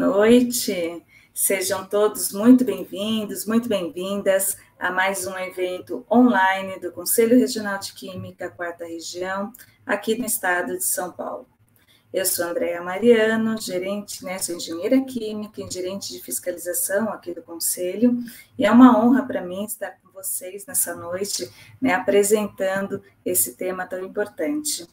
noite. Sejam todos muito bem-vindos, muito bem-vindas a mais um evento online do Conselho Regional de Química, Quarta Região, aqui no estado de São Paulo. Eu sou Andréa Mariano, gerente, né, sou engenheira química e gerente de fiscalização aqui do Conselho, e é uma honra para mim estar com vocês nessa noite, né, apresentando esse tema tão importante.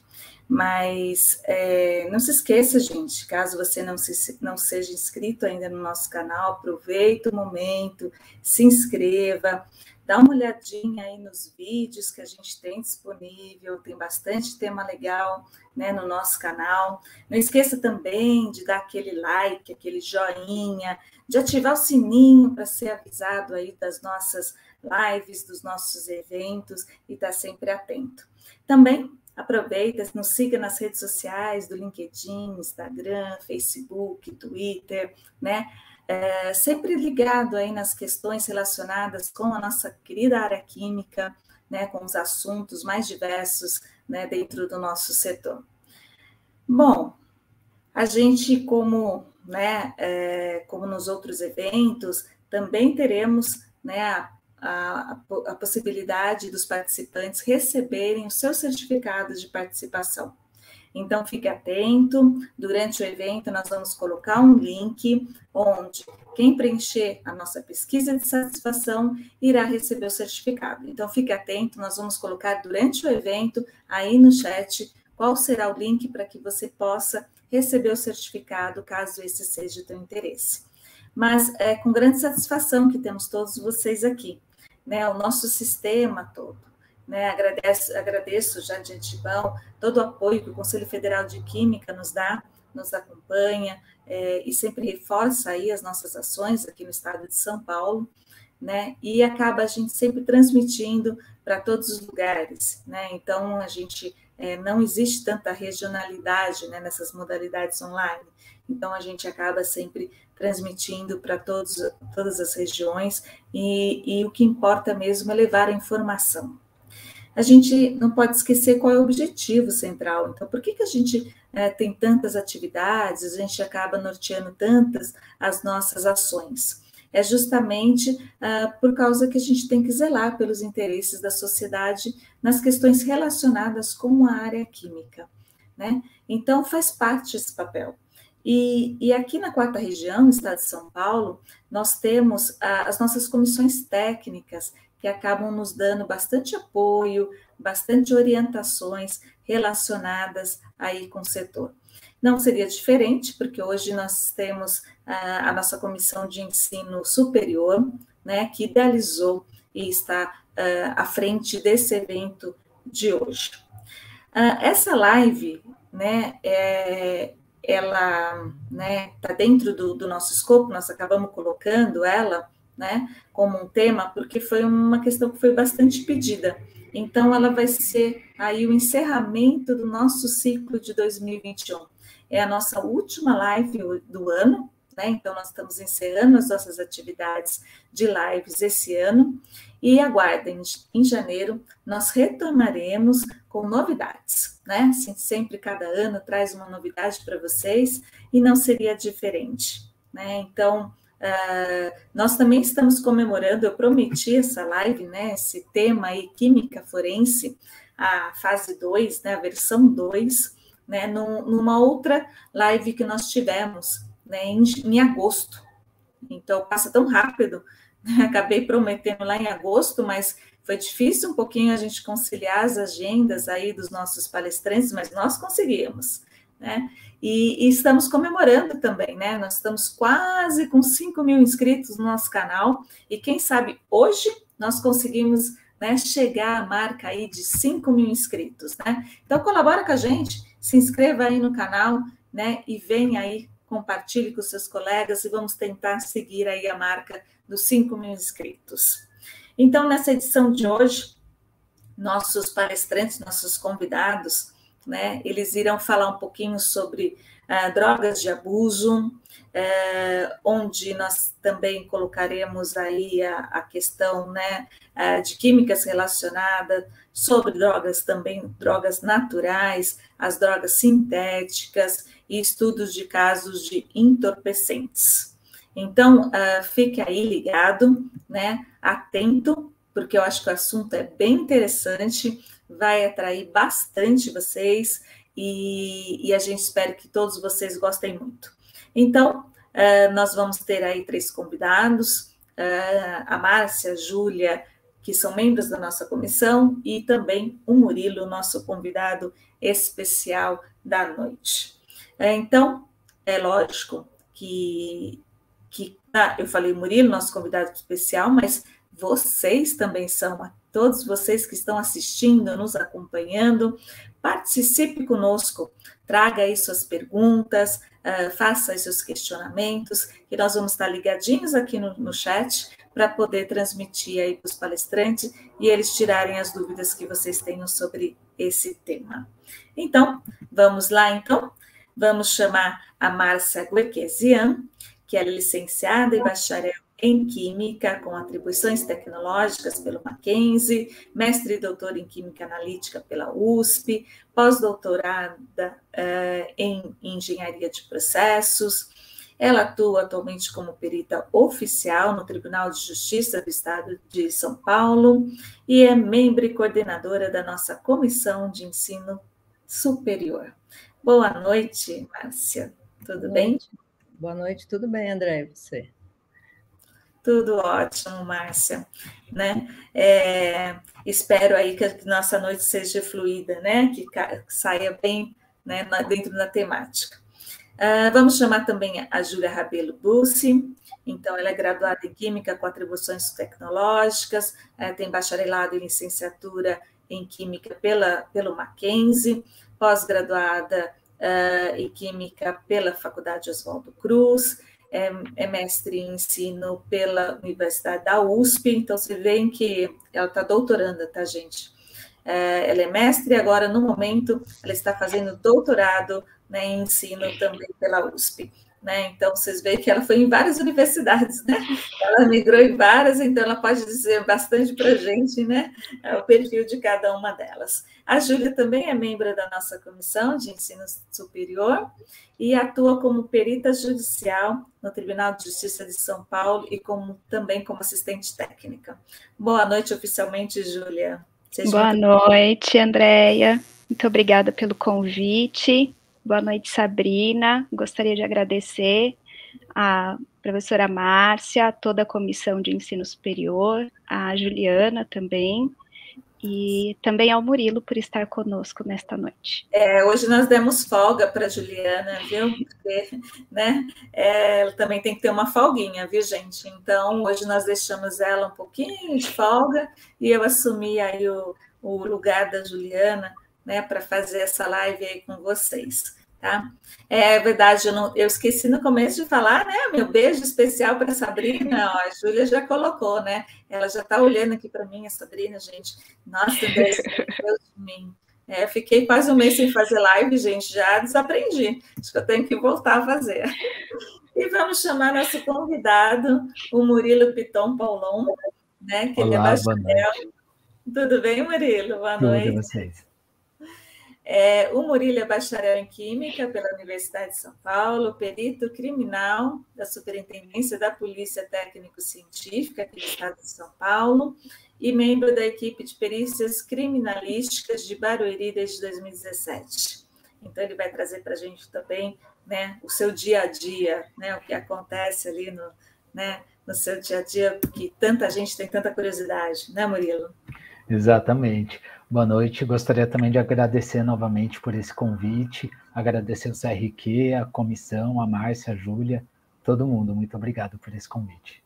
Mas é, não se esqueça, gente, caso você não, se, não seja inscrito ainda no nosso canal, aproveita o momento, se inscreva, dá uma olhadinha aí nos vídeos que a gente tem disponível, tem bastante tema legal né, no nosso canal. Não esqueça também de dar aquele like, aquele joinha, de ativar o sininho para ser avisado aí das nossas lives, dos nossos eventos e estar tá sempre atento. Também Aproveita, nos siga nas redes sociais do LinkedIn, Instagram, Facebook, Twitter, né? É, sempre ligado aí nas questões relacionadas com a nossa querida área química, né, com os assuntos mais diversos né, dentro do nosso setor. Bom, a gente, como, né, é, como nos outros eventos, também teremos né, a a, a possibilidade dos participantes receberem os seus certificados de participação. Então, fique atento. Durante o evento, nós vamos colocar um link onde quem preencher a nossa pesquisa de satisfação irá receber o certificado. Então, fique atento. Nós vamos colocar durante o evento, aí no chat, qual será o link para que você possa receber o certificado, caso esse seja do seu interesse. Mas é com grande satisfação que temos todos vocês aqui né, o nosso sistema todo. Né? Agradeço, agradeço já de antemão todo o apoio que o Conselho Federal de Química nos dá, nos acompanha é, e sempre reforça aí as nossas ações aqui no estado de São Paulo, né? E acaba a gente sempre transmitindo para todos os lugares, né? Então a gente é, não existe tanta regionalidade né, nessas modalidades online, então a gente acaba sempre transmitindo para todas as regiões, e, e o que importa mesmo é levar a informação a gente não pode esquecer qual é o objetivo central. Então, por que, que a gente é, tem tantas atividades, a gente acaba norteando tantas as nossas ações? É justamente ah, por causa que a gente tem que zelar pelos interesses da sociedade nas questões relacionadas com a área química. Né? Então, faz parte esse papel. E, e aqui na quarta região, no estado de São Paulo, nós temos a, ah, as nossas comissões técnicas que acabam nos dando bastante apoio, bastante orientações relacionadas aí com o setor. Não seria diferente, porque hoje nós temos a, ah, a nossa comissão de ensino superior, né, que idealizou e está uh, à frente desse evento de hoje. Uh, essa live, né, é, ela está né, tá dentro do, do, nosso escopo, nós acabamos colocando ela né, como um tema, porque foi uma questão que foi bastante pedida. Então, ela vai ser aí o encerramento do nosso ciclo de 2021. É a nossa última live do ano, né? Então, nós estamos encerrando as nossas atividades de lives esse ano e aguardem, em janeiro nós retornaremos com novidades, né? Assim, sempre cada ano traz uma novidade para vocês e não seria diferente, né? Então, Uh, nós também estamos comemorando, eu prometi essa live, né, esse tema aí, Química Forense, a fase 2, né, a versão 2, né, numa outra live que nós tivemos né, em, em agosto. Então, passa tão rápido. Né? Acabei prometendo lá em agosto, mas foi difícil um pouquinho a gente conciliar as agendas aí dos nossos palestrantes, mas nós conseguimos. Né? E, e, estamos comemorando também, né? Nós estamos quase com 5 mil inscritos no nosso canal, e quem sabe hoje nós conseguimos né, chegar à marca aí de 5 mil inscritos, né? Então colabora com a gente, se inscreva aí no canal, né? E vem aí compartilhe com seus colegas e vamos tentar seguir aí a marca dos 5 mil inscritos. Então, nessa edição de hoje, nossos palestrantes, nossos convidados, né, eles irão falar um pouquinho sobre ah, drogas de abuso, eh, onde nós também colocaremos aí a, a questão né, ah, de químicas relacionadas, sobre drogas também, drogas naturais, as drogas sintéticas e estudos de casos de entorpecentes. Então, ah, fique aí ligado, né, atento, porque eu acho que o assunto é bem interessante, vai atrair bastante vocês e, e a gente espera que todos vocês gostem muito. Então, uh, nós vamos ter aí três convidados, uh, a Márcia, a Júlia, que são membros da nossa comissão, e também o Murilo, nosso convidado especial da noite. Uh, então, é lógico que, que ah, eu falei Murilo, nosso convidado especial, mas vocês também são todos vocês que estão assistindo, nos acompanhando. Participe conosco, traga aí suas perguntas, uh, faça aí seus questionamentos, que nós vamos estar ligadinhos aqui no, no chat para poder transmitir aí para os palestrantes e eles tirarem as dúvidas que vocês tenham sobre esse tema. Então, vamos lá então? Vamos chamar a Márcia Guequesian, que é licenciada e bacharel em Química, com atribuições tecnológicas pelo Mackenzie, mestre e doutor em Química Analítica pela USP, pós-doutorada eh, em Engenharia de Processos. Ela atua atualmente como perita oficial no Tribunal de Justiça do Estado de São Paulo e é membro e coordenadora da nossa Comissão de Ensino Superior. Boa noite, Márcia. Tudo Boa bem? Noite. Boa noite, tudo bem, André? E você? Tudo ótimo, Márcia, né? É, espero aí que a nossa noite seja fluida, né? Que, saia bem né, dentro da temática. Uh, vamos chamar também a Júlia Rabelo Bussi, então ela é graduada em Química com atribuições tecnológicas, eh, tem bacharelado e licenciatura em Química pela, pelo Mackenzie, pós-graduada uh, em Química pela Faculdade Oswaldo Cruz, é, é mestre em ensino pela Universidade da USP, então você vê que ela está doutoranda, tá, gente? É, ela é mestre agora, no momento, ela está fazendo doutorado né, em ensino também pela USP. Né? Então, vocês veem que ela foi em várias universidades, né? Ela migrou em várias, então ela pode dizer bastante para a gente, né? É o perfil de cada uma delas. A Júlia também é membro da nossa comissão de ensino superior e atua como perita judicial no Tribunal de Justiça de São Paulo e como, também como assistente técnica. Boa noite oficialmente, Júlia. Boa noite, Andréia. Muito obrigada pelo convite. Boa noite, Sabrina. Gostaria de agradecer a professora Márcia, toda a comissão de ensino superior, a Juliana também, e também ao Murilo por estar conosco nesta noite. É, hoje nós demos folga para Juliana, viu? Porque, né? É, ela também tem que ter uma folguinha, viu, gente? Então hoje nós deixamos ela um pouquinho de folga e eu assumi aí o, o lugar da Juliana, né, para fazer essa live aí com vocês. Tá? É verdade, eu, não, eu, esqueci no começo de falar, né? Meu beijo especial para a Sabrina. Ó, a Júlia já colocou, né? Ela já está olhando aqui para mim, a Sabrina, gente. Nossa, beijo Deus de mim. É, fiquei quase um mês sem fazer live, gente. Já desaprendi. Acho que eu tenho que voltar a fazer. E vamos chamar nosso convidado, o Murilo Piton Paulon, né? Que Olá, ele é bacharel. Tudo bem, Murilo? Boa Tudo noite. Tudo, vocês. É, o Murilo é bacharel em Química pela Universidade de São Paulo, perito criminal da Superintendência da Polícia Técnico-Científica aqui do Estado de São Paulo e membro da equipe de perícias criminalísticas de Barueri desde 2017. Então, ele vai trazer para a gente também né, o seu dia a dia, né, o que acontece ali no, né, no seu dia a dia, porque tanta gente tem tanta curiosidade, né, Murilo? Exatamente. Boa noite. Gostaria também de agradecer novamente por esse convite, agradecer o CRQ, a comissão, a Márcia, a Júlia, todo mundo. Muito obrigado por esse convite.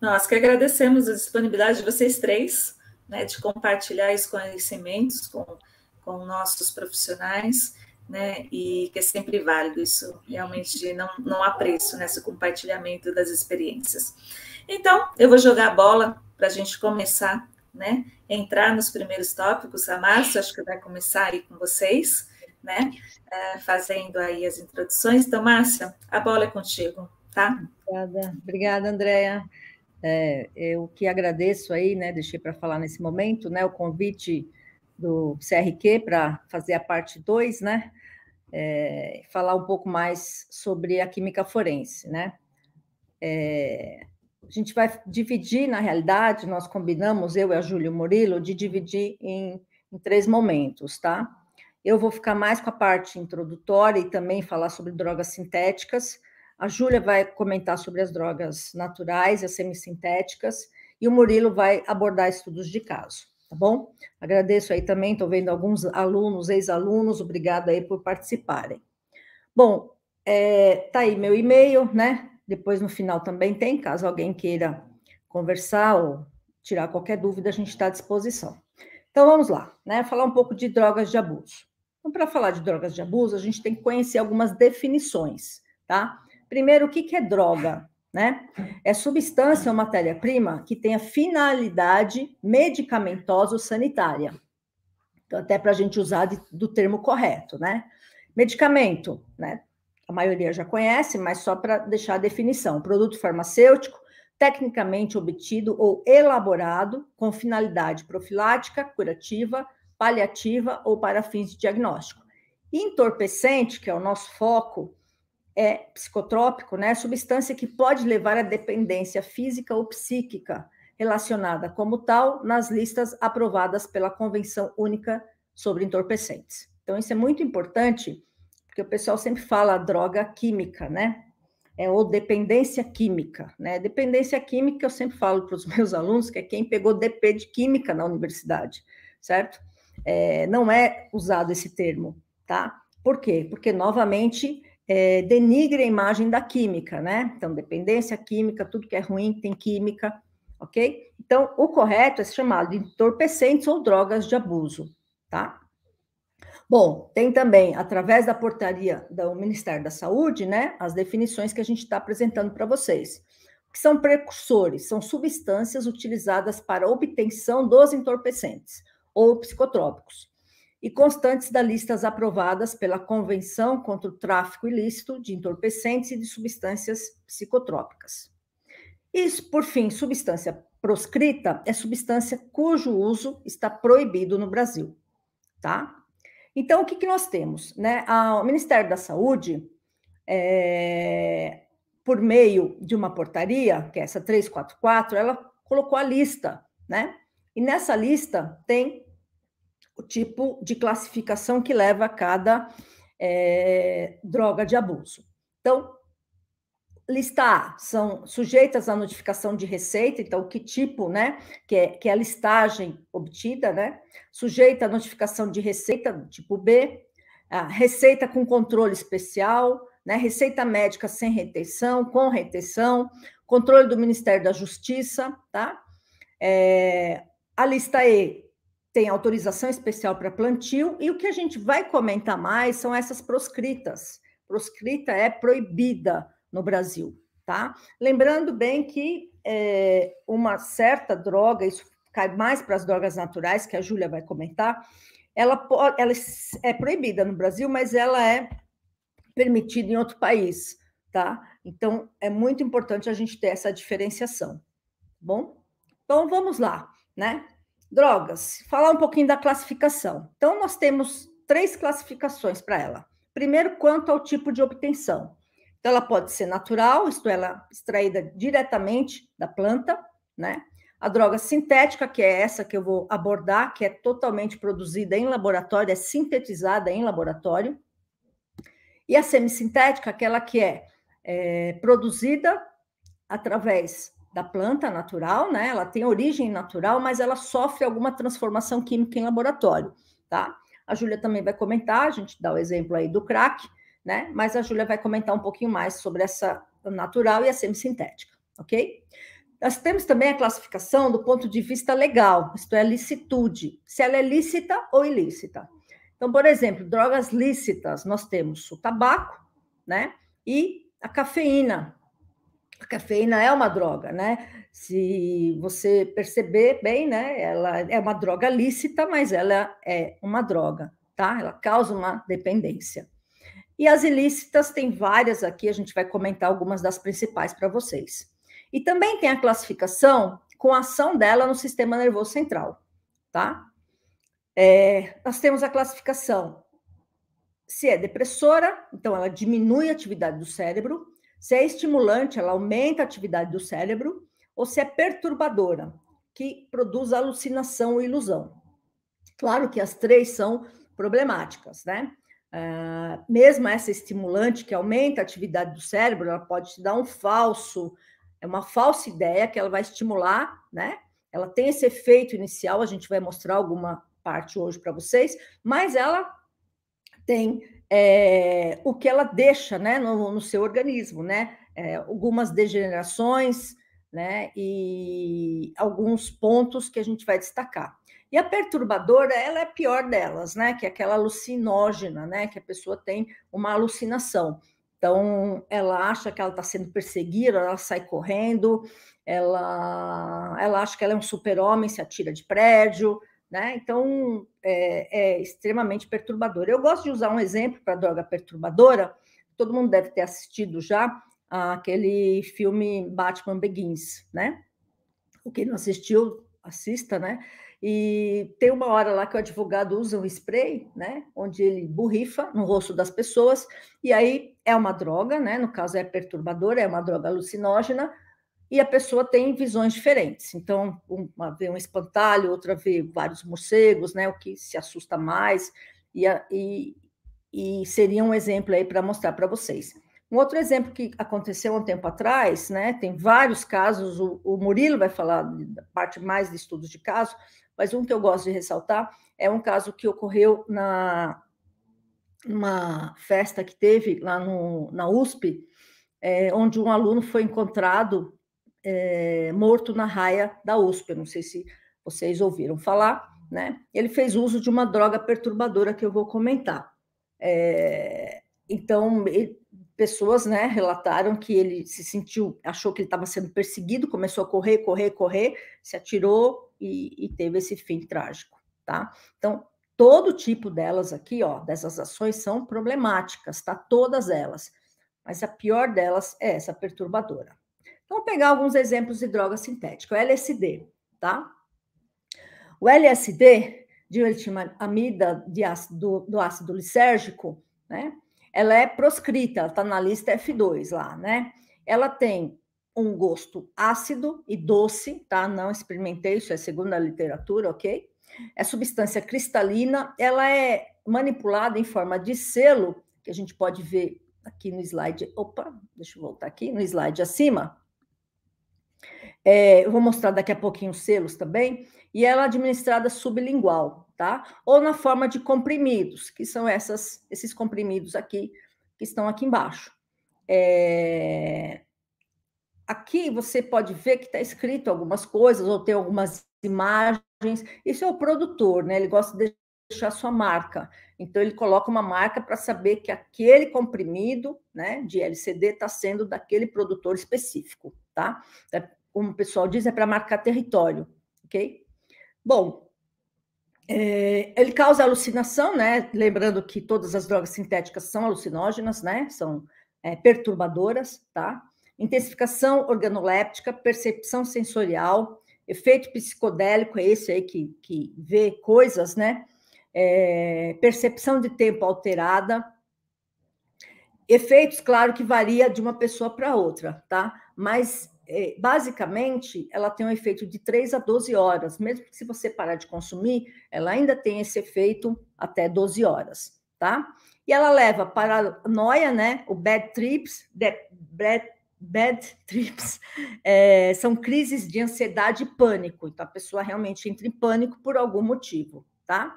Nós que agradecemos a disponibilidade de vocês três, né, de compartilhar esses conhecimentos com, com nossos profissionais, né, e que é sempre válido isso, realmente não, não há preço nesse compartilhamento das experiências. Então, eu vou jogar a bola para a gente começar né? Entrar nos primeiros tópicos, a Márcia, acho que vai começar aí com vocês, né? É, fazendo aí as introduções. Então, Márcia, a bola é contigo, tá? Obrigada, obrigada, Andréa. É, eu que agradeço aí, né? Deixei para falar nesse momento, né? O convite do CRQ para fazer a parte 2, né? É, falar um pouco mais sobre a química forense, né? É, a gente vai dividir, na realidade, nós combinamos, eu e a Júlia Murilo, de dividir em, em três momentos, tá? Eu vou ficar mais com a parte introdutória e também falar sobre drogas sintéticas. A Júlia vai comentar sobre as drogas naturais, as semissintéticas, e o Murilo vai abordar estudos de caso, tá bom? Agradeço aí também, estou vendo alguns alunos, ex-alunos, obrigado aí por participarem. Bom, é, tá aí meu e-mail, né? Depois, no final, também tem, caso alguém queira conversar ou tirar qualquer dúvida, a gente está à disposição. Então, vamos lá, né? Falar um pouco de drogas de abuso. Então, para falar de drogas de abuso, a gente tem que conhecer algumas definições, tá? Primeiro, o que, que é droga? Né? É substância ou matéria-prima que tenha finalidade medicamentosa ou sanitária. Então, até para a gente usar de, do termo correto, né? Medicamento, né? a maioria já conhece, mas só para deixar a definição: produto farmacêutico tecnicamente obtido ou elaborado com finalidade profilática, curativa, paliativa ou para fins de diagnóstico. Entorpecente, que é o nosso foco, é psicotrópico, né? Substância que pode levar à dependência física ou psíquica, relacionada como tal nas listas aprovadas pela Convenção Única sobre Entorpecentes. Então, isso é muito importante porque o pessoal sempre fala droga química, né? É, ou dependência química, né? Dependência química, eu sempre falo para os meus alunos que é quem pegou DP de química na universidade, certo? É, não é usado esse termo, tá? Por quê? Porque, novamente, é, a imagem da química, né? Então, dependência química, tudo que é ruim tem química, ok? Então, o correto é chamado de entorpecentes ou drogas de abuso, tá? Bom, tem também, através da portaria do Ministério da Saúde, né, as definições que a gente está apresentando para vocês, que são precursores, são substâncias utilizadas para obtenção dos entorpecentes ou psicotrópicos e constantes das listas aprovadas pela Convenção contra o Tráfico Ilícito de Entorpecentes e de Substâncias Psicotrópicas. E, por fim, substância proscrita é substância cujo uso está proibido no Brasil, tá? Então, o que, que nós temos? Né? O Ministério da Saúde, é, por meio de uma portaria, que é essa 344, ela colocou a lista, né? E nessa lista tem o tipo de classificação que leva a cada é, droga de abuso. Então, listar, são sujeitas à notificação de receita, então que tipo, né, que é, que é a listagem obtida, né, sujeita à notificação de receita, tipo B, receita com controle especial, né, receita médica sem retenção, com retenção, controle do Ministério da Justiça, tá, é, a lista E tem autorização especial para plantio, e o que a gente vai comentar mais são essas proscritas, proscrita é proibida, no Brasil, tá? Lembrando bem que é, uma certa droga, isso cai mais para as drogas naturais, que a Júlia vai comentar, ela, pode, ela é, é proibida no Brasil, mas ela é permitida em outro país, tá? Então, é muito importante a gente ter essa diferenciação, tá bom? Então, vamos lá, né? Drogas, falar um pouquinho da classificação. Então, nós temos três classificações para ela. Primeiro, quanto ao tipo de obtenção. Então, ela pode ser natural, isto é, ela é extraída diretamente da planta, né? A droga sintética, que é essa que eu vou abordar, que é totalmente produzida em laboratório, é sintetizada em laboratório. E a semissintética, aquela que é, é produzida através da planta natural, né? Ela tem origem natural, mas ela sofre alguma transformação química em laboratório, tá? A Júlia também vai comentar, a gente dá o exemplo aí do crack, né? Mas a Júlia vai comentar um pouquinho mais sobre essa natural e a semissintética, ok? Nós temos também a classificação do ponto de vista legal, isto é, licitude, se ela é lícita ou ilícita. Então, por exemplo, drogas lícitas, nós temos o tabaco, né? E a cafeína. A cafeína é uma droga, né? Se você perceber bem, né? Ela é uma droga lícita, mas ela é uma droga, tá? Ela causa uma dependência. E as ilícitas tem várias aqui, a gente vai comentar algumas das principais para vocês. E também tem a classificação com a ação dela no sistema nervoso central, tá? É, nós temos a classificação. Se é depressora, então ela diminui a atividade do cérebro. Se é estimulante, ela aumenta a atividade do cérebro. Ou se é perturbadora, que produz alucinação ou ilusão. Claro que as três são problemáticas, né? Ah, mesmo essa estimulante que aumenta a atividade do cérebro, ela pode te dar um falso, é uma falsa ideia que ela vai estimular, né? Ela tem esse efeito inicial, a gente vai mostrar alguma parte hoje para vocês, mas ela tem é, o que ela deixa né, no, no seu organismo, né? É, algumas degenerações, né? E alguns pontos que a gente vai destacar. E a perturbadora, ela é a pior delas, né? Que é aquela alucinógena, né? Que a pessoa tem uma alucinação. Então, ela acha que ela está sendo perseguida, ela sai correndo, ela, ela acha que ela é um super-homem, se atira de prédio, né? Então, é, é extremamente perturbador. Eu gosto de usar um exemplo para droga perturbadora, todo mundo deve ter assistido já aquele filme Batman Begins, né? O que não assistiu, assista, né? E tem uma hora lá que o advogado usa um spray, né? Onde ele borrifa no rosto das pessoas, e aí é uma droga, né? No caso é perturbadora, é uma droga alucinógena, e a pessoa tem visões diferentes. Então, uma vê um espantalho, outra vê vários morcegos, né? O que se assusta mais, e, e, e seria um exemplo aí para mostrar para vocês. Um outro exemplo que aconteceu há um tempo atrás, né? Tem vários casos, o, o Murilo vai falar da parte mais de estudos de caso, mas um que eu gosto de ressaltar é um caso que ocorreu na uma festa que teve lá no, na USP, é, onde um aluno foi encontrado é, morto na raia da USP. Eu não sei se vocês ouviram falar, né? Ele fez uso de uma droga perturbadora que eu vou comentar. É, então, ele, pessoas né, relataram que ele se sentiu, achou que ele estava sendo perseguido, começou a correr, correr, correr, se atirou, e, e teve esse fim trágico, tá? Então, todo tipo delas aqui, ó, dessas ações são problemáticas, tá? Todas elas. Mas a pior delas é essa perturbadora. Então, vou pegar alguns exemplos de droga sintética. O LSD, tá? O LSD, dimetilamida de ácido, do ácido lisérgico, né? Ela é proscrita, ela tá na lista F2 lá, né? Ela tem um gosto ácido e doce, tá? Não experimentei, isso é segundo a literatura, ok? É substância cristalina, ela é manipulada em forma de selo, que a gente pode ver aqui no slide. Opa, deixa eu voltar aqui, no slide acima. É, eu vou mostrar daqui a pouquinho os selos também. E ela é administrada sublingual, tá? Ou na forma de comprimidos, que são essas, esses comprimidos aqui, que estão aqui embaixo. É, Aqui você pode ver que está escrito algumas coisas ou tem algumas imagens. Isso é o produtor, né? Ele gosta de deixar sua marca. Então ele coloca uma marca para saber que aquele comprimido, né, de LCD está sendo daquele produtor específico, tá? É, como o pessoal diz, é para marcar território, ok? Bom, é, ele causa alucinação, né? Lembrando que todas as drogas sintéticas são alucinógenas, né? São é, perturbadoras, tá? intensificação organoléptica, percepção sensorial, efeito psicodélico, é esse aí que, que vê coisas, né? É, percepção de tempo alterada. Efeitos, claro, que varia de uma pessoa para outra, tá? Mas, é, basicamente, ela tem um efeito de 3 a 12 horas. Mesmo que se você parar de consumir, ela ainda tem esse efeito até 12 horas, tá? E ela leva paranoia, né? O bad trips, bad bad trips é, são crises de ansiedade e pânico. Então a pessoa realmente entra em pânico por algum motivo, tá?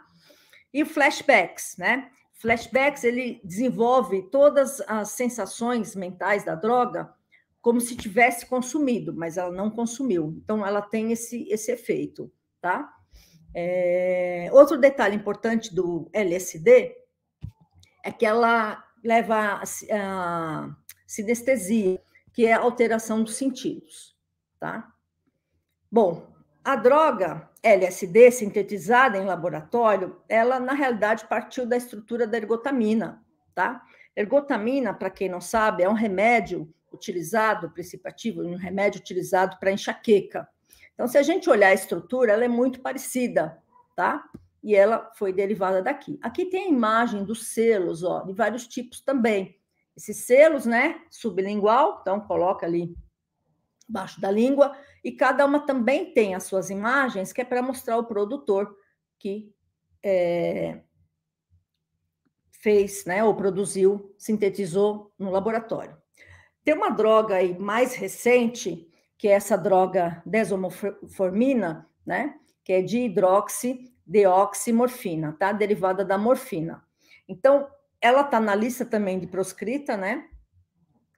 E flashbacks, né? Flashbacks ele desenvolve todas as sensações mentais da droga como se tivesse consumido, mas ela não consumiu. Então ela tem esse esse efeito, tá? É, outro detalhe importante do LSD é que ela leva a, a sinestesia, que é a alteração dos sentidos, tá? Bom, a droga LSD sintetizada em laboratório, ela na realidade partiu da estrutura da ergotamina, tá? Ergotamina, para quem não sabe, é um remédio utilizado, principativo, um remédio utilizado para enxaqueca. Então, se a gente olhar a estrutura, ela é muito parecida, tá? E ela foi derivada daqui. Aqui tem a imagem dos selos, ó, de vários tipos também esses selos, né? Sublingual, então coloca ali embaixo da língua, e cada uma também tem as suas imagens, que é para mostrar o produtor que é, fez, né, ou produziu, sintetizou no laboratório. Tem uma droga aí mais recente, que é essa droga desomoformina, né, que é de hidroxideoximorfina, tá? Derivada da morfina. Então, ela está na lista também de proscrita, né?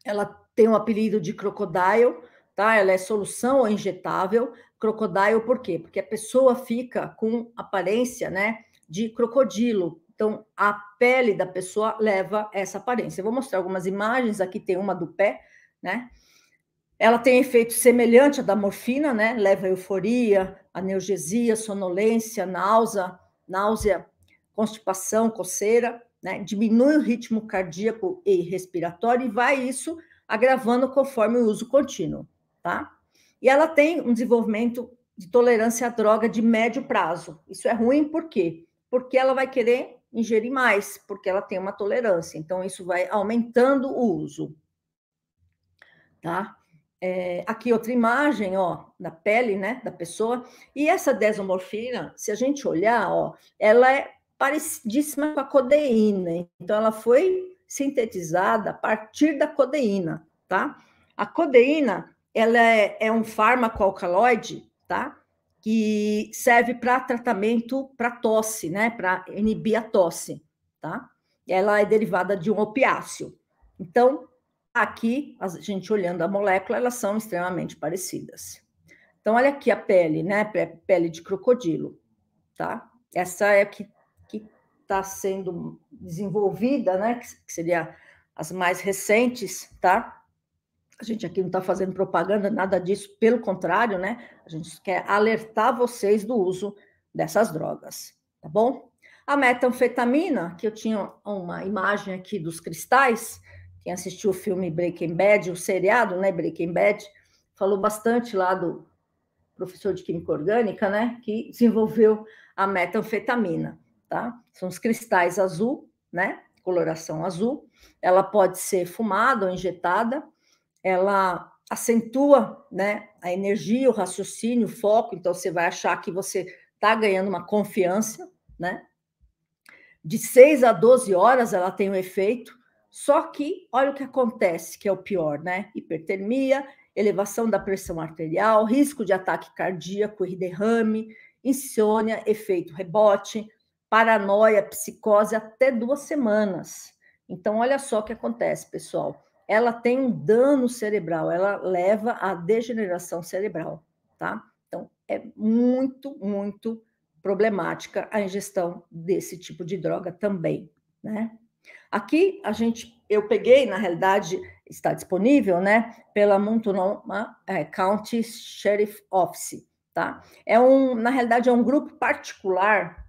Ela tem o um apelido de crocodile, tá? Ela é solução ou injetável. Crocodile por quê? Porque a pessoa fica com aparência, né, de crocodilo. Então, a pele da pessoa leva essa aparência. Eu vou mostrar algumas imagens, aqui tem uma do pé, né? Ela tem efeito semelhante à da morfina, né? Leva a euforia, analgesia, sonolência, náusea, náusea, constipação, coceira né? diminui o ritmo cardíaco e respiratório e vai isso agravando conforme o uso contínuo, tá? E ela tem um desenvolvimento de tolerância à droga de médio prazo. Isso é ruim por quê? Porque ela vai querer ingerir mais, porque ela tem uma tolerância. Então, isso vai aumentando o uso. Tá? É, aqui outra imagem, ó, da pele, né, da pessoa. E essa desomorfina, se a gente olhar, ó, ela é parecidíssima com a codeína. Então, ela foi sintetizada a partir da codeína, tá? A codeína, ela é, é um fármaco alcaloide, tá? Que serve para tratamento para tosse, né? Para inibir a tosse, tá? Ela é derivada de um opiáceo. Então, aqui, a gente olhando a molécula, elas são extremamente parecidas. Então, olha aqui a pele, né? Pele de crocodilo, tá? Essa é a que está sendo desenvolvida, né, que, que seria as mais recentes, tá? A gente aqui não está fazendo propaganda, nada disso, pelo contrário, né? A gente quer alertar vocês do uso dessas drogas, tá bom? A metanfetamina, que eu tinha uma imagem aqui dos cristais, quem assistiu o filme Breaking Bad, o seriado, né? Breaking Bad, falou bastante lá do professor de química orgânica, né? Que desenvolveu a metanfetamina tá? São os cristais azul, né? Coloração azul. Ela pode ser fumada ou injetada. Ela acentua, né? A energia, o raciocínio, o foco. Então você vai achar que você está ganhando uma confiança, né? De 6 a 12 horas ela tem o um efeito. Só que olha o que acontece, que é o pior, né? Hipertermia, elevação da pressão arterial, risco de ataque cardíaco e derrame, insônia, efeito rebote, paranoia, psicose até duas semanas. Então, olha só o que acontece, pessoal. Ela tem um dano cerebral, ela leva à degeneração cerebral, tá? Então, é muito, muito problemática a ingestão desse tipo de droga também, né? Aqui a gente, eu peguei, na realidade, está disponível, né, pela Multnomah é, County Sheriff Office, tá? É um, na realidade, é um grupo particular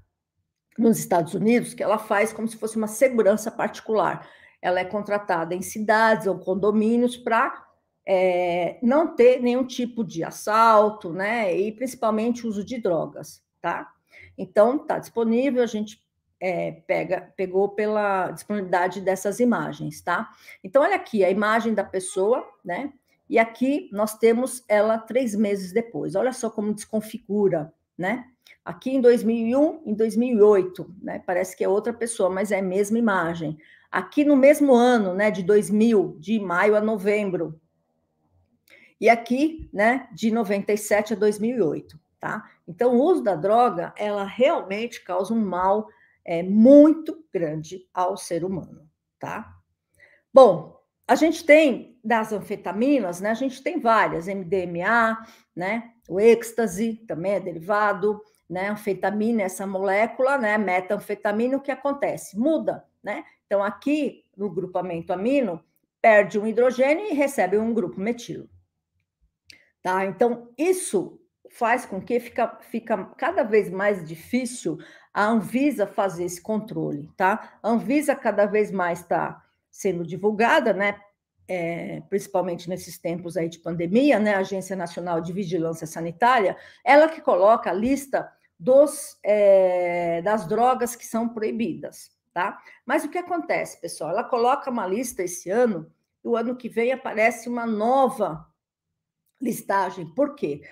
nos Estados Unidos, que ela faz como se fosse uma segurança particular. Ela é contratada em cidades ou condomínios para é, não ter nenhum tipo de assalto, né? E principalmente uso de drogas, tá? Então, tá disponível, a gente é, pega, pegou pela disponibilidade dessas imagens, tá? Então, olha aqui a imagem da pessoa, né? E aqui nós temos ela três meses depois. Olha só como desconfigura, né? Aqui em 2001, em 2008, né? Parece que é outra pessoa, mas é a mesma imagem. Aqui no mesmo ano, né, de 2000, de maio a novembro. E aqui, né, de 97 a 2008, tá? Então, o uso da droga, ela realmente causa um mal é, muito grande ao ser humano, tá? Bom, a gente tem das anfetaminas, né? A gente tem várias, MDMA, né? O êxtase também é derivado, né, anfetamina, essa molécula, né, metanfetamina, o que acontece? Muda, né? Então, aqui, no grupamento amino, perde um hidrogênio e recebe um grupo metilo. Tá? Então, isso faz com que fica, fica cada vez mais difícil a Anvisa fazer esse controle, tá? A Anvisa cada vez mais está sendo divulgada, né? É, principalmente nesses tempos aí de pandemia, né? A Agência Nacional de Vigilância Sanitária, ela que coloca a lista dos, é, das drogas que são proibidas, tá? Mas o que acontece, pessoal? Ela coloca uma lista esse ano, e o ano que vem aparece uma nova listagem. Por quê?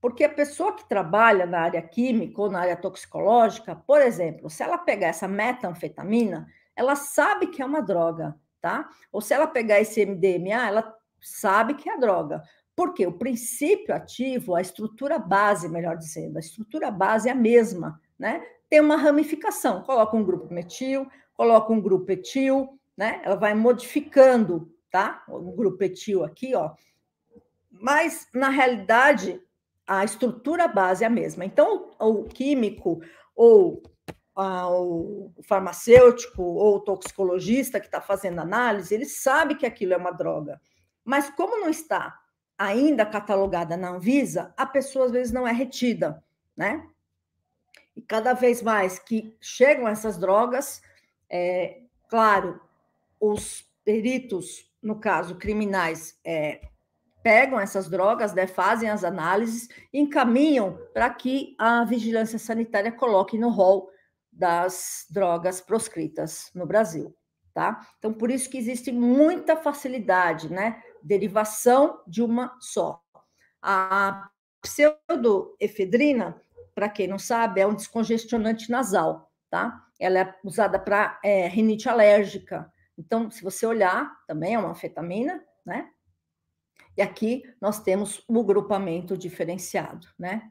Porque a pessoa que trabalha na área química ou na área toxicológica, por exemplo, se ela pegar essa metanfetamina, ela sabe que é uma droga, tá? Ou se ela pegar esse MDMA, ela sabe que é droga. Porque o princípio ativo, a estrutura base, melhor dizendo, a estrutura base é a mesma, né? Tem uma ramificação, coloca um grupo metil, coloca um grupo etil, né? Ela vai modificando, tá? Um grupo etil aqui, ó. Mas, na realidade, a estrutura base é a mesma. Então, o químico ou o farmacêutico ou o toxicologista que está fazendo análise, ele sabe que aquilo é uma droga. Mas como não está ainda catalogada na Anvisa, a pessoa às vezes não é retida, né? E cada vez mais que chegam essas drogas, é, claro, os peritos, no caso criminais, é, pegam essas drogas, né, fazem as análises, encaminham para que a vigilância sanitária coloque no rol das drogas proscritas no Brasil, tá? Então, por isso que existe muita facilidade, né? derivação de uma só. A pseudoefedrina, para quem não sabe, é um descongestionante nasal, tá? Ela é usada para é, rinite alérgica. Então, se você olhar, também é uma anfetamina, né? E aqui nós temos o grupamento diferenciado, né?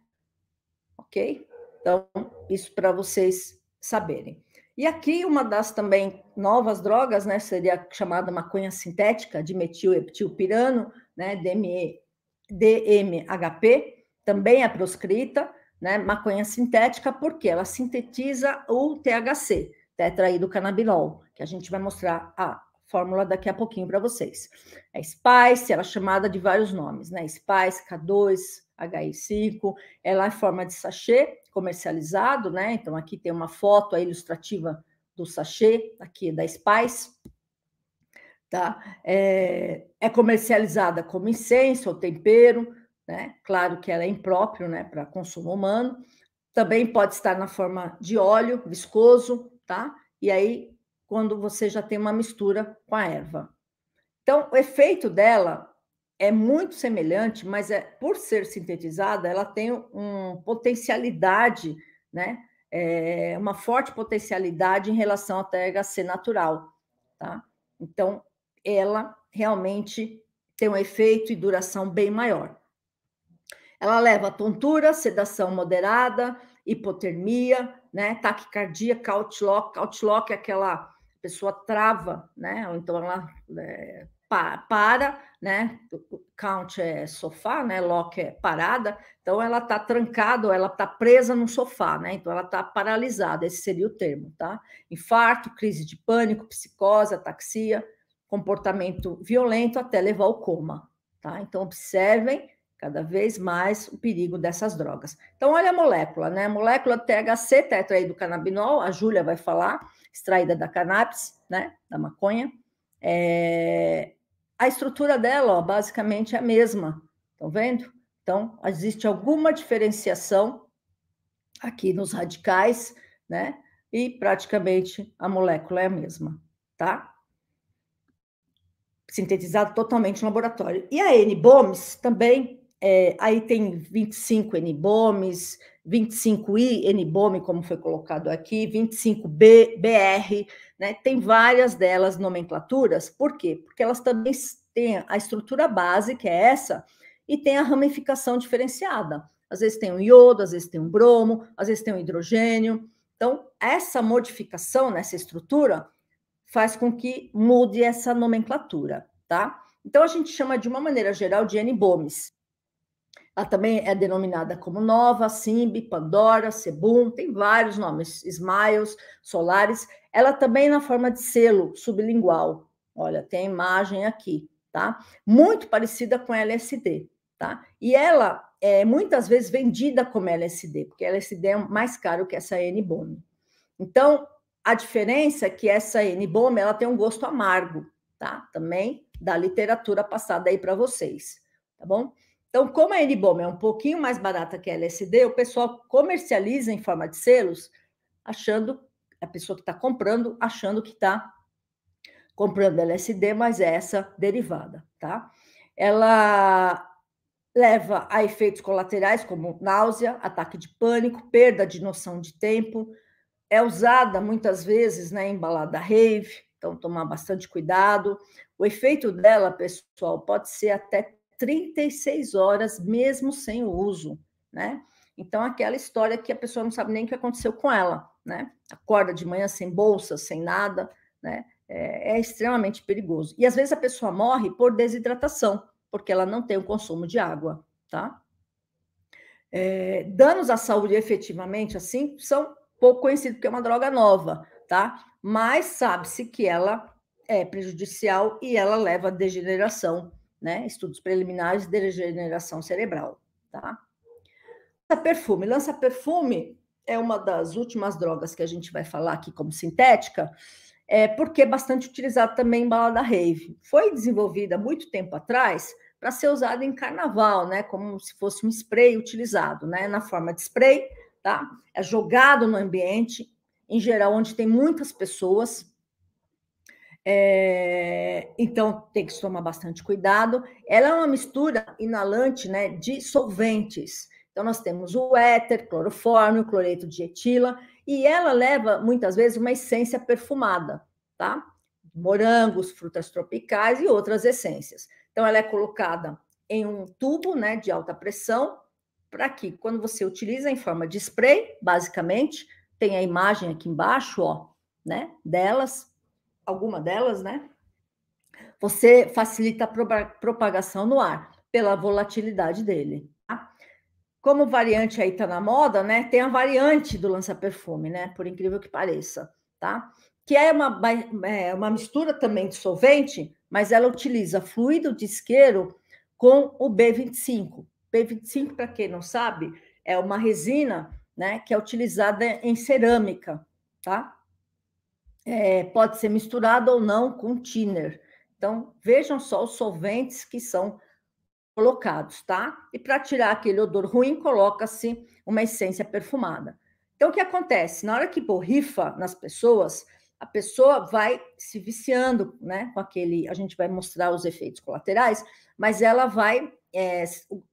Ok? Então, isso para vocês saberem. E aqui uma das também novas drogas, né, seria chamada maconha sintética, dimetileptilpirano, né, DMHP, também é proscrita, né, maconha sintética, porque ela sintetiza o THC, canabinol, que a gente vai mostrar a fórmula daqui a pouquinho para vocês. A é Spice, ela é chamada de vários nomes, né? Spice, K2, HI5, ela é forma de sachê comercializado, né? Então aqui tem uma foto ilustrativa do sachê aqui é da Spice. Tá? É, é comercializada como incenso ou tempero, né? Claro que ela é impróprio, né, para consumo humano. Também pode estar na forma de óleo viscoso, tá? E aí quando você já tem uma mistura com a erva. Então, o efeito dela é muito semelhante, mas é, por ser sintetizada, ela tem uma potencialidade, né? É, uma forte potencialidade em relação à THC natural. Tá? Então, ela realmente tem um efeito e duração bem maior. Ela leva tontura, sedação moderada, hipotermia, né? taquicardia, couchlock. Couchlock é aquela pessoa trava, né? Ou então ela é, pa, para, né? Count é sofá, né? Lock é parada, então ela está trancada, ela está presa no sofá, né? Então ela está paralisada, esse seria o termo, tá? Infarto, crise de pânico, psicose, ataxia, comportamento violento até levar ao coma, tá? Então observem cada vez mais o perigo dessas drogas. Então olha a molécula, né? A molécula THC, tetraidrocannabinol, a Júlia vai falar, extraída da cannabis, né, da maconha, é... a estrutura dela, ó, basicamente, é a mesma. Estão vendo? Então, existe alguma diferenciação aqui nos radicais, né? E praticamente a molécula é a mesma, tá? Sintetizado totalmente no laboratório. E a N-BOMES também, é... aí tem 25 N-BOMES, 25I, NBOME, como foi colocado aqui, 25B, BR, né? tem várias delas nomenclaturas, por quê? Porque elas também têm a estrutura base, que é essa, e tem a ramificação diferenciada. Às vezes tem um iodo, às vezes tem um bromo, às vezes tem um hidrogênio. Então, essa modificação nessa estrutura faz com que mude essa nomenclatura, tá? Então, a gente chama de uma maneira geral de N-bomes. Ela também é denominada como Nova, Simbi, Pandora, Sebum, tem vários nomes, Smiles, Solares. Ela também é na forma de selo sublingual. Olha, tem a imagem aqui, tá? Muito parecida com LSD, tá? E ela é muitas vezes vendida como LSD, porque LSD é mais caro que essa N-BOM. Então, a diferença é que essa N-BOM, ela tem um gosto amargo, tá? Também da literatura passada aí para vocês, tá bom? Então, como a N-Bomb é um pouquinho mais barata que a LSD, o pessoal comercializa em forma de selos, achando, a pessoa que está comprando, achando que está comprando LSD, mas é essa derivada, tá? Ela leva a efeitos colaterais como náusea, ataque de pânico, perda de noção de tempo. É usada muitas vezes né, em balada rave, então tomar bastante cuidado. O efeito dela, pessoal, pode ser até 36 horas, mesmo sem o uso, né? Então, aquela história que a pessoa não sabe nem o que aconteceu com ela, né? Acorda de manhã sem bolsa, sem nada, né? É, é extremamente perigoso. E às vezes a pessoa morre por desidratação, porque ela não tem o consumo de água, tá? É, danos à saúde, efetivamente, assim, são pouco conhecidos, porque é uma droga nova, tá? Mas sabe-se que ela é prejudicial e ela leva a degeneração né? Estudos preliminares de degeneração cerebral, tá? Lança perfume. Lança perfume é uma das últimas drogas que a gente vai falar aqui como sintética, é porque é bastante utilizada também em balada rave. Foi desenvolvida muito tempo atrás para ser usada em carnaval, né? Como se fosse um spray utilizado, né? Na forma de spray, tá? É jogado no ambiente, em geral, onde tem muitas pessoas, é, então tem que tomar bastante cuidado. Ela é uma mistura inalante né, de solventes. Então, nós temos o éter, clorofórmio, cloreto de etila, e ela leva muitas vezes uma essência perfumada, tá? Morangos, frutas tropicais e outras essências. Então, ela é colocada em um tubo né, de alta pressão, para que quando você utiliza em forma de spray, basicamente, tem a imagem aqui embaixo, ó, né? Delas, alguma delas, né? Você facilita a propagação no ar pela volatilidade dele. Tá? Como variante aí tá na moda, né? Tem a variante do lança-perfume, né? Por incrível que pareça, tá? Que é uma, é uma mistura também de solvente, mas ela utiliza fluido de isqueiro com o B25. B25, para quem não sabe, é uma resina né, que é utilizada em cerâmica, tá? é, pode ser misturado ou não com thinner. Então, vejam só os solventes que são colocados, tá? E para tirar aquele odor ruim, coloca-se uma essência perfumada. Então, o que acontece? Na hora que borrifa nas pessoas, a pessoa vai se viciando, né? Com aquele. A gente vai mostrar os efeitos colaterais, mas ela vai é,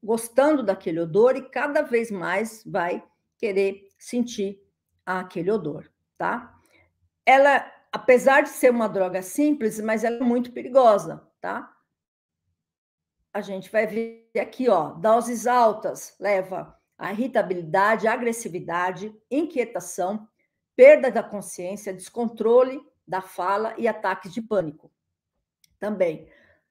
gostando daquele odor e cada vez mais vai querer sentir aquele odor, tá? ela, apesar de ser uma droga simples, mas ela é muito perigosa, tá? A gente vai ver aqui, ó, doses altas leva a irritabilidade, agressividade, inquietação, perda da consciência, descontrole da fala e ataques de pânico. Também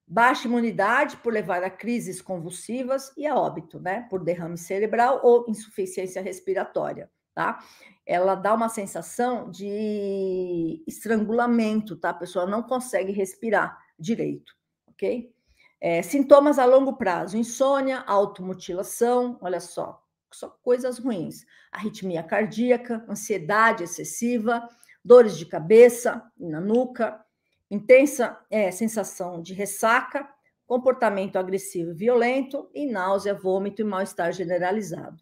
baixa imunidade por levar a crises convulsivas e a óbito, né, por derrame cerebral ou insuficiência respiratória tá? Ela dá uma sensação de estrangulamento, tá? A pessoa não consegue respirar direito, ok? É, sintomas a longo prazo: insônia, automutilação, olha só, só coisas ruins. Arritmia cardíaca, ansiedade excessiva, dores de cabeça e na nuca, intensa é, sensação de ressaca, comportamento agressivo e violento, e náusea, vômito e mal-estar generalizado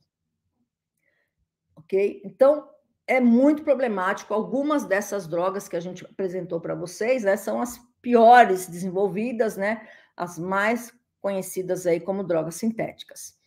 ok? Então, é muito problemático. Algumas dessas drogas que a gente apresentou para vocês né, são as piores desenvolvidas, né? As mais conhecidas aí como drogas sintéticas.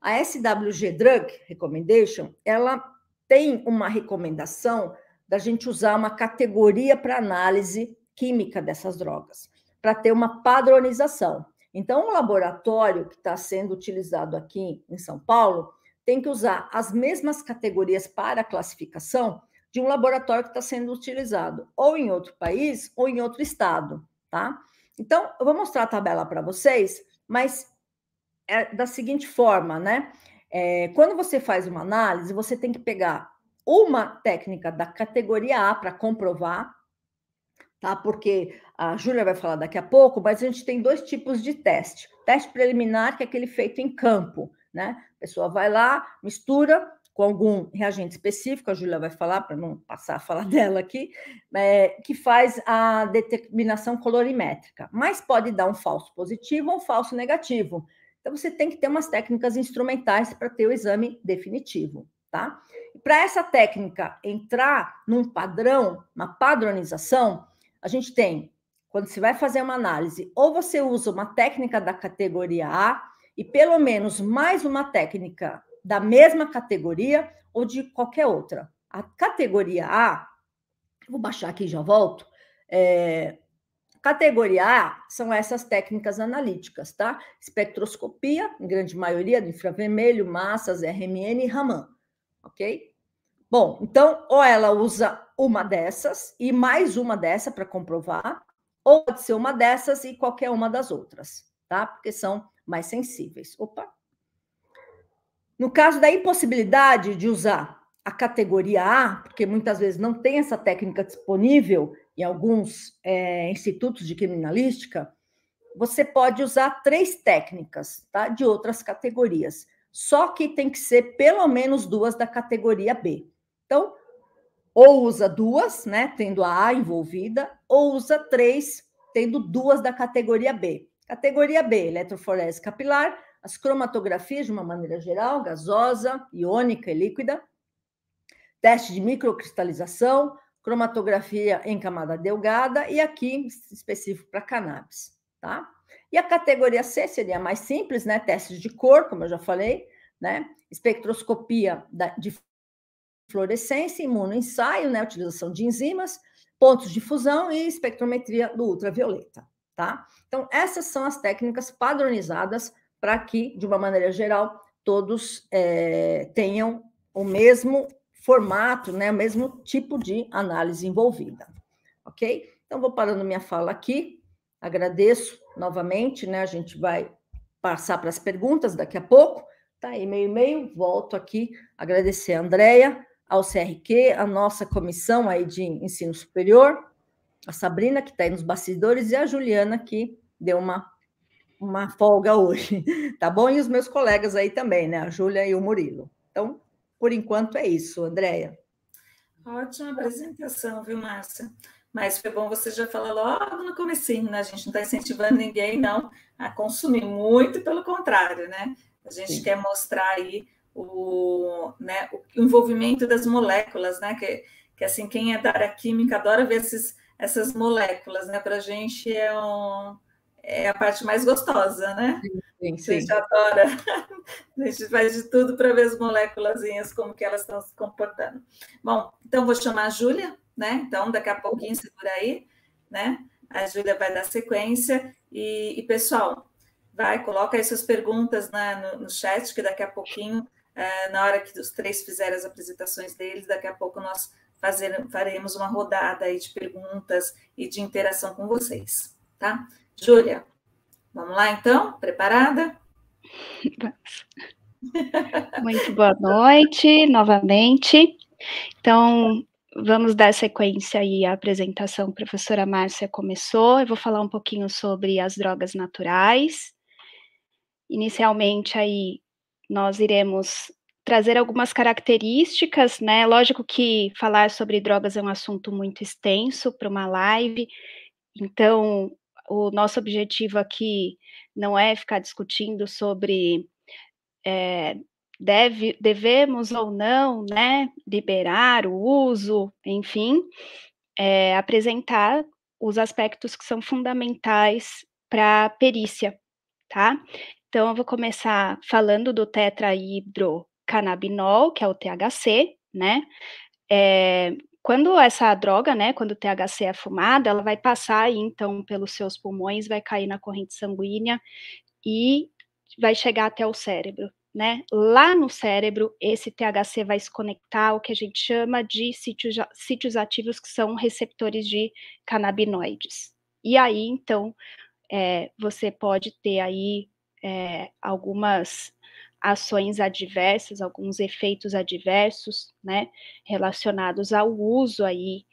A SWG Drug Recommendation, ela tem uma recomendação da gente usar uma categoria para análise química dessas drogas, para ter uma padronização. Então, o laboratório que está sendo utilizado aqui em São Paulo, tem que usar as mesmas categorias para classificação de um laboratório que está sendo utilizado, ou em outro país, ou em outro estado, tá? Então, eu vou mostrar a tabela para vocês, mas é da seguinte forma, né? É, quando você faz uma análise, você tem que pegar uma técnica da categoria A para comprovar, tá? Porque a Júlia vai falar daqui a pouco, mas a gente tem dois tipos de teste: teste preliminar, que é aquele feito em campo, né? A pessoa vai lá, mistura com algum reagente específico, a Júlia vai falar, para não passar a falar dela aqui, é, que faz a determinação colorimétrica. Mas pode dar um falso positivo ou um falso negativo. Então, você tem que ter umas técnicas instrumentais para ter o exame definitivo, tá? Para essa técnica entrar num padrão, uma padronização, a gente tem, quando você vai fazer uma análise, ou você usa uma técnica da categoria A, e pelo menos mais uma técnica da mesma categoria ou de qualquer outra. A categoria A, vou baixar aqui e já volto. É, categoria A são essas técnicas analíticas, tá? Espectroscopia, em grande maioria, do infravermelho, massas, RMN e Raman, ok? Bom, então, ou ela usa uma dessas e mais uma dessa para comprovar, ou pode ser uma dessas e qualquer uma das outras, tá? Porque são mais sensíveis. Opa! No caso da impossibilidade de usar a categoria A, porque muitas vezes não tem essa técnica disponível em alguns é, institutos de criminalística, você pode usar três técnicas tá? de outras categorias. Só que tem que ser pelo menos duas da categoria B. Então, ou usa duas, né, tendo a A envolvida, ou usa três, tendo duas da categoria B. Categoria B, eletroforese capilar, as cromatografias de uma maneira geral, gasosa, iônica e líquida, teste de microcristalização, cromatografia em camada delgada e aqui específico para cannabis, tá? E a categoria C seria mais simples, né? Testes de cor, como eu já falei, né? Espectroscopia de fluorescência, imunoensaio, né? Utilização de enzimas, pontos de fusão e espectrometria do ultravioleta tá? Então, essas são as técnicas padronizadas para que, de uma maneira geral, todos é, tenham o mesmo formato, né, o mesmo tipo de análise envolvida, ok? Então, vou parando minha fala aqui, agradeço novamente, né, a gente vai passar para as perguntas daqui a pouco, tá aí meu e-mail, volto aqui, agradecer a Andrea, ao CRQ, a nossa comissão aí de ensino superior, a Sabrina, que está aí nos bastidores, e a Juliana, que deu uma, uma folga hoje, tá bom? E os meus colegas aí também, né? A Júlia e o Murilo. Então, por enquanto é isso, Andréia. Ótima apresentação, viu, Márcia? Mas foi bom você já falar logo no comecinho, né? A gente não está incentivando ninguém, não, a consumir muito, pelo contrário, né? A gente Sim. quer mostrar aí o, né, o envolvimento das moléculas, né? Que, que assim, quem é da área química adora ver esses essas moléculas, né? Para a gente é, um, é a parte mais gostosa, né? Sim, sim. A gente adora, a gente faz de tudo para ver as moléculas, como que elas estão se comportando. Bom, então vou chamar a Júlia, né? Então, daqui a pouquinho, segura aí, né? A Júlia vai dar sequência. E, e pessoal, vai, coloca aí suas perguntas na, né, no, no chat, que daqui a pouquinho eh, na hora que os três fizerem as apresentações deles, daqui a pouco nós fazer, faremos uma rodada aí de perguntas e de interação com vocês, tá? Júlia, vamos lá então? Preparada? Muito boa noite novamente. Então, vamos dar sequência aí à apresentação a professora Márcia começou. Eu vou falar um pouquinho sobre as drogas naturais. Inicialmente aí nós iremos trazer algumas características, né? Lógico que falar sobre drogas é um assunto muito extenso para uma live, então o nosso objetivo aqui não é ficar discutindo sobre é, deve, devemos ou não, né, liberar o uso, enfim, é, apresentar os aspectos que são fundamentais para a perícia, tá? Então, eu vou começar falando do tetrahidro canabinol, que é o THC, né? É, quando essa droga, né, quando o THC é fumado, ela vai passar aí, então pelos seus pulmões, vai cair na corrente sanguínea e vai chegar até o cérebro, né? Lá no cérebro, esse THC vai se conectar ao que a gente chama de sítios, sítios ativos, que são receptores de canabinoides. E aí, então, é, você pode ter aí é, algumas ações adversas, alguns efeitos adversos, né, relacionados ao uso aí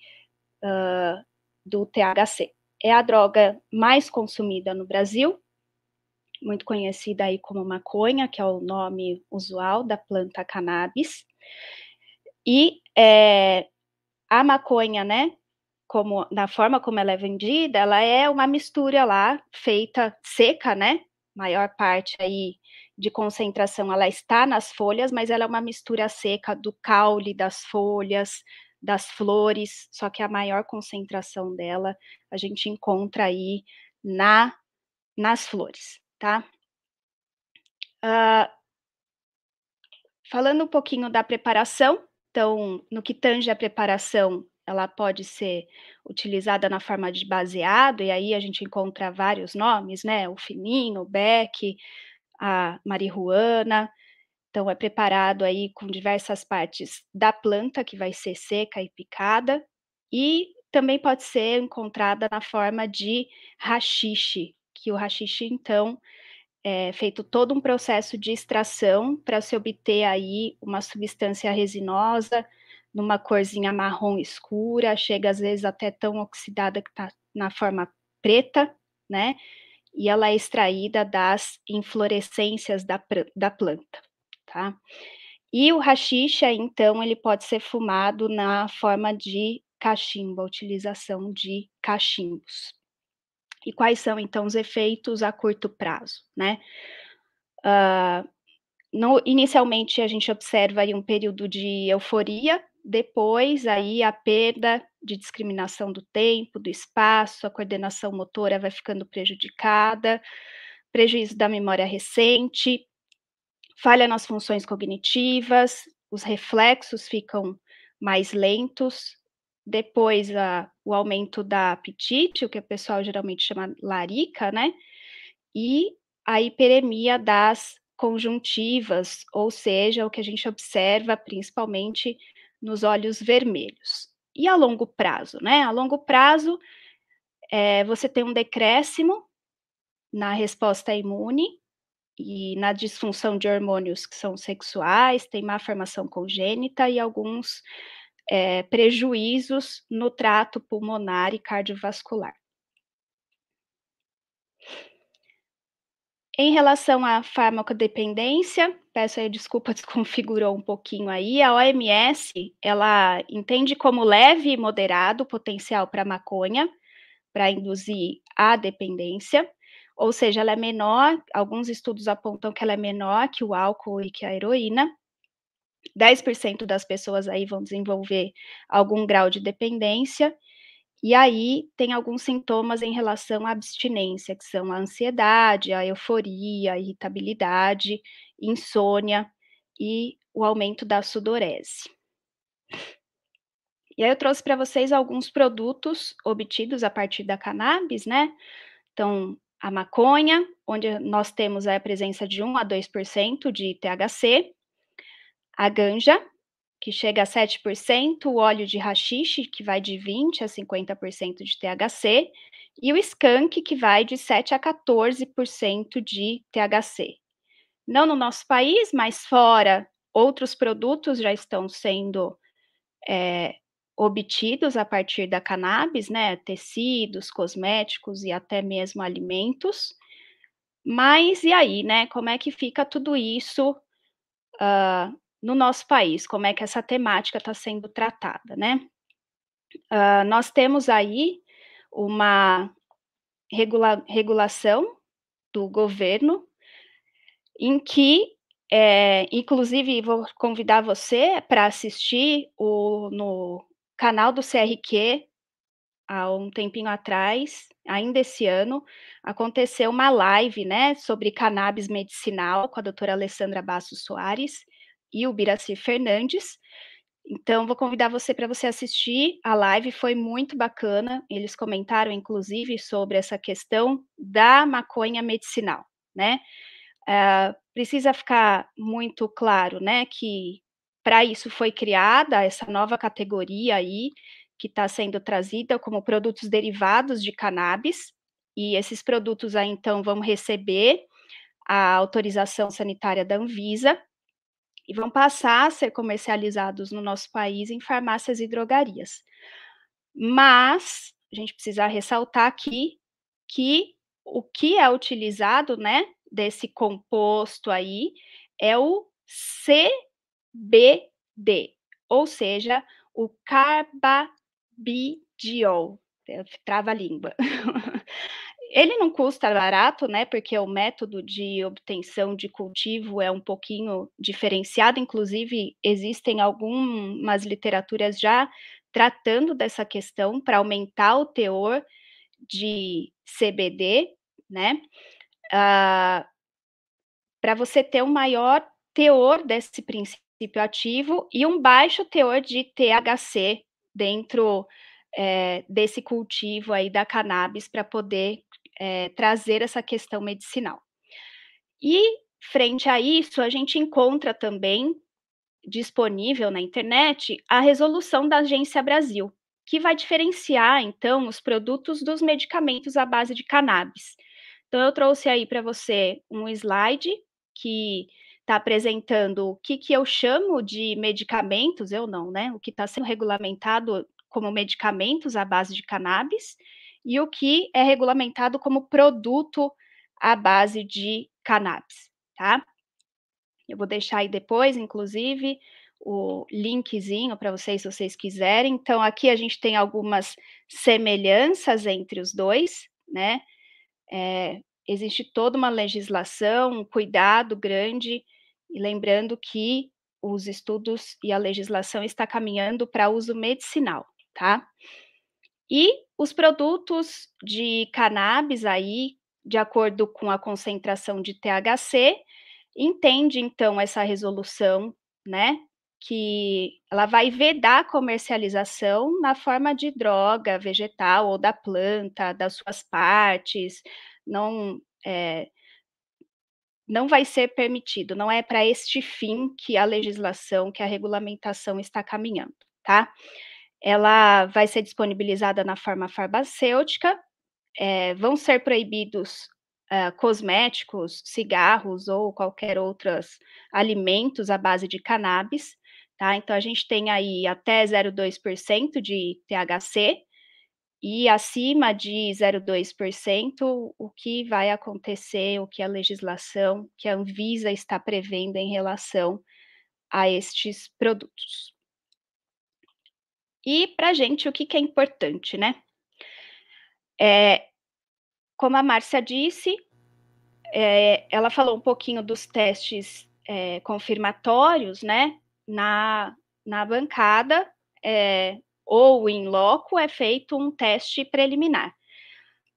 uh, do THC. É a droga mais consumida no Brasil, muito conhecida aí como maconha, que é o nome usual da planta cannabis, e é, a maconha, né, como na forma como ela é vendida, ela é uma mistura lá feita seca, né, maior parte aí de concentração, ela está nas folhas, mas ela é uma mistura seca do caule, das folhas, das flores, só que é a maior concentração dela a gente encontra aí na nas flores, tá? Uh, falando um pouquinho da preparação, então, no que tange a preparação, ela pode ser utilizada na forma de baseado, e aí a gente encontra vários nomes, né? O fininho, o beck, a marihuana. Então, é preparado aí com diversas partes da planta, que vai ser seca e picada, e também pode ser encontrada na forma de rachixe, que o rachixe, então, é feito todo um processo de extração para se obter aí uma substância resinosa, numa corzinha marrom escura, chega às vezes até tão oxidada que está na forma preta, né? e ela é extraída das inflorescências da, da planta, tá? E o rachixa, então, ele pode ser fumado na forma de cachimbo, a utilização de cachimbos. E quais são, então, os efeitos a curto prazo, né? Uh, no, inicialmente, a gente observa aí um período de euforia depois, aí, a perda de discriminação do tempo, do espaço, a coordenação motora vai ficando prejudicada, prejuízo da memória recente, falha nas funções cognitivas, os reflexos ficam mais lentos, depois a, o aumento da apetite, o que o pessoal geralmente chama larica, né? E a hiperemia das conjuntivas, ou seja, o que a gente observa principalmente nos olhos vermelhos. E a longo prazo, né? A longo prazo, é, você tem um decréscimo na resposta imune e na disfunção de hormônios que são sexuais, tem má formação congênita e alguns é, prejuízos no trato pulmonar e cardiovascular. Em relação à farmacodependência, peço aí desculpa, desconfigurou um pouquinho aí. A OMS, ela entende como leve e moderado o potencial para maconha para induzir a dependência, ou seja, ela é menor, alguns estudos apontam que ela é menor que o álcool e que a heroína. 10% das pessoas aí vão desenvolver algum grau de dependência e aí tem alguns sintomas em relação à abstinência, que são a ansiedade, a euforia, a irritabilidade, insônia e o aumento da sudorese. E aí eu trouxe para vocês alguns produtos obtidos a partir da cannabis, né? Então, a maconha, onde nós temos a presença de 1 a 2% de THC, a ganja, que chega a 7%, o óleo de rachixe, que vai de 20% a 50% de THC, e o skunk, que vai de 7% a 14% de THC. Não no nosso país, mas fora, outros produtos já estão sendo é, obtidos a partir da cannabis, né? Tecidos, cosméticos e até mesmo alimentos. Mas e aí, né? Como é que fica tudo isso uh, no nosso país, como é que essa temática está sendo tratada, né? Uh, nós temos aí uma regula regulação do governo em que, é, inclusive, vou convidar você para assistir o, no canal do CRQ há um tempinho atrás, ainda esse ano, aconteceu uma live, né, sobre cannabis medicinal com a doutora Alessandra Basso Soares, e o Biraci Fernandes. Então, vou convidar você para você assistir a live, foi muito bacana. Eles comentaram, inclusive, sobre essa questão da maconha medicinal, né? Uh, precisa ficar muito claro, né, que para isso foi criada essa nova categoria aí, que está sendo trazida como produtos derivados de cannabis, e esses produtos aí, então, vão receber a autorização sanitária da Anvisa, e vão passar a ser comercializados no nosso país em farmácias e drogarias. Mas a gente precisa ressaltar aqui que o que é utilizado, né, desse composto aí é o CBD, ou seja, o carbabidiol. Trava a língua. Ele não custa barato, né? Porque o método de obtenção de cultivo é um pouquinho diferenciado. Inclusive, existem algumas literaturas já tratando dessa questão para aumentar o teor de CBD, né? Ah, para você ter um maior teor desse princípio ativo e um baixo teor de THC dentro é, desse cultivo aí da cannabis para poder é, trazer essa questão medicinal. E, frente a isso, a gente encontra também disponível na internet a resolução da Agência Brasil, que vai diferenciar, então, os produtos dos medicamentos à base de cannabis. Então, eu trouxe aí para você um slide que está apresentando o que, que eu chamo de medicamentos, eu não, né? O que está sendo regulamentado como medicamentos à base de cannabis, e o que é regulamentado como produto à base de cannabis, tá? Eu vou deixar aí depois, inclusive, o linkzinho para vocês, se vocês quiserem. Então, aqui a gente tem algumas semelhanças entre os dois, né? É, existe toda uma legislação, um cuidado grande, e lembrando que os estudos e a legislação está caminhando para uso medicinal, tá? E os produtos de cannabis aí, de acordo com a concentração de THC, entende então essa resolução, né, que ela vai vedar a comercialização na forma de droga vegetal ou da planta, das suas partes, não é, não vai ser permitido, não é para este fim que a legislação, que a regulamentação está caminhando, tá? ela vai ser disponibilizada na forma farmacêutica, é, vão ser proibidos ah, cosméticos, cigarros ou qualquer outros alimentos à base de cannabis, tá? Então a gente tem aí até 0,2% de THC e acima de 0,2% o que vai acontecer, o que a legislação, que a Anvisa está prevendo em relação a estes produtos. E para a gente, o que, que é importante, né? É, como a Márcia disse, é, ela falou um pouquinho dos testes é, confirmatórios, né? Na, na bancada é, ou em loco é feito um teste preliminar.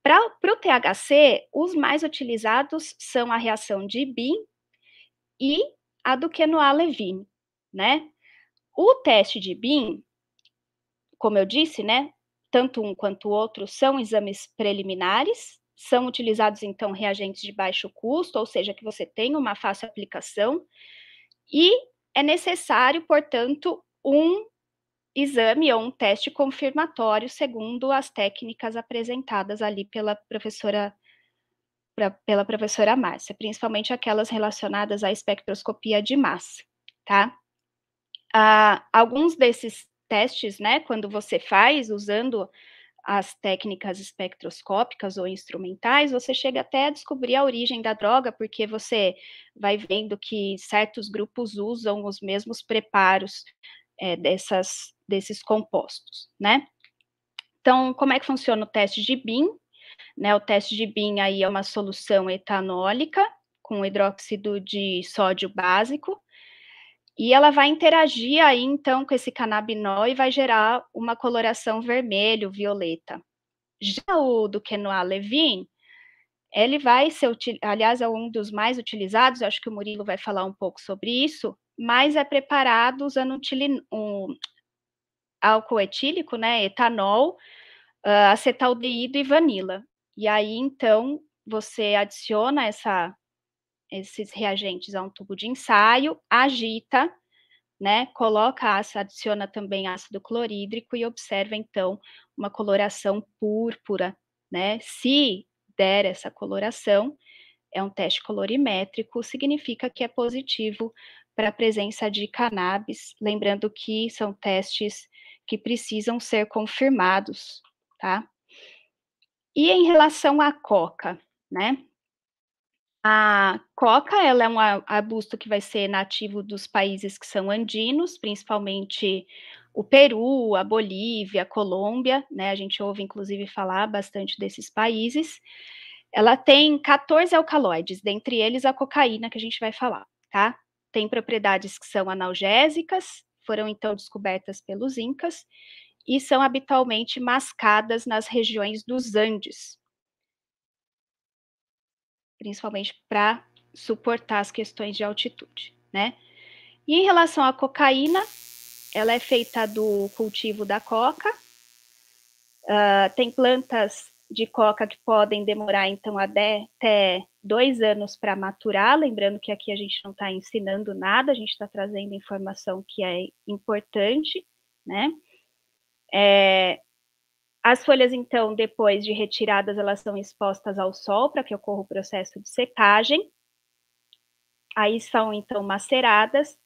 Para o THC, os mais utilizados são a reação de BIM e a do quenoa levine, né? O teste de BIM como eu disse, né, tanto um quanto o outro são exames preliminares, são utilizados então reagentes de baixo custo, ou seja, que você tem uma fácil aplicação, e é necessário, portanto, um exame ou um teste confirmatório, segundo as técnicas apresentadas ali pela professora pra, pela professora Márcia, principalmente aquelas relacionadas à espectroscopia de massa, tá? Ah, alguns desses testes, né, quando você faz usando as técnicas espectroscópicas ou instrumentais, você chega até a descobrir a origem da droga, porque você vai vendo que certos grupos usam os mesmos preparos é, dessas, desses compostos, né? Então, como é que funciona o teste de BIM? Né, o teste de BIM aí é uma solução etanólica com hidróxido de sódio básico, e ela vai interagir aí então com esse canabinol e vai gerar uma coloração vermelho, violeta. Já o do quenoa levin, ele vai ser, aliás, é um dos mais utilizados, acho que o Murilo vai falar um pouco sobre isso, mas é preparado usando um, álcool etílico, né, etanol, uh, acetaldeído e vanila. E aí, então, você adiciona essa esses reagentes a um tubo de ensaio, agita, né, coloca adiciona também ácido clorídrico e observa então uma coloração púrpura, né? Se der essa coloração, é um teste colorimétrico, significa que é positivo para a presença de cannabis, lembrando que são testes que precisam ser confirmados, tá? E em relação à coca, né? A coca, ela é um arbusto que vai ser nativo dos países que são andinos, principalmente o Peru, a Bolívia, a Colômbia, né? A gente ouve inclusive falar bastante desses países. Ela tem 14 alcaloides, dentre eles a cocaína que a gente vai falar, tá? Tem propriedades que são analgésicas, foram então descobertas pelos incas e são habitualmente mascadas nas regiões dos Andes, principalmente para suportar as questões de altitude, né? E em relação à cocaína, ela é feita do cultivo da coca. Uh, tem plantas de coca que podem demorar então até dois anos para maturar. Lembrando que aqui a gente não está ensinando nada, a gente está trazendo informação que é importante, né? É, as folhas, então, depois de retiradas, elas são expostas ao sol para que ocorra o processo de secagem. Aí são, então, maceradas.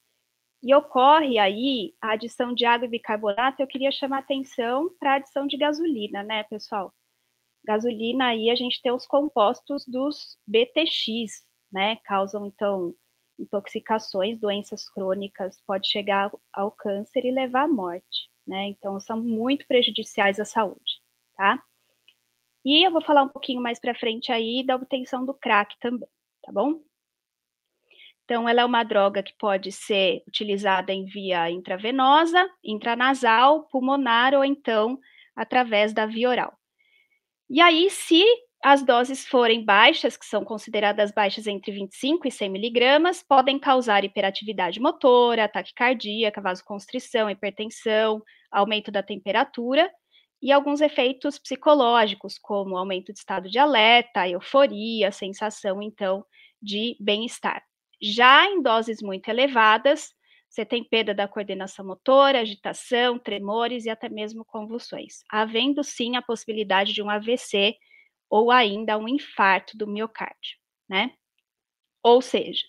E ocorre aí a adição de água e bicarbonato. Eu queria chamar atenção para a adição de gasolina, né, pessoal? Gasolina, aí a gente tem os compostos dos BTX, né? Causam, então, intoxicações, doenças crônicas, pode chegar ao câncer e levar à morte né? Então, são muito prejudiciais à saúde, tá? E eu vou falar um pouquinho mais para frente aí da obtenção do crack também, tá bom? Então, ela é uma droga que pode ser utilizada em via intravenosa, intranasal, pulmonar ou então através da via oral. E aí, se as doses forem baixas, que são consideradas baixas entre 25 e 100 miligramas, podem causar hiperatividade motora, ataque cardíaco, vasoconstrição, hipertensão, aumento da temperatura e alguns efeitos psicológicos, como aumento de estado de alerta, euforia, sensação, então, de bem-estar. Já em doses muito elevadas, você tem perda da coordenação motora, agitação, tremores e até mesmo convulsões, havendo sim a possibilidade de um AVC ou ainda um infarto do miocárdio, né? Ou seja,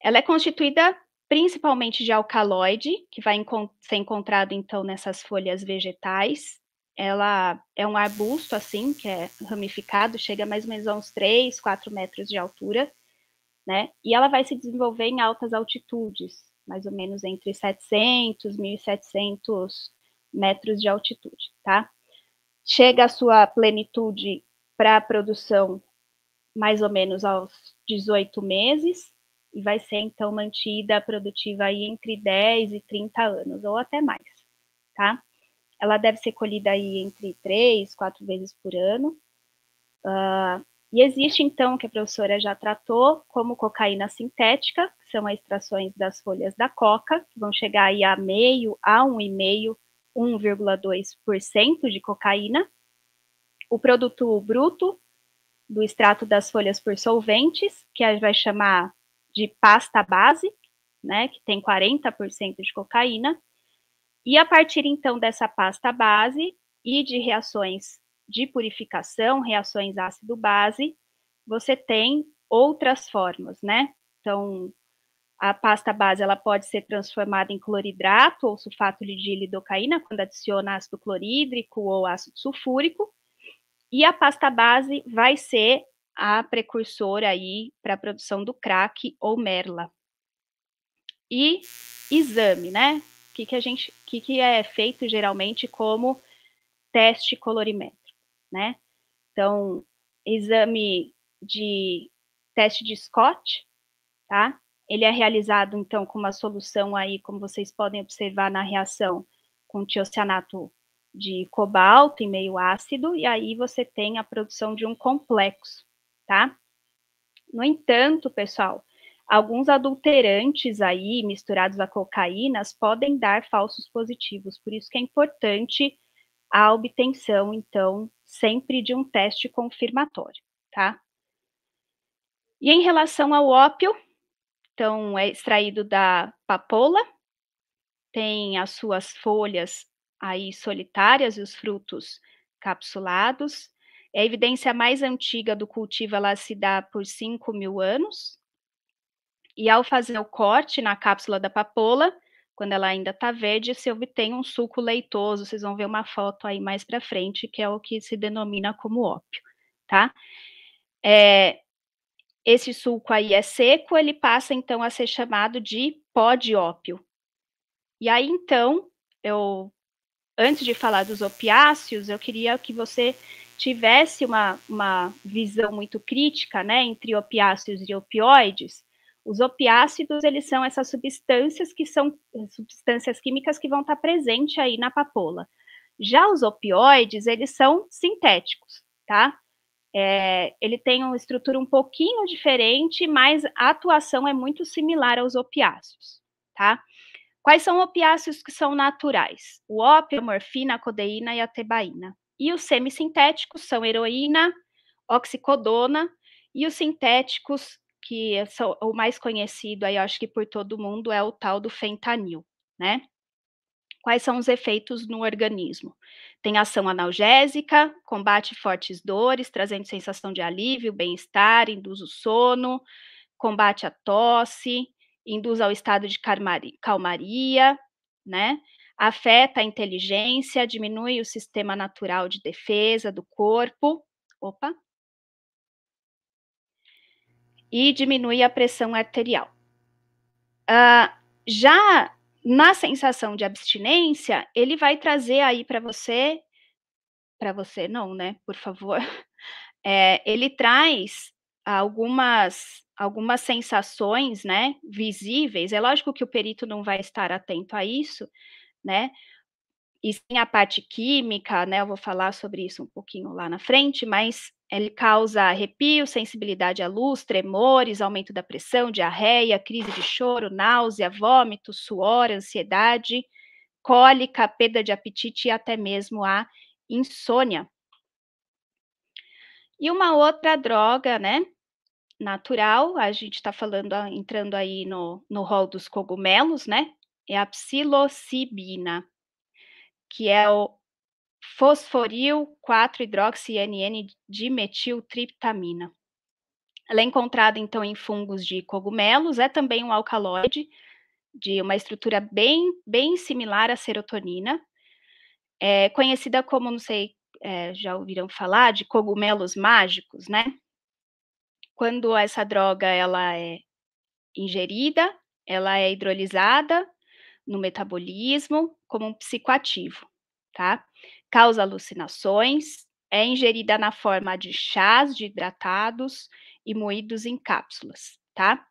ela é constituída principalmente de alcaloide, que vai ser encontrado então nessas folhas vegetais. Ela é um arbusto assim, que é ramificado, chega mais ou menos a uns 3, 4 metros de altura, né? E ela vai se desenvolver em altas altitudes, mais ou menos entre 700, 1700 metros de altitude, tá? Chega à sua plenitude para a produção mais ou menos aos 18 meses e vai ser então mantida produtiva aí entre 10 e 30 anos ou até mais, tá? Ela deve ser colhida aí entre 3, 4 vezes por ano. Uh, e existe então, que a professora já tratou, como cocaína sintética, que são as extrações das folhas da coca, que vão chegar aí a meio a 1,5, 1,2% de cocaína, o produto bruto do extrato das folhas por solventes, que a gente vai chamar de pasta base, né, que tem 40% de cocaína, e a partir então dessa pasta base e de reações de purificação, reações ácido-base, você tem outras formas, né? Então, a pasta base ela pode ser transformada em cloridrato ou sulfato de ilidocaína quando adiciona ácido clorídrico ou ácido sulfúrico, e a pasta base vai ser a precursora aí para a produção do crack ou merla. E exame, né? O que, que a gente, que, que é feito geralmente como teste colorimétrico, né? Então, exame de teste de Scott, tá? Ele é realizado então com uma solução aí, como vocês podem observar na reação com tiocianato de cobalto e meio ácido, e aí você tem a produção de um complexo, tá? No entanto, pessoal, alguns adulterantes aí misturados a cocaínas podem dar falsos positivos, por isso que é importante a obtenção, então, sempre de um teste confirmatório, tá? E em relação ao ópio, então é extraído da papoula, tem as suas folhas aí solitárias e os frutos capsulados. É a evidência mais antiga do cultivo ela se dá por 5 mil anos. E ao fazer o corte na cápsula da papoula, quando ela ainda está verde, se obtém um suco leitoso. Vocês vão ver uma foto aí mais para frente, que é o que se denomina como ópio, tá? É, esse suco aí é seco, ele passa então a ser chamado de pó de ópio. E aí então, eu antes de falar dos opiáceos, eu queria que você tivesse uma, uma visão muito crítica né, entre opiáceos e opioides. Os opiácidos, eles são essas substâncias que são substâncias químicas que vão estar presentes aí na papoula. Já os opioides, eles são sintéticos, tá? É, ele tem uma estrutura um pouquinho diferente, mas a atuação é muito similar aos opiáceos, tá? Quais são opiáceos que são naturais? O ópio, a morfina, a codeína e a tebaína. E os semissintéticos são heroína, oxicodona, e os sintéticos, que são o mais conhecido aí, acho que por todo mundo, é o tal do fentanil, né? Quais são os efeitos no organismo? Tem ação analgésica, combate fortes dores, trazendo sensação de alívio, bem-estar, induz o sono, combate a tosse, induz ao estado de calmaria, né? Afeta a inteligência, diminui o sistema natural de defesa do corpo. Opa! E diminui a pressão arterial. Uh, já na sensação de abstinência, ele vai trazer aí para você, para você não, né? Por favor, é, ele traz algumas algumas sensações, né, visíveis. É lógico que o perito não vai estar atento a isso, né? E sim a parte química, né? Eu vou falar sobre isso um pouquinho lá na frente, mas ele causa arrepio, sensibilidade à luz, tremores, aumento da pressão, diarreia, crise de choro, náusea, vômito, suor, ansiedade, cólica, perda de apetite e até mesmo a insônia. E uma outra droga, né, natural, a gente está falando, entrando aí no, no rol dos cogumelos, né? É a psilocibina, que é o fosforil 4-hidroxi-NN-dimetiltriptamina. Ela é encontrada, então, em fungos de cogumelos, é também um alcaloide de uma estrutura bem, bem similar à serotonina, é conhecida como, não sei, é, já ouviram falar, de cogumelos mágicos, né? quando essa droga ela é ingerida, ela é hidrolisada no metabolismo como um psicoativo, tá? Causa alucinações, é ingerida na forma de chás, de hidratados e moídos em cápsulas, tá?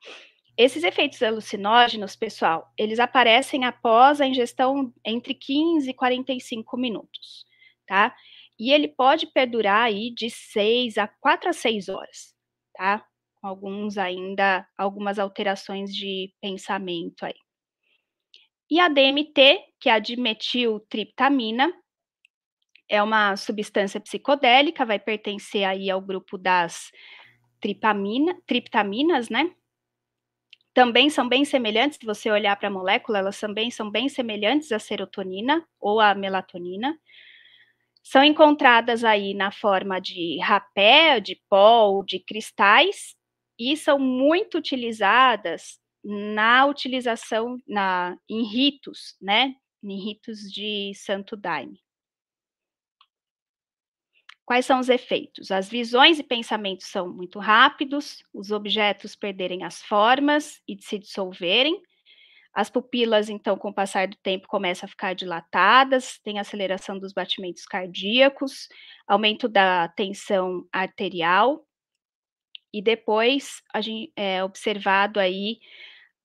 Esses efeitos alucinógenos, pessoal, eles aparecem após a ingestão entre 15 e 45 minutos, tá? E ele pode perdurar aí de 6 a 4 a 6 horas tá? Com alguns ainda, algumas alterações de pensamento aí. E a DMT, que é a dimetiltriptamina, é uma substância psicodélica, vai pertencer aí ao grupo das tripamina, triptaminas, né? Também são bem semelhantes, se você olhar para a molécula, elas também são bem semelhantes à serotonina ou à melatonina, são encontradas aí na forma de rapé, de pó, de cristais, e são muito utilizadas na utilização na, em ritos, né? Em ritos de Santo Daime. Quais são os efeitos? As visões e pensamentos são muito rápidos, os objetos perderem as formas e se dissolverem, as pupilas, então, com o passar do tempo, começam a ficar dilatadas, tem aceleração dos batimentos cardíacos, aumento da tensão arterial, e depois a gente, é observado aí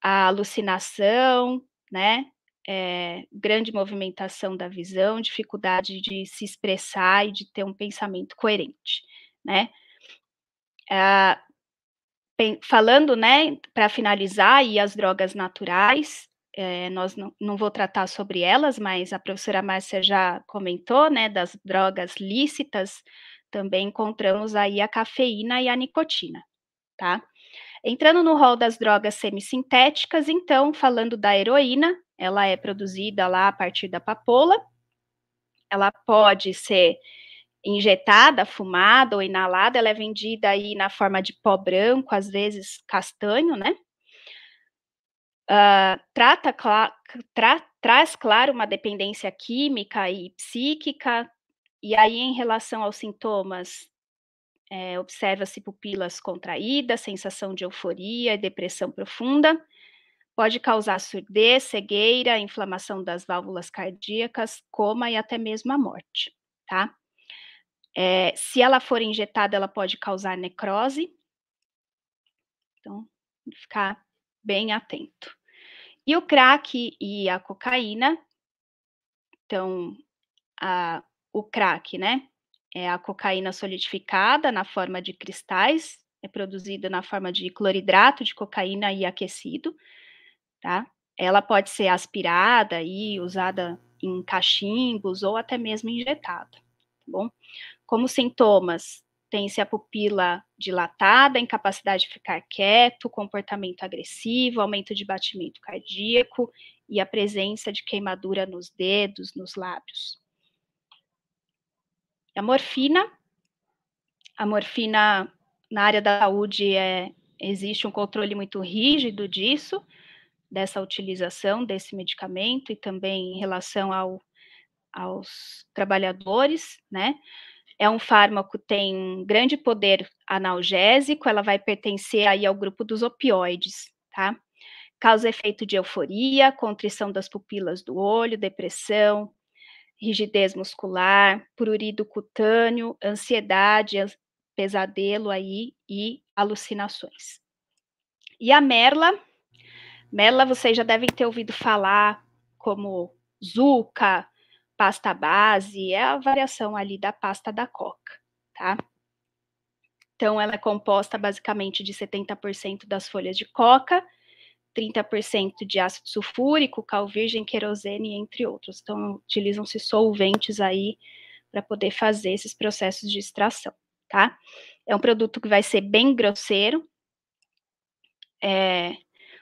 a alucinação, né? É, grande movimentação da visão, dificuldade de se expressar e de ter um pensamento coerente, né? Uh, falando, né, para finalizar, e as drogas naturais, é, nós não, não vou tratar sobre elas, mas a professora Márcia já comentou, né, das drogas lícitas, também encontramos aí a cafeína e a nicotina, tá? Entrando no rol das drogas semissintéticas, então, falando da heroína, ela é produzida lá a partir da papoula, ela pode ser injetada, fumada ou inalada, ela é vendida aí na forma de pó branco, às vezes castanho, né? Uh, trata, tra traz, claro, uma dependência química e psíquica, e aí em relação aos sintomas, é, observa-se pupilas contraídas, sensação de euforia e depressão profunda, pode causar surdez, cegueira, inflamação das válvulas cardíacas, coma e até mesmo a morte, tá? É, se ela for injetada, ela pode causar necrose. Então, ficar bem atento. E o crack e a cocaína. Então, a, o crack, né? É a cocaína solidificada na forma de cristais, é produzida na forma de cloridrato de cocaína e aquecido, tá? Ela pode ser aspirada e usada em cachimbos ou até mesmo injetada, tá bom? Como sintomas, tem-se a pupila dilatada, incapacidade de ficar quieto, comportamento agressivo, aumento de batimento cardíaco e a presença de queimadura nos dedos, nos lábios. A morfina. A morfina na área da saúde é, existe um controle muito rígido disso, dessa utilização desse medicamento e também em relação ao, aos trabalhadores, né? É um fármaco tem grande poder analgésico, ela vai pertencer aí ao grupo dos opioides, tá? Causa efeito de euforia, contrição das pupilas do olho, depressão, rigidez muscular, prurido cutâneo, ansiedade, pesadelo aí e alucinações. E a merla, merla vocês já devem ter ouvido falar como Zuca, pasta base, é a variação ali da pasta da coca, tá? Então, ela é composta basicamente de 70% das folhas de coca, 30% de ácido sulfúrico, cal virgem, querosene, entre outros. Então, utilizam-se solventes aí para poder fazer esses processos de extração, tá? É um produto que vai ser bem grosseiro, é,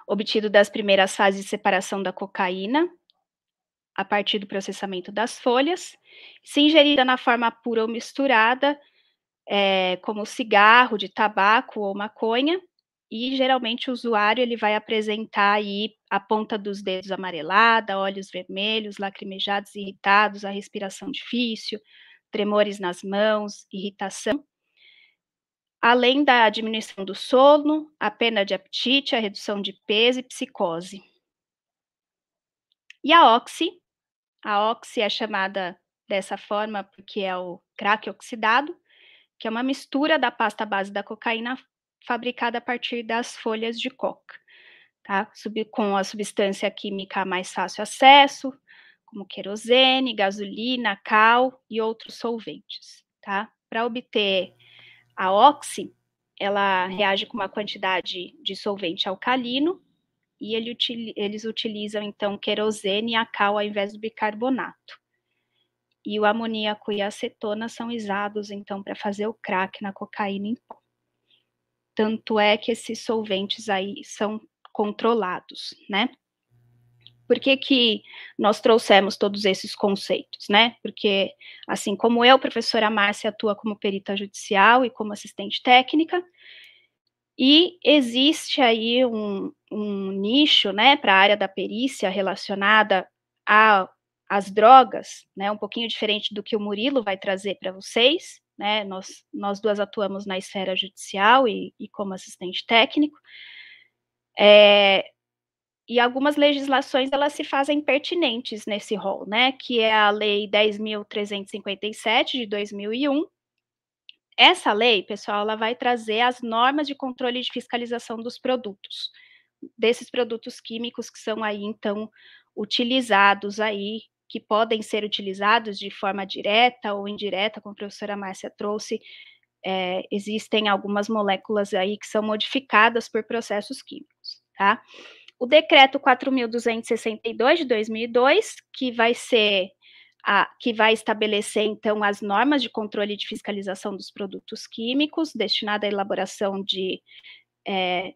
obtido das primeiras fases de separação da cocaína, a partir do processamento das folhas. Se ingerida na forma pura ou misturada, é, como cigarro, de tabaco ou maconha, e geralmente o usuário ele vai apresentar aí a ponta dos dedos amarelada, olhos vermelhos, lacrimejados, irritados, a respiração difícil, tremores nas mãos, irritação. Além da diminuição do sono, a perda de apetite, a redução de peso e psicose. E a oxi a oxi é chamada dessa forma porque é o crack oxidado, que é uma mistura da pasta base da cocaína fabricada a partir das folhas de coca, tá? com a substância química mais fácil acesso, como querosene, gasolina, cal e outros solventes, tá? Para obter a oxi, ela reage com uma quantidade de solvente alcalino e ele, eles utilizam então querosene e a cal ao invés do bicarbonato. E o amoníaco e a acetona são usados então para fazer o crack na cocaína em pó. Tanto é que esses solventes aí são controlados, né? Por que, que nós trouxemos todos esses conceitos, né? Porque, assim como eu, professora Márcia atua como perita judicial e como assistente técnica, e existe aí um, um nicho né, para a área da perícia relacionada às drogas, né, um pouquinho diferente do que o Murilo vai trazer para vocês. Né, nós, nós duas atuamos na esfera judicial e, e como assistente técnico. É, e algumas legislações elas se fazem pertinentes nesse rol, né? Que é a Lei 10.357 de 2001, essa lei, pessoal, ela vai trazer as normas de controle de fiscalização dos produtos, desses produtos químicos que são aí então utilizados aí, que podem ser utilizados de forma direta ou indireta, como a professora Márcia trouxe. É, existem algumas moléculas aí que são modificadas por processos químicos, tá? O decreto 4.262 de 2002, que vai ser a, que vai estabelecer, então, as normas de controle de fiscalização dos produtos químicos, destinada à elaboração de é,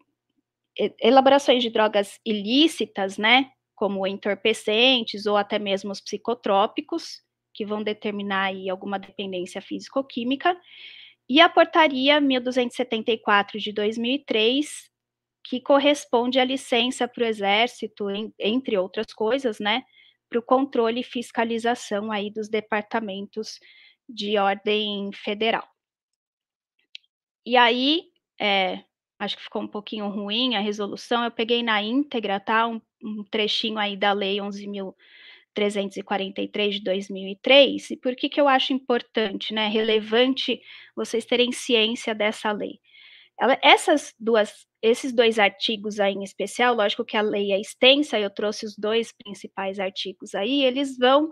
elaborações de drogas ilícitas, né, como entorpecentes ou até mesmo os psicotrópicos, que vão determinar aí alguma dependência físico-química, e a portaria 1274 de 2003, que corresponde à licença para o Exército, em, entre outras coisas, né, para o controle e fiscalização aí dos departamentos de ordem federal. E aí, é, acho que ficou um pouquinho ruim a resolução, eu peguei na íntegra, tá? Um, um trechinho aí da Lei 11.343 de 2003. E por que, que eu acho importante, né? Relevante vocês terem ciência dessa lei? Ela, essas duas, esses dois artigos aí em especial, lógico que a lei é extensa, eu trouxe os dois principais artigos aí, eles vão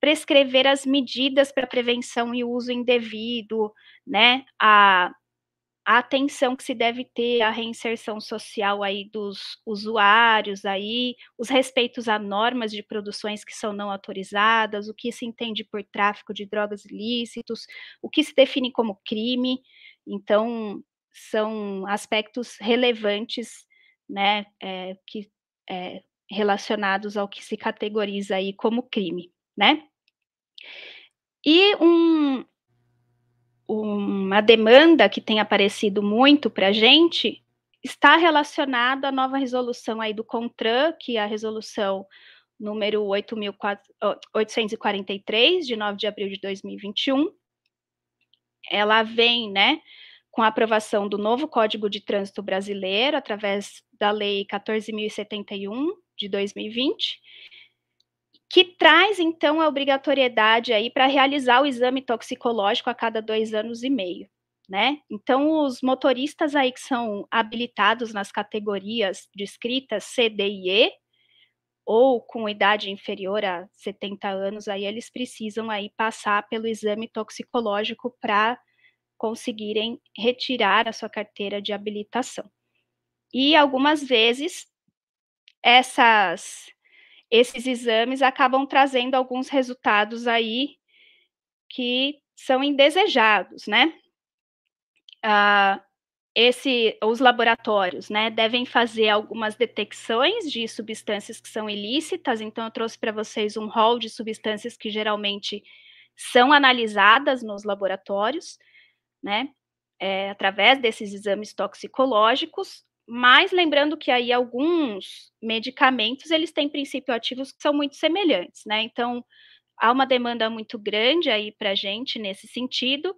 prescrever as medidas para prevenção e uso indevido, né, a, a, atenção que se deve ter à reinserção social aí dos usuários aí, os respeitos a normas de produções que são não autorizadas, o que se entende por tráfico de drogas ilícitos, o que se define como crime. Então, são aspectos relevantes, né, é, que é, relacionados ao que se categoriza aí como crime, né? E um, uma demanda que tem aparecido muito para a gente está relacionada à nova resolução aí do CONTRAN, que é a resolução número 8.843, de 9 de abril de 2021. Ela vem, né, com a aprovação do novo Código de Trânsito Brasileiro, através da Lei 14.071 de 2020, que traz então a obrigatoriedade aí para realizar o exame toxicológico a cada dois anos e meio, né? Então, os motoristas aí que são habilitados nas categorias descritas C, D e E, ou com idade inferior a 70 anos, aí eles precisam aí passar pelo exame toxicológico para conseguirem retirar a sua carteira de habilitação. E algumas vezes essas, esses exames acabam trazendo alguns resultados aí que são indesejados, né? Ah, esse, os laboratórios, né, devem fazer algumas detecções de substâncias que são ilícitas. Então, eu trouxe para vocês um rol de substâncias que geralmente são analisadas nos laboratórios né? É, através desses exames toxicológicos, mas lembrando que aí alguns medicamentos eles têm princípios ativos que são muito semelhantes, né? Então há uma demanda muito grande aí para a gente nesse sentido.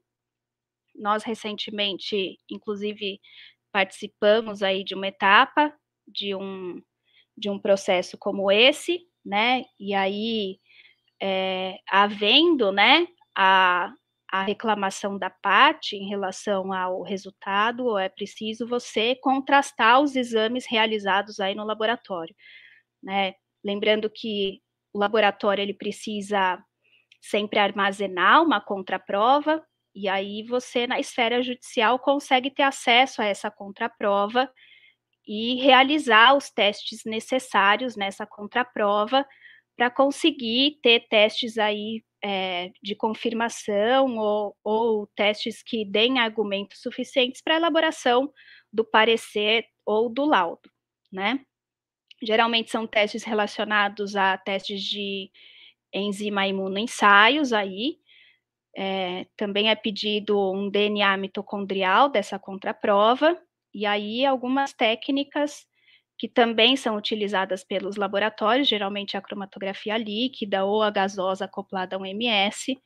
Nós recentemente, inclusive, participamos aí de uma etapa de um de um processo como esse, né? E aí é, havendo, né, a, a reclamação da PAT em relação ao resultado, ou é preciso você contrastar os exames realizados aí no laboratório. Né? Lembrando que o laboratório ele precisa sempre armazenar uma contraprova, e aí você, na esfera judicial, consegue ter acesso a essa contraprova e realizar os testes necessários nessa contraprova para conseguir ter testes aí é, de confirmação ou, ou, testes que deem argumentos suficientes para a elaboração do parecer ou do laudo, né? Geralmente são testes relacionados a testes de enzima imunoensaios aí, é, também é pedido um DNA mitocondrial dessa contraprova, e aí algumas técnicas que também são utilizadas pelos laboratórios, geralmente a cromatografia líquida ou a gasosa acoplada a um MS,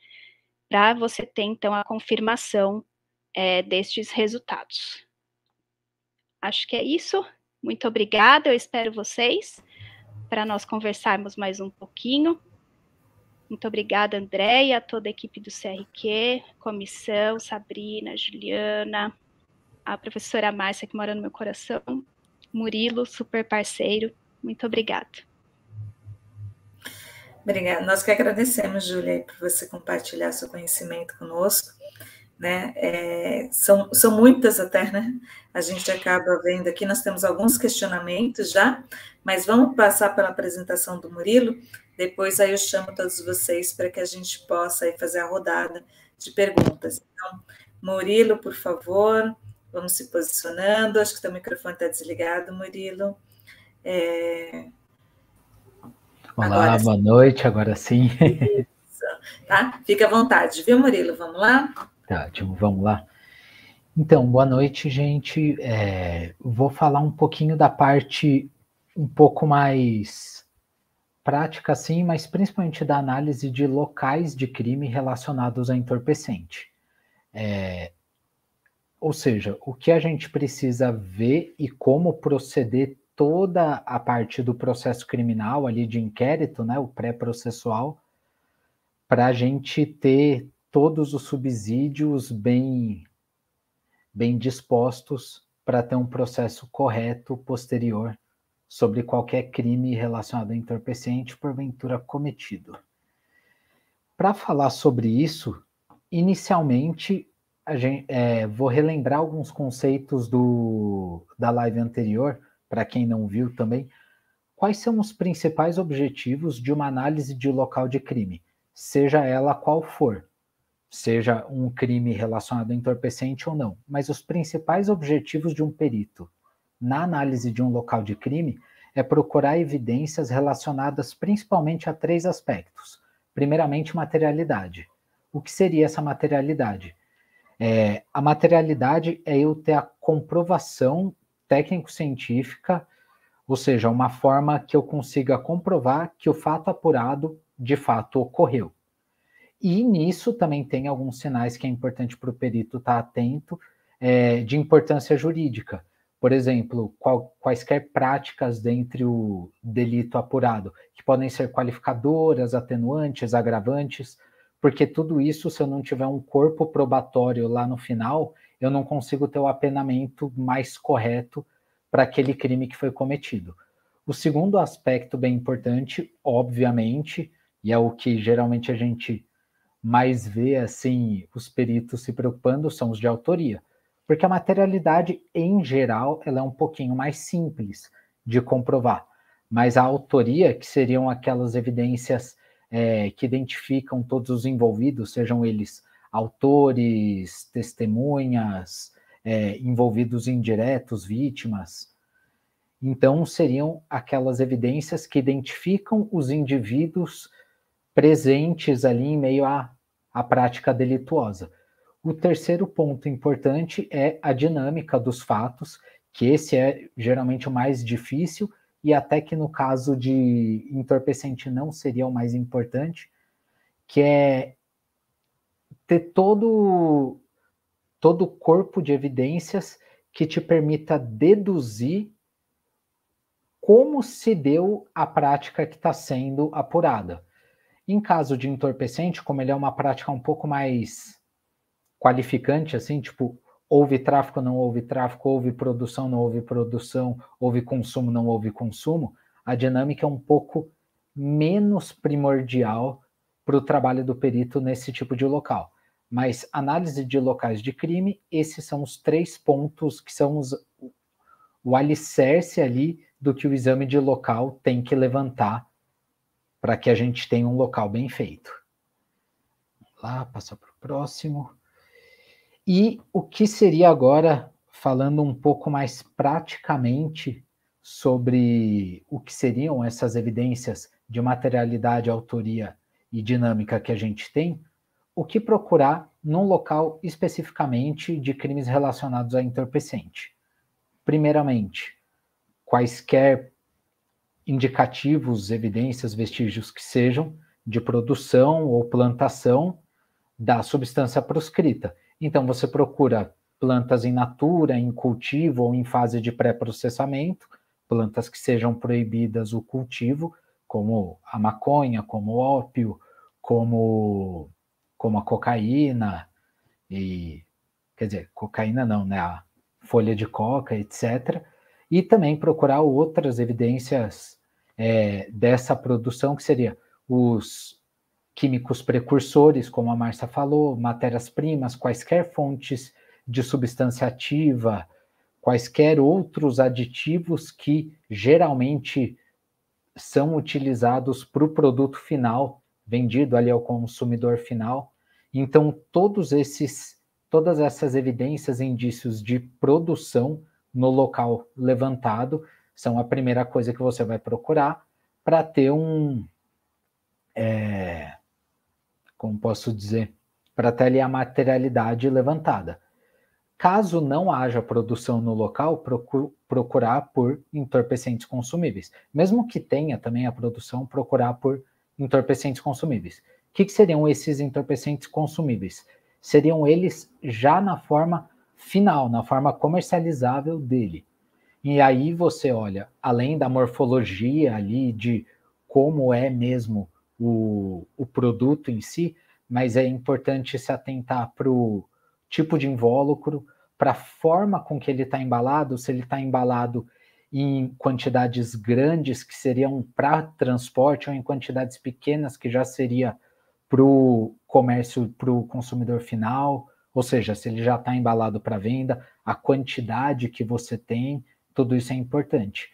para você ter então a confirmação é, destes resultados. Acho que é isso. Muito obrigada, eu espero vocês para nós conversarmos mais um pouquinho. Muito obrigada, Andréia, toda a equipe do CRQ, comissão, Sabrina, Juliana, a professora Márcia, que mora no meu coração. Murilo, super parceiro. Muito obrigada. Obrigada. Nós que agradecemos, Júlia, por você compartilhar seu conhecimento conosco. Né? É, são, são muitas até, né? A gente acaba vendo aqui, nós temos alguns questionamentos já, mas vamos passar pela apresentação do Murilo, depois aí eu chamo todos vocês para que a gente possa fazer a rodada de perguntas. Então, Murilo, por favor, Vamos se posicionando. Acho que o microfone está desligado, Murilo. É... Olá, Agora, boa sim. noite. Agora sim. Isso. Tá? Fica à vontade, viu, Murilo? Vamos lá? Tá, ótimo, vamos lá. Então, boa noite, gente. É, vou falar um pouquinho da parte um pouco mais prática, sim, mas principalmente da análise de locais de crime relacionados a entorpecente. É, ou seja, o que a gente precisa ver e como proceder toda a parte do processo criminal ali de inquérito, né, o pré-processual, para a gente ter todos os subsídios bem bem dispostos para ter um processo correto posterior sobre qualquer crime relacionado a entorpecente porventura cometido. Para falar sobre isso, inicialmente gente, é, vou relembrar alguns conceitos do, da live anterior, para quem não viu também. Quais são os principais objetivos de uma análise de local de crime, seja ela qual for? Seja um crime relacionado a entorpecente ou não, mas os principais objetivos de um perito na análise de um local de crime é procurar evidências relacionadas principalmente a três aspectos. Primeiramente, materialidade. O que seria essa materialidade? É, a materialidade é eu ter a comprovação técnico-científica, ou seja, uma forma que eu consiga comprovar que o fato apurado de fato ocorreu. E nisso também tem alguns sinais que é importante para o perito estar tá atento é, de importância jurídica. Por exemplo, qual, quaisquer práticas dentre o delito apurado, que podem ser qualificadoras, atenuantes, agravantes, porque tudo isso, se eu não tiver um corpo probatório lá no final, eu não consigo ter o apenamento mais correto para aquele crime que foi cometido. O segundo aspecto bem importante, obviamente, e é o que geralmente a gente mais vê assim os peritos se preocupando são os de autoria, porque a materialidade em geral ela é um pouquinho mais simples de comprovar, mas a autoria que seriam aquelas evidências é, que identificam todos os envolvidos, sejam eles autores, testemunhas, é, envolvidos indiretos, vítimas. Então, seriam aquelas evidências que identificam os indivíduos presentes ali em meio à, à prática delituosa. O terceiro ponto importante é a dinâmica dos fatos, que esse é geralmente o mais difícil, e até que no caso de entorpecente não seria o mais importante, que é ter todo todo o corpo de evidências que te permita deduzir como se deu a prática que está sendo apurada. Em caso de entorpecente, como ele é uma prática um pouco mais qualificante, assim, tipo, houve tráfico, não houve tráfico, houve produção, não houve produção, houve consumo, não houve consumo, a dinâmica é um pouco menos primordial para o trabalho do perito nesse tipo de local. Mas análise de locais de crime, esses são os três pontos que são os, o alicerce ali do que o exame de local tem que levantar para que a gente tenha um local bem feito. Lá, passar para o próximo. E o que seria agora, falando um pouco mais praticamente sobre o que seriam essas evidências de materialidade, autoria e dinâmica que a gente tem, o que procurar num local especificamente de crimes relacionados a entorpecente? Primeiramente, quaisquer indicativos, evidências, vestígios que sejam de produção ou plantação da substância proscrita. Então você procura plantas em natura, em cultivo ou em fase de pré-processamento, plantas que sejam proibidas o cultivo, como a maconha, como o ópio, como, como a cocaína e quer dizer, cocaína não, né, a folha de coca, etc. E também procurar outras evidências é, dessa produção que seria os químicos precursores, como a Marcia falou, matérias-primas, quaisquer fontes de substância ativa, quaisquer outros aditivos que geralmente são utilizados para o produto final, vendido ali ao consumidor final. Então, todos esses, todas essas evidências, indícios de produção no local levantado, são a primeira coisa que você vai procurar para ter um, é como posso dizer, para ter a materialidade levantada. Caso não haja produção no local, procurar por entorpecentes consumíveis. Mesmo que tenha também a produção, procurar por entorpecentes consumíveis. O que, que seriam esses entorpecentes consumíveis? Seriam eles já na forma final, na forma comercializável dele. E aí você olha, além da morfologia ali, de como é mesmo o, o produto em si, mas é importante se atentar para o tipo de invólucro, para a forma com que ele está embalado, se ele está embalado em quantidades grandes que seriam para transporte ou em quantidades pequenas que já seria para o comércio, para o consumidor final, ou seja, se ele já está embalado para venda, a quantidade que você tem, tudo isso é importante.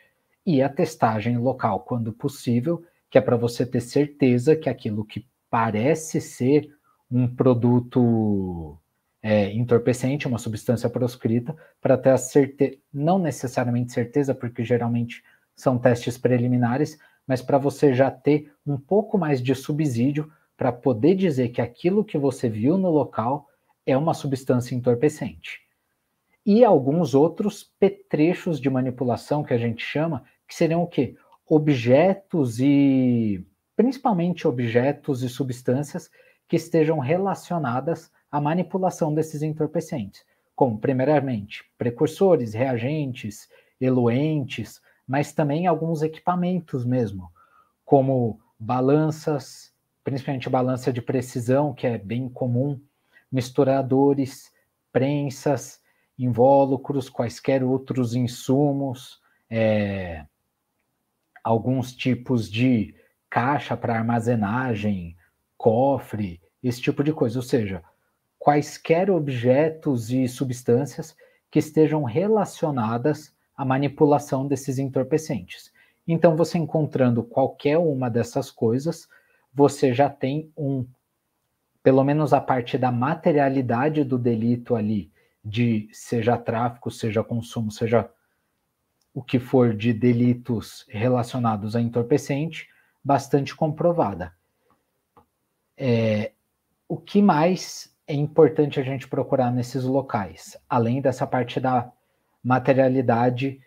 E a testagem local, quando possível, que é para você ter certeza que aquilo que parece ser um produto é, entorpecente, uma substância proscrita, para ter a certeza, não necessariamente certeza, porque geralmente são testes preliminares, mas para você já ter um pouco mais de subsídio para poder dizer que aquilo que você viu no local é uma substância entorpecente. E alguns outros petrechos de manipulação que a gente chama, que seriam o quê? objetos e principalmente objetos e substâncias que estejam relacionadas à manipulação desses entorpecentes, como primeiramente precursores, reagentes, eluentes, mas também alguns equipamentos mesmo, como balanças, principalmente balança de precisão, que é bem comum, misturadores, prensas, invólucros, quaisquer outros insumos, é, alguns tipos de caixa para armazenagem, cofre, esse tipo de coisa, ou seja, quaisquer objetos e substâncias que estejam relacionadas à manipulação desses entorpecentes. Então, você encontrando qualquer uma dessas coisas, você já tem um, pelo menos a parte da materialidade do delito ali, de seja tráfico, seja consumo, seja o que for de delitos relacionados a entorpecente, bastante comprovada. É, o que mais é importante a gente procurar nesses locais, além dessa parte da materialidade,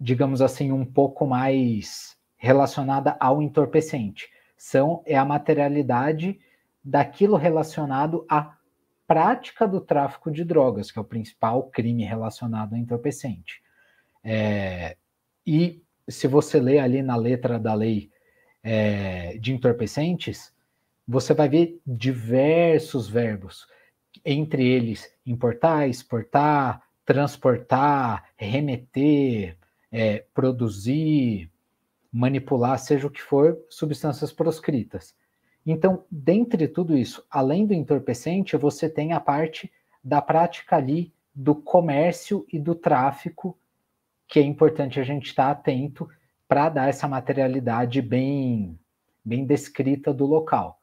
digamos assim, um pouco mais relacionada ao entorpecente, são é a materialidade daquilo relacionado à prática do tráfico de drogas, que é o principal crime relacionado ao entorpecente. É, e se você ler ali na letra da lei é, de entorpecentes, você vai ver diversos verbos, entre eles importar, exportar, transportar, remeter, é, produzir, manipular, seja o que for, substâncias proscritas. Então, dentre tudo isso, além do entorpecente, você tem a parte da prática ali do comércio e do tráfico que é importante a gente estar tá atento para dar essa materialidade bem, bem descrita do local.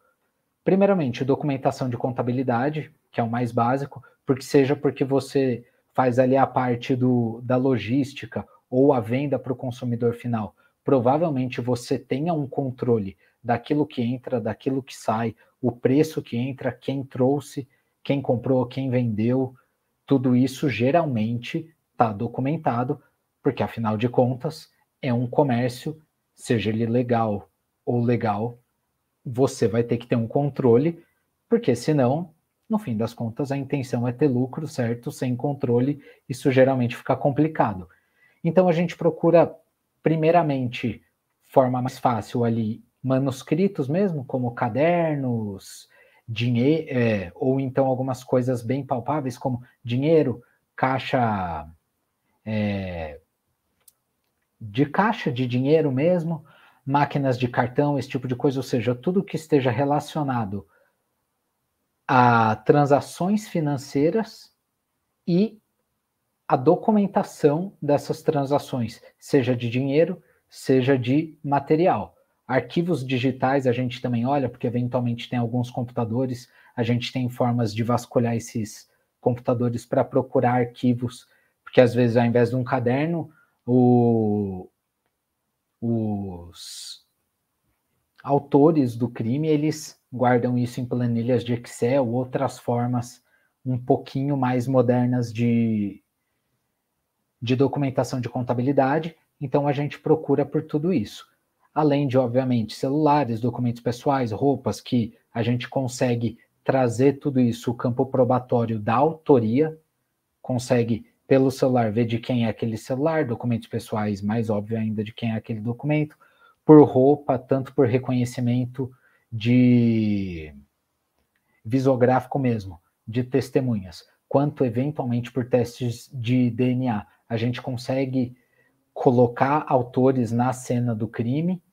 Primeiramente, documentação de contabilidade, que é o mais básico, porque seja porque você faz ali a parte do, da logística ou a venda para o consumidor final, provavelmente você tenha um controle daquilo que entra, daquilo que sai, o preço que entra, quem trouxe, quem comprou, quem vendeu, tudo isso geralmente está documentado porque afinal de contas é um comércio, seja ele legal ou legal, você vai ter que ter um controle, porque senão, no fim das contas, a intenção é ter lucro, certo? Sem controle, isso geralmente fica complicado. Então a gente procura, primeiramente, forma mais fácil ali, manuscritos mesmo, como cadernos, dinheiro, é, ou então algumas coisas bem palpáveis, como dinheiro, caixa, é, de caixa, de dinheiro mesmo, máquinas de cartão, esse tipo de coisa, ou seja, tudo que esteja relacionado a transações financeiras e a documentação dessas transações, seja de dinheiro, seja de material. Arquivos digitais a gente também olha, porque eventualmente tem alguns computadores, a gente tem formas de vasculhar esses computadores para procurar arquivos, porque às vezes ao invés de um caderno, o, os autores do crime eles guardam isso em planilhas de Excel, outras formas um pouquinho mais modernas de, de documentação de contabilidade. Então a gente procura por tudo isso. Além de, obviamente, celulares, documentos pessoais, roupas, que a gente consegue trazer tudo isso, o campo probatório da autoria, consegue pelo celular, ver de quem é aquele celular, documentos pessoais, mais óbvio ainda de quem é aquele documento, por roupa, tanto por reconhecimento de visográfico mesmo, de testemunhas, quanto eventualmente por testes de DNA. A gente consegue colocar autores na cena do crime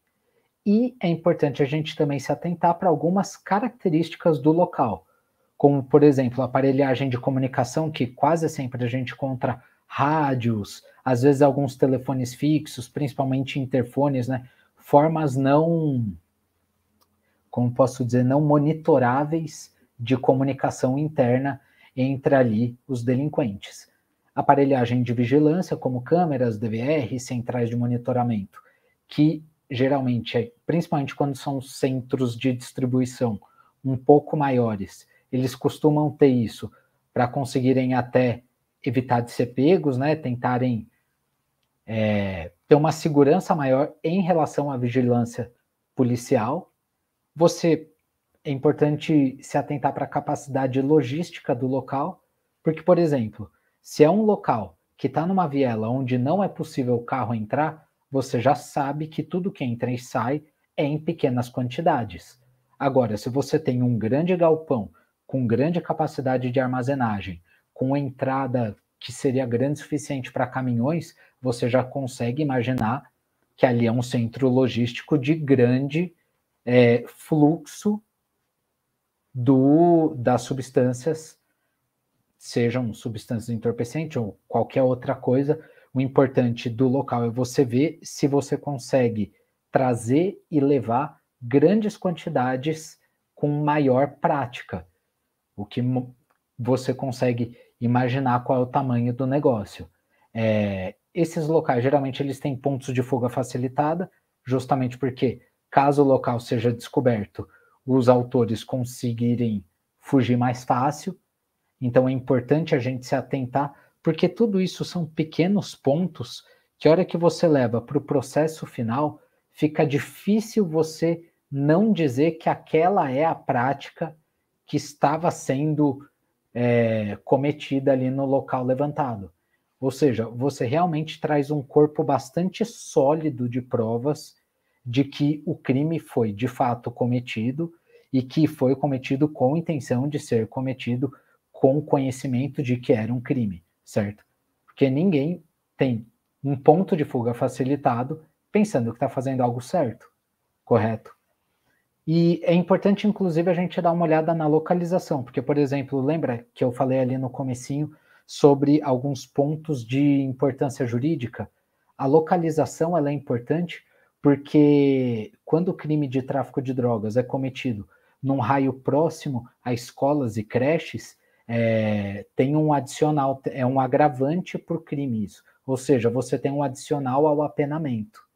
e é importante a gente também se atentar para algumas características do local como, por exemplo, aparelhagem de comunicação, que quase sempre a gente encontra rádios, às vezes alguns telefones fixos, principalmente interfones, né? Formas não, como posso dizer, não monitoráveis de comunicação interna entre ali os delinquentes. Aparelhagem de vigilância, como câmeras, DVR, centrais de monitoramento, que geralmente, é, principalmente quando são centros de distribuição um pouco maiores eles costumam ter isso para conseguirem até evitar de ser pegos, né? Tentarem é, ter uma segurança maior em relação à vigilância policial. Você é importante se atentar para a capacidade logística do local, porque, por exemplo, se é um local que está numa viela onde não é possível o carro entrar, você já sabe que tudo que entra e sai é em pequenas quantidades. Agora, se você tem um grande galpão com grande capacidade de armazenagem, com entrada que seria grande o suficiente para caminhões, você já consegue imaginar que ali é um centro logístico de grande é, fluxo do, das substâncias, sejam substâncias entorpecentes ou qualquer outra coisa. O importante do local é você ver se você consegue trazer e levar grandes quantidades com maior prática o que você consegue imaginar qual é o tamanho do negócio. É, esses locais, geralmente, eles têm pontos de fuga facilitada, justamente porque, caso o local seja descoberto, os autores conseguirem fugir mais fácil. Então, é importante a gente se atentar, porque tudo isso são pequenos pontos que, a hora que você leva para o processo final, fica difícil você não dizer que aquela é a prática que estava sendo é, cometida ali no local levantado. Ou seja, você realmente traz um corpo bastante sólido de provas de que o crime foi de fato cometido e que foi cometido com intenção de ser cometido com conhecimento de que era um crime, certo? Porque ninguém tem um ponto de fuga facilitado pensando que está fazendo algo certo, correto? E é importante, inclusive, a gente dar uma olhada na localização, porque, por exemplo, lembra que eu falei ali no comecinho sobre alguns pontos de importância jurídica? A localização ela é importante porque quando o crime de tráfico de drogas é cometido num raio próximo a escolas e creches, é, tem um adicional, é um agravante para o crime isso. Ou seja, você tem um adicional ao apenamento.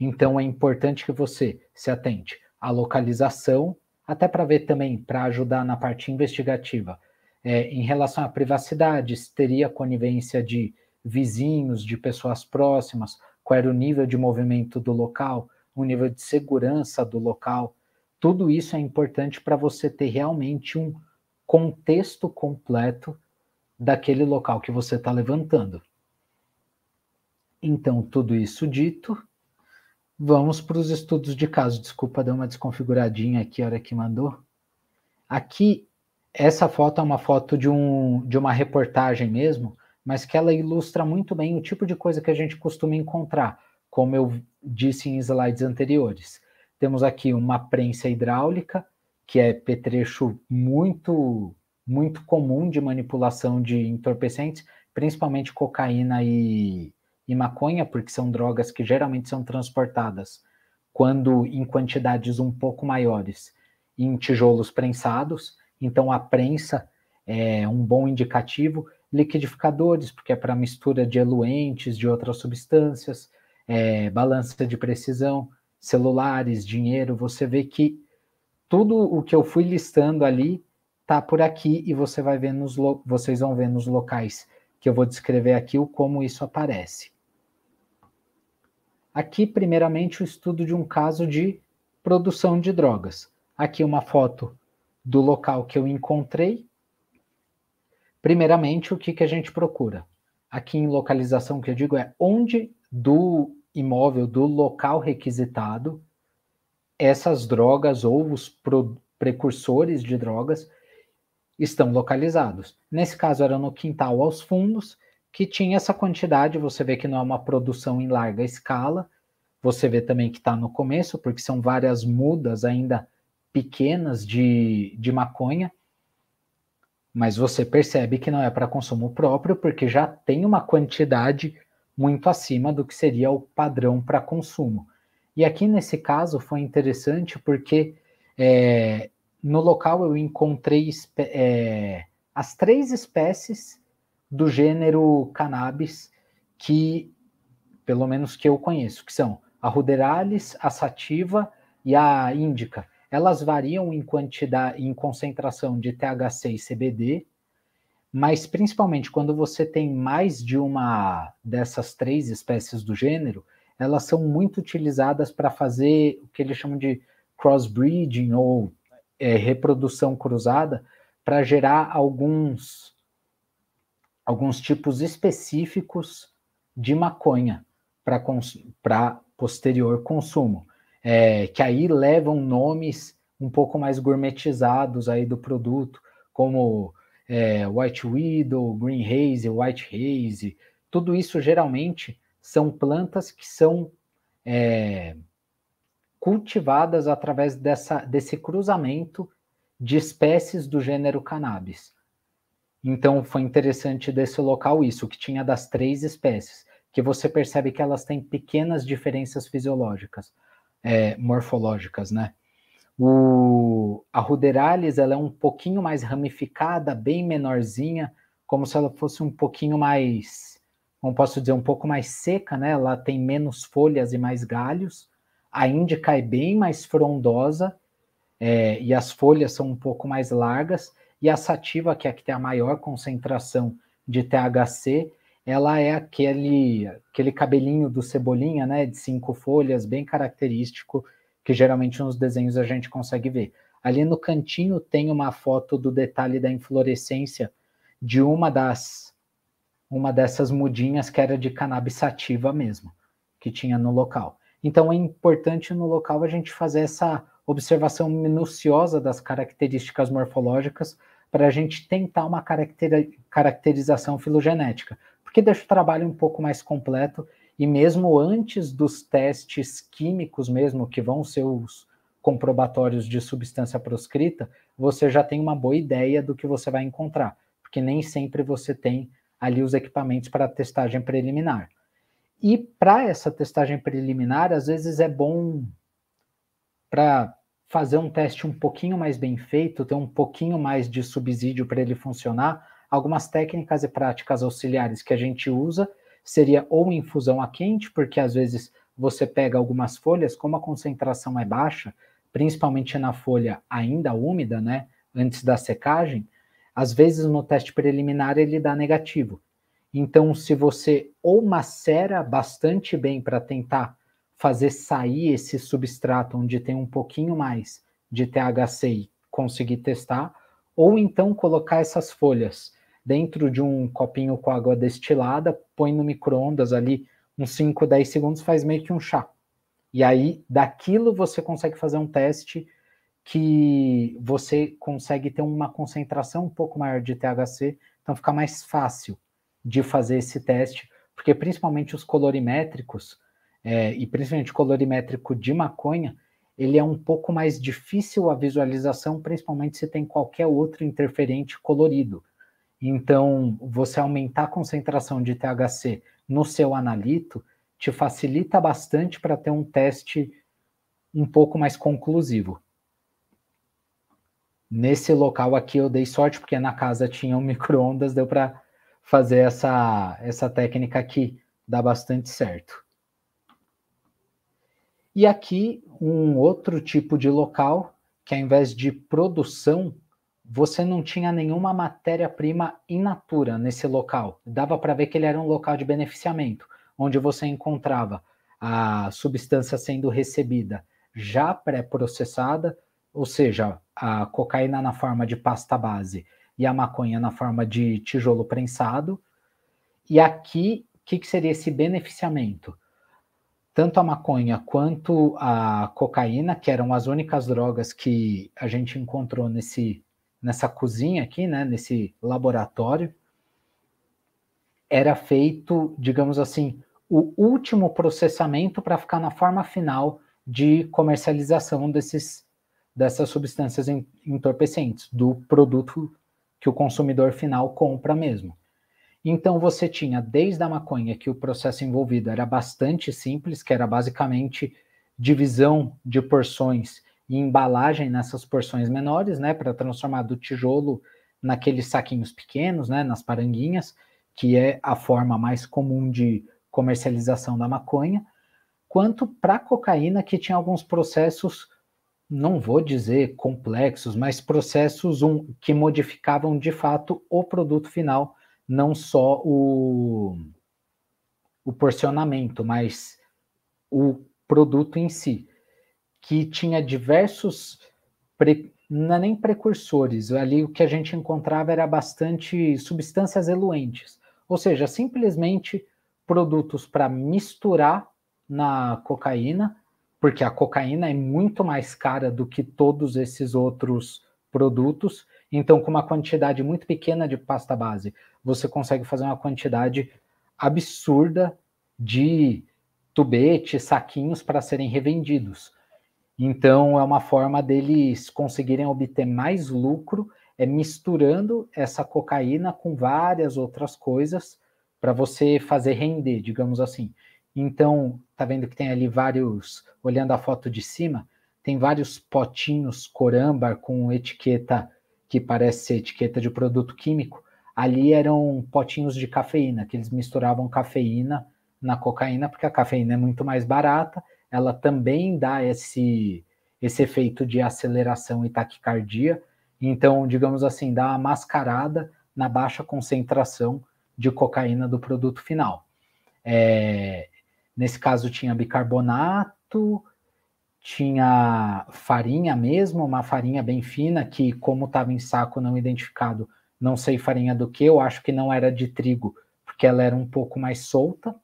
Então é importante que você se atente à localização, até para ver também, para ajudar na parte investigativa, é, em relação à privacidade, se teria conivência de vizinhos, de pessoas próximas, qual era o nível de movimento do local, o nível de segurança do local. Tudo isso é importante para você ter realmente um contexto completo daquele local que você está levantando. Então, tudo isso dito, Vamos para os estudos de caso. Desculpa, deu uma desconfiguradinha aqui a hora que mandou. Aqui, essa foto é uma foto de, um, de uma reportagem mesmo, mas que ela ilustra muito bem o tipo de coisa que a gente costuma encontrar, como eu disse em slides anteriores. Temos aqui uma prensa hidráulica, que é petrecho muito, muito comum de manipulação de entorpecentes, principalmente cocaína e e maconha, porque são drogas que geralmente são transportadas quando em quantidades um pouco maiores em tijolos prensados. Então a prensa é um bom indicativo, liquidificadores, porque é para mistura de eluentes, de outras substâncias, é, balança de precisão, celulares, dinheiro. Você vê que tudo o que eu fui listando ali tá por aqui e você vai ver nos vocês vão ver nos locais que eu vou descrever aqui o como isso aparece. Aqui, primeiramente, o estudo de um caso de produção de drogas. Aqui, uma foto do local que eu encontrei. Primeiramente, o que, que a gente procura? Aqui em localização, que eu digo é onde do imóvel, do local requisitado, essas drogas ou os precursores de drogas estão localizados. Nesse caso, era no quintal aos fundos, que tinha essa quantidade. Você vê que não é uma produção em larga escala, você vê também que está no começo, porque são várias mudas ainda pequenas de, de maconha, mas você percebe que não é para consumo próprio, porque já tem uma quantidade muito acima do que seria o padrão para consumo. E aqui nesse caso foi interessante porque é, no local eu encontrei é, as três espécies do gênero cannabis que, pelo menos que eu conheço, que são a ruderalis, a sativa e a índica. Elas variam em quantidade, em concentração de THC e CBD, mas principalmente quando você tem mais de uma dessas três espécies do gênero, elas são muito utilizadas para fazer o que eles chamam de crossbreeding ou é, reprodução cruzada para gerar alguns alguns tipos específicos de maconha para posterior consumo, é, que aí levam nomes um pouco mais gourmetizados aí do produto, como é, White Widow, Green Haze, White Haze, tudo isso geralmente são plantas que são é, cultivadas através dessa, desse cruzamento de espécies do gênero cannabis. Então foi interessante desse local isso, que tinha das três espécies, que você percebe que elas têm pequenas diferenças fisiológicas, é, morfológicas, né? O, a Ruderalis ela é um pouquinho mais ramificada, bem menorzinha, como se ela fosse um pouquinho mais, como posso dizer, um pouco mais seca, né? Ela tem menos folhas e mais galhos. A índica é bem mais frondosa é, e as folhas são um pouco mais largas e a sativa, que é a que tem a maior concentração de THC, ela é aquele, aquele cabelinho do cebolinha, né, de cinco folhas, bem característico, que geralmente nos desenhos a gente consegue ver. Ali no cantinho tem uma foto do detalhe da inflorescência de uma das uma dessas mudinhas que era de cannabis sativa mesmo, que tinha no local. Então é importante no local a gente fazer essa observação minuciosa das características morfológicas para a gente tentar uma caracterização filogenética, porque deixa o trabalho um pouco mais completo e mesmo antes dos testes químicos mesmo, que vão ser os comprobatórios de substância proscrita, você já tem uma boa ideia do que você vai encontrar, porque nem sempre você tem ali os equipamentos para testagem preliminar. E para essa testagem preliminar, às vezes é bom para fazer um teste um pouquinho mais bem feito, ter um pouquinho mais de subsídio para ele funcionar, algumas técnicas e práticas auxiliares que a gente usa seria ou infusão a quente, porque às vezes você pega algumas folhas, como a concentração é baixa, principalmente na folha ainda úmida, né, antes da secagem, às vezes no teste preliminar ele dá negativo. Então, se você ou macera bastante bem para tentar fazer sair esse substrato onde tem um pouquinho mais de THC e conseguir testar, ou então colocar essas folhas dentro de um copinho com água destilada, põe no micro-ondas ali uns 5, 10 segundos, faz meio que um chá. E aí, daquilo você consegue fazer um teste que você consegue ter uma concentração um pouco maior de THC, então fica mais fácil de fazer esse teste, porque principalmente os colorimétricos, é, e principalmente colorimétrico de maconha, ele é um pouco mais difícil a visualização, principalmente se tem qualquer outro interferente colorido. Então, você aumentar a concentração de THC no seu analito te facilita bastante para ter um teste um pouco mais conclusivo. Nesse local aqui eu dei sorte porque na casa tinha um microondas, deu para fazer essa, essa técnica aqui, dá bastante certo. E aqui um outro tipo de local que ao invés de produção, você não tinha nenhuma matéria-prima in natura nesse local. Dava para ver que ele era um local de beneficiamento, onde você encontrava a substância sendo recebida já pré-processada, ou seja, a cocaína na forma de pasta base e a maconha na forma de tijolo prensado. E aqui, o que, que seria esse beneficiamento? tanto a maconha quanto a cocaína, que eram as únicas drogas que a gente encontrou nesse, nessa cozinha aqui, né, nesse laboratório, era feito, digamos assim, o último processamento para ficar na forma final de comercialização desses, dessas substâncias entorpecentes, do produto que o consumidor final compra mesmo. Então você tinha desde a maconha que o processo envolvido era bastante simples, que era basicamente divisão de porções e embalagem nessas porções menores, né, para transformar do tijolo naqueles saquinhos pequenos, né, nas paranguinhas, que é a forma mais comum de comercialização da maconha, quanto para cocaína que tinha alguns processos não vou dizer complexos, mas processos um, que modificavam de fato o produto final não só o, o porcionamento, mas o produto em si, que tinha diversos, pre, não é nem precursores, ali o que a gente encontrava era bastante substâncias eluentes, ou seja, simplesmente produtos para misturar na cocaína, porque a cocaína é muito mais cara do que todos esses outros produtos, então, com uma quantidade muito pequena de pasta base, você consegue fazer uma quantidade absurda de tubetes, saquinhos para serem revendidos. Então, é uma forma deles conseguirem obter mais lucro é misturando essa cocaína com várias outras coisas para você fazer render, digamos assim. Então, tá vendo que tem ali vários, olhando a foto de cima, tem vários potinhos corambar com etiqueta que parece ser etiqueta de produto químico, ali eram potinhos de cafeína, que eles misturavam cafeína na cocaína, porque a cafeína é muito mais barata, ela também dá esse, esse efeito de aceleração e taquicardia, então, digamos assim, dá uma mascarada na baixa concentração de cocaína do produto final. É, nesse caso, tinha bicarbonato, tinha farinha mesmo, uma farinha bem fina, que como estava em saco não identificado, não sei farinha do que, eu acho que não era de trigo, porque ela era um pouco mais solta.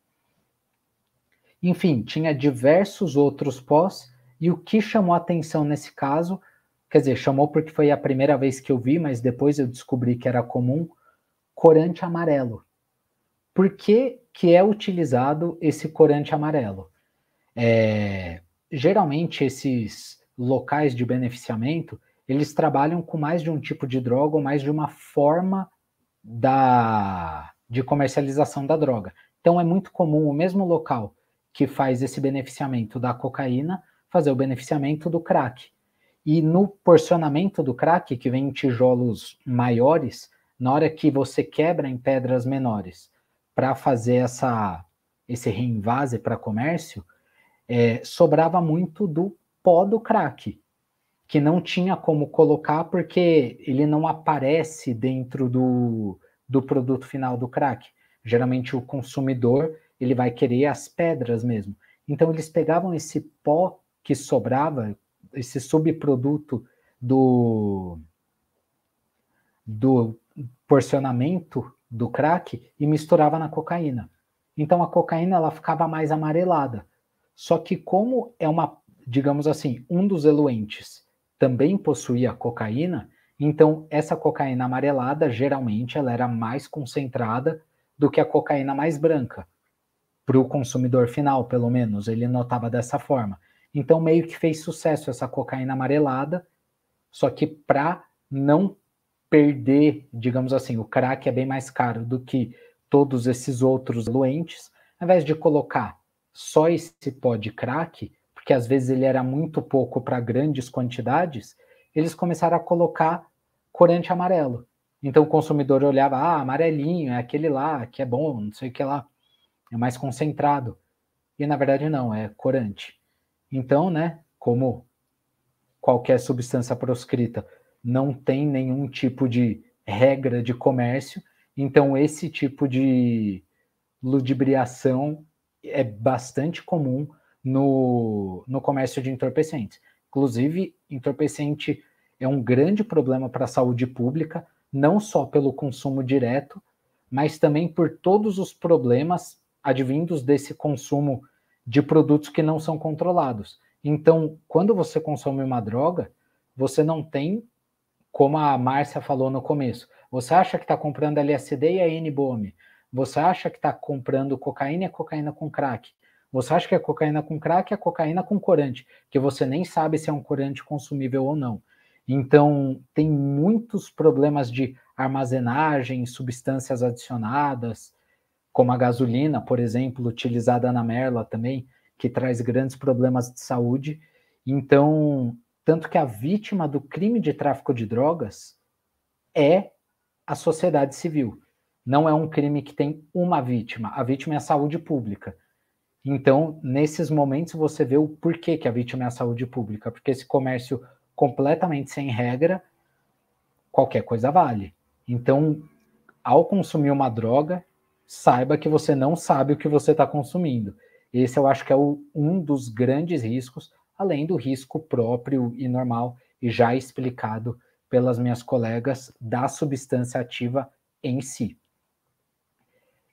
Enfim, tinha diversos outros pós, e o que chamou atenção nesse caso, quer dizer, chamou porque foi a primeira vez que eu vi, mas depois eu descobri que era comum, corante amarelo. Por que, que é utilizado esse corante amarelo? É, geralmente esses locais de beneficiamento, eles trabalham com mais de um tipo de droga ou mais de uma forma da, de comercialização da droga. Então é muito comum o mesmo local que faz esse beneficiamento da cocaína fazer o beneficiamento do crack. E no porcionamento do crack, que vem em tijolos maiores, na hora que você quebra em pedras menores para fazer essa, esse reinvase para comércio, é, sobrava muito do pó do crack, que não tinha como colocar porque ele não aparece dentro do, do produto final do crack. Geralmente o consumidor ele vai querer as pedras mesmo. Então eles pegavam esse pó que sobrava, esse subproduto do do porcionamento do crack e misturava na cocaína. Então a cocaína ela ficava mais amarelada. Só que como é uma, digamos assim, um dos eluentes também possuía cocaína, então essa cocaína amarelada geralmente ela era mais concentrada do que a cocaína mais branca. Para o consumidor final, pelo menos, ele notava dessa forma. Então meio que fez sucesso essa cocaína amarelada, só que para não perder, digamos assim, o crack é bem mais caro do que todos esses outros eluentes, ao invés de colocar só esse pó de crack, porque às vezes ele era muito pouco para grandes quantidades, eles começaram a colocar corante amarelo. Então o consumidor olhava, ah, amarelinho, é aquele lá, que é bom, não sei o que lá, é mais concentrado. E na verdade não, é corante. Então, né, como qualquer substância proscrita não tem nenhum tipo de regra de comércio, então esse tipo de ludibriação é bastante comum no, no comércio de entorpecentes. Inclusive, entorpecente é um grande problema para a saúde pública, não só pelo consumo direto, mas também por todos os problemas advindos desse consumo de produtos que não são controlados. Então, quando você consome uma droga, você não tem, como a Márcia falou no começo, você acha que está comprando LSD e a N-Bome, você acha que está comprando cocaína, é cocaína com crack. Você acha que é cocaína com crack, é cocaína com corante, que você nem sabe se é um corante consumível ou não. Então, tem muitos problemas de armazenagem, substâncias adicionadas, como a gasolina, por exemplo, utilizada na Merla também, que traz grandes problemas de saúde. Então, tanto que a vítima do crime de tráfico de drogas é a sociedade civil. Não é um crime que tem uma vítima, a vítima é a saúde pública. Então, nesses momentos, você vê o porquê que a vítima é a saúde pública, porque esse comércio completamente sem regra, qualquer coisa vale. Então, ao consumir uma droga, saiba que você não sabe o que você está consumindo. Esse eu acho que é o, um dos grandes riscos, além do risco próprio e normal, e já explicado pelas minhas colegas, da substância ativa em si.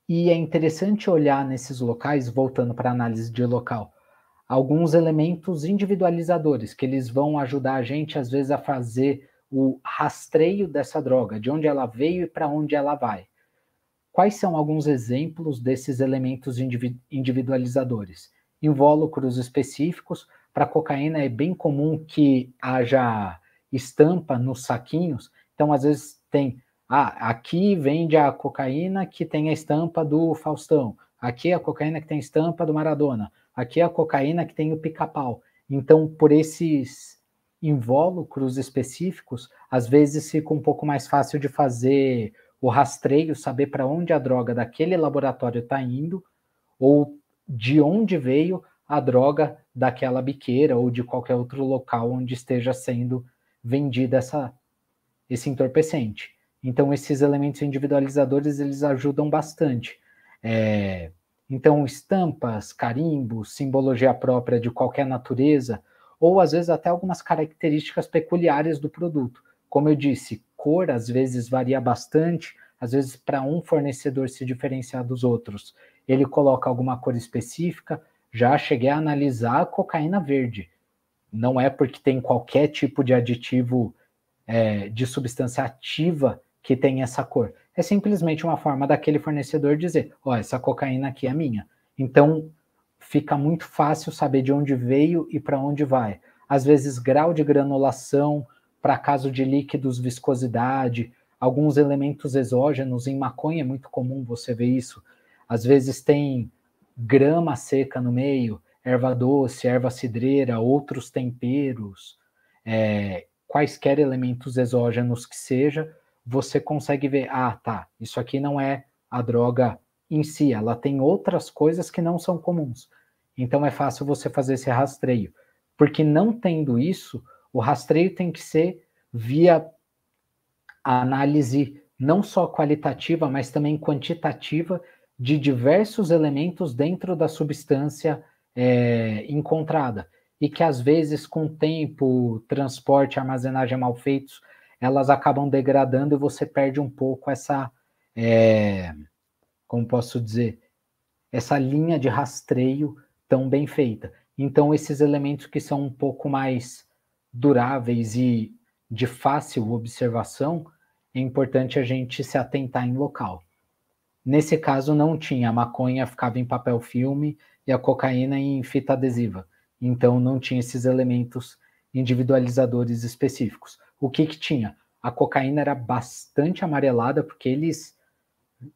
E é interessante olhar nesses locais, voltando para a análise de local, alguns elementos individualizadores que eles vão ajudar a gente, às vezes, a fazer o rastreio dessa droga, de onde ela veio e para onde ela vai. Quais são alguns exemplos desses elementos individualizadores? Invólucros específicos, para cocaína é bem comum que haja estampa nos saquinhos, então às vezes tem ah, aqui vende a cocaína que tem a estampa do Faustão. Aqui é a cocaína que tem a estampa do Maradona. Aqui é a cocaína que tem o pica-pau. Então, por esses invólucros específicos, às vezes fica um pouco mais fácil de fazer o rastreio, saber para onde a droga daquele laboratório está indo ou de onde veio a droga daquela biqueira ou de qualquer outro local onde esteja sendo vendida essa, esse entorpecente. Então, esses elementos individualizadores, eles ajudam bastante. É, então, estampas, carimbos, simbologia própria de qualquer natureza, ou às vezes até algumas características peculiares do produto. Como eu disse, cor às vezes varia bastante, às vezes para um fornecedor se diferenciar dos outros, ele coloca alguma cor específica. Já cheguei a analisar a cocaína verde. Não é porque tem qualquer tipo de aditivo é, de substância ativa que tem essa cor. É simplesmente uma forma daquele fornecedor dizer: ó, oh, essa cocaína aqui é minha. Então, fica muito fácil saber de onde veio e para onde vai. Às vezes, grau de granulação, para caso de líquidos, viscosidade, alguns elementos exógenos. Em maconha é muito comum você ver isso. Às vezes, tem grama seca no meio, erva doce, erva cidreira, outros temperos, é, quaisquer elementos exógenos que seja você consegue ver, ah, tá, isso aqui não é a droga em si, ela tem outras coisas que não são comuns. Então é fácil você fazer esse rastreio. Porque não tendo isso, o rastreio tem que ser via análise não só qualitativa, mas também quantitativa de diversos elementos dentro da substância é, encontrada. E que às vezes, com tempo, transporte, armazenagem mal feitos, elas acabam degradando e você perde um pouco essa, é, como posso dizer, essa linha de rastreio tão bem feita. Então, esses elementos que são um pouco mais duráveis e de fácil observação, é importante a gente se atentar em local. Nesse caso, não tinha. A maconha ficava em papel filme e a cocaína em fita adesiva. Então, não tinha esses elementos individualizadores específicos o que, que tinha? A cocaína era bastante amarelada porque eles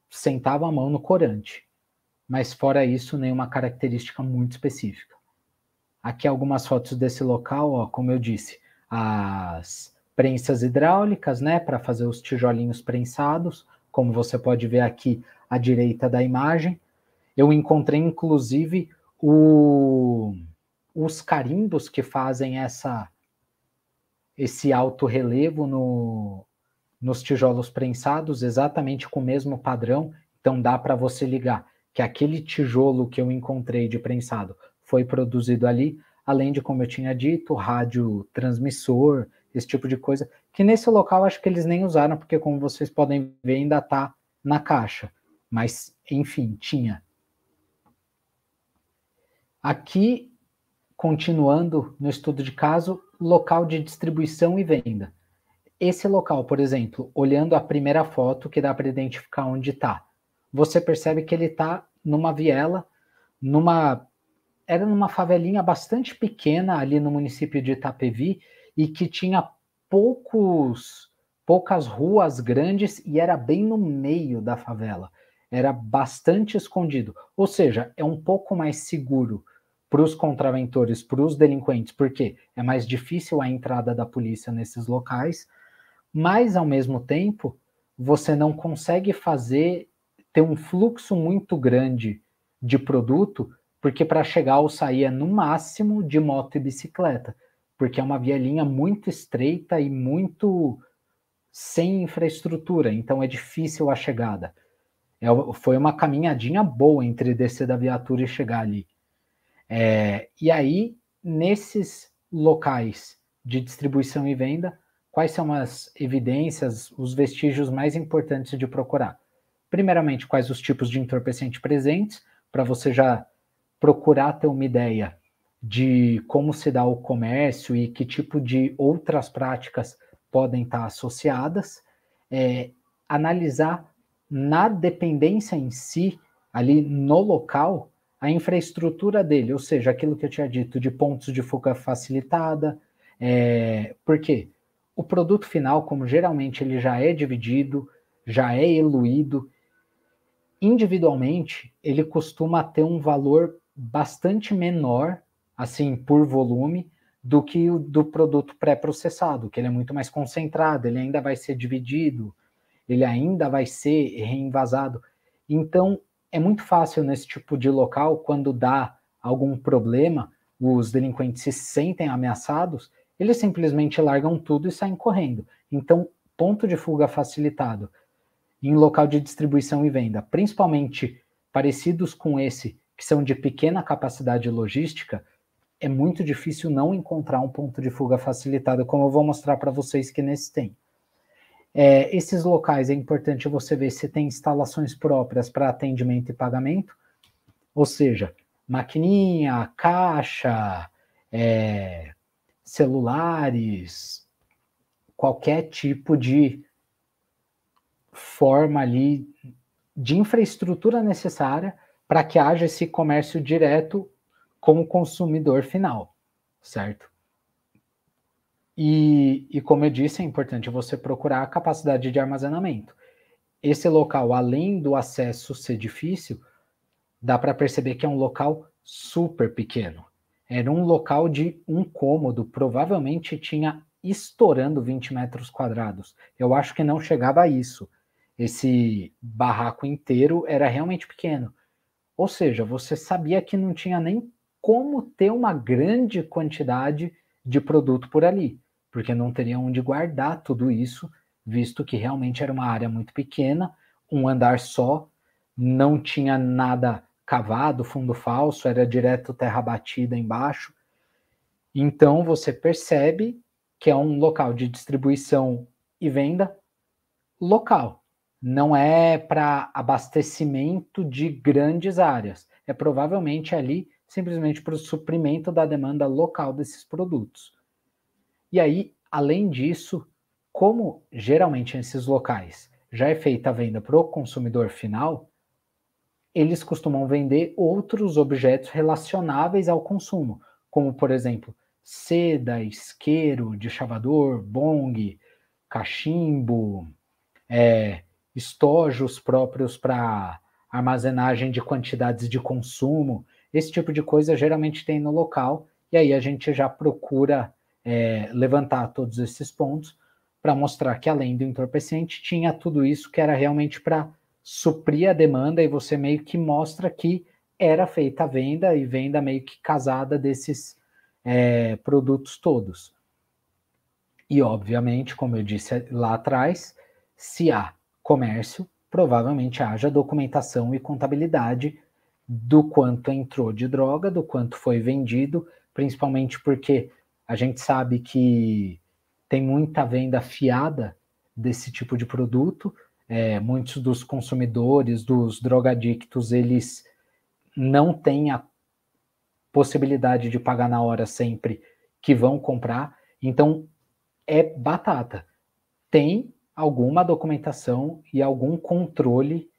sentavam a mão no corante. Mas fora isso, nenhuma característica muito específica. Aqui algumas fotos desse local, ó, como eu disse, as prensas hidráulicas, né, para fazer os tijolinhos prensados, como você pode ver aqui à direita da imagem. Eu encontrei inclusive o, os carimbos que fazem essa esse alto relevo no, nos tijolos prensados, exatamente com o mesmo padrão. Então dá para você ligar que aquele tijolo que eu encontrei de prensado foi produzido ali, além de, como eu tinha dito, rádio transmissor, esse tipo de coisa, que nesse local acho que eles nem usaram, porque como vocês podem ver, ainda está na caixa. Mas, enfim, tinha. Aqui, continuando no estudo de caso, local de distribuição e venda. Esse local, por exemplo, olhando a primeira foto que dá para identificar onde está, você percebe que ele está numa viela, numa era numa favelinha bastante pequena ali no município de Itapevi e que tinha poucos poucas ruas grandes e era bem no meio da favela. Era bastante escondido, ou seja, é um pouco mais seguro para os contraventores, para os delinquentes, porque é mais difícil a entrada da polícia nesses locais, mas ao mesmo tempo você não consegue fazer ter um fluxo muito grande de produto, porque para chegar ou sair é no máximo de moto e bicicleta, porque é uma vielinha muito estreita e muito sem infraestrutura, então é difícil a chegada. É, foi uma caminhadinha boa entre descer da viatura e chegar ali. É, e aí, nesses locais de distribuição e venda, quais são as evidências, os vestígios mais importantes de procurar? Primeiramente, quais os tipos de entorpecente presentes, para você já procurar ter uma ideia de como se dá o comércio e que tipo de outras práticas podem estar associadas, é, analisar na dependência em si, ali no local, a infraestrutura dele, ou seja, aquilo que eu tinha dito de pontos de fuga facilitada, é, porque o produto final, como geralmente ele já é dividido, já é eluído, individualmente ele costuma ter um valor bastante menor, assim, por volume, do que o do produto pré-processado, que ele é muito mais concentrado, ele ainda vai ser dividido, ele ainda vai ser reinvasado. Então, é muito fácil nesse tipo de local, quando dá algum problema, os delinquentes se sentem ameaçados, eles simplesmente largam tudo e saem correndo. Então, ponto de fuga facilitado em local de distribuição e venda, principalmente parecidos com esse, que são de pequena capacidade logística, é muito difícil não encontrar um ponto de fuga facilitado, como eu vou mostrar para vocês que nesse tem. É, esses locais é importante você ver se tem instalações próprias para atendimento e pagamento, ou seja, maquininha, caixa, é, celulares, qualquer tipo de forma ali de infraestrutura necessária para que haja esse comércio direto com o consumidor final, certo? E, e como eu disse, é importante você procurar a capacidade de armazenamento. Esse local, além do acesso ser difícil, dá para perceber que é um local super pequeno. Era um local de um cômodo, provavelmente tinha estourando 20 metros quadrados. Eu acho que não chegava a isso. Esse barraco inteiro era realmente pequeno. Ou seja, você sabia que não tinha nem como ter uma grande quantidade de produto por ali porque não teria onde guardar tudo isso, visto que realmente era uma área muito pequena, um andar só, não tinha nada cavado, fundo falso, era direto terra batida embaixo. Então você percebe que é um local de distribuição e venda local. Não é para abastecimento de grandes áreas. É provavelmente ali simplesmente para o suprimento da demanda local desses produtos. E aí, além disso, como geralmente nesses locais já é feita a venda para o consumidor final, eles costumam vender outros objetos relacionáveis ao consumo, como, por exemplo, seda, isqueiro, deschavador, bong, cachimbo, é, estojos próprios para armazenagem de quantidades de consumo. Esse tipo de coisa geralmente tem no local, e aí a gente já procura é, levantar todos esses pontos para mostrar que além do entorpecente tinha tudo isso que era realmente para suprir a demanda e você meio que mostra que era feita a venda e venda meio que casada desses é, produtos todos. E obviamente, como eu disse lá atrás, se há comércio, provavelmente haja documentação e contabilidade do quanto entrou de droga, do quanto foi vendido, principalmente porque a gente sabe que tem muita venda fiada desse tipo de produto. É, muitos dos consumidores, dos drogadictos, eles não têm a possibilidade de pagar na hora sempre que vão comprar. Então, é batata. Tem alguma documentação e algum controle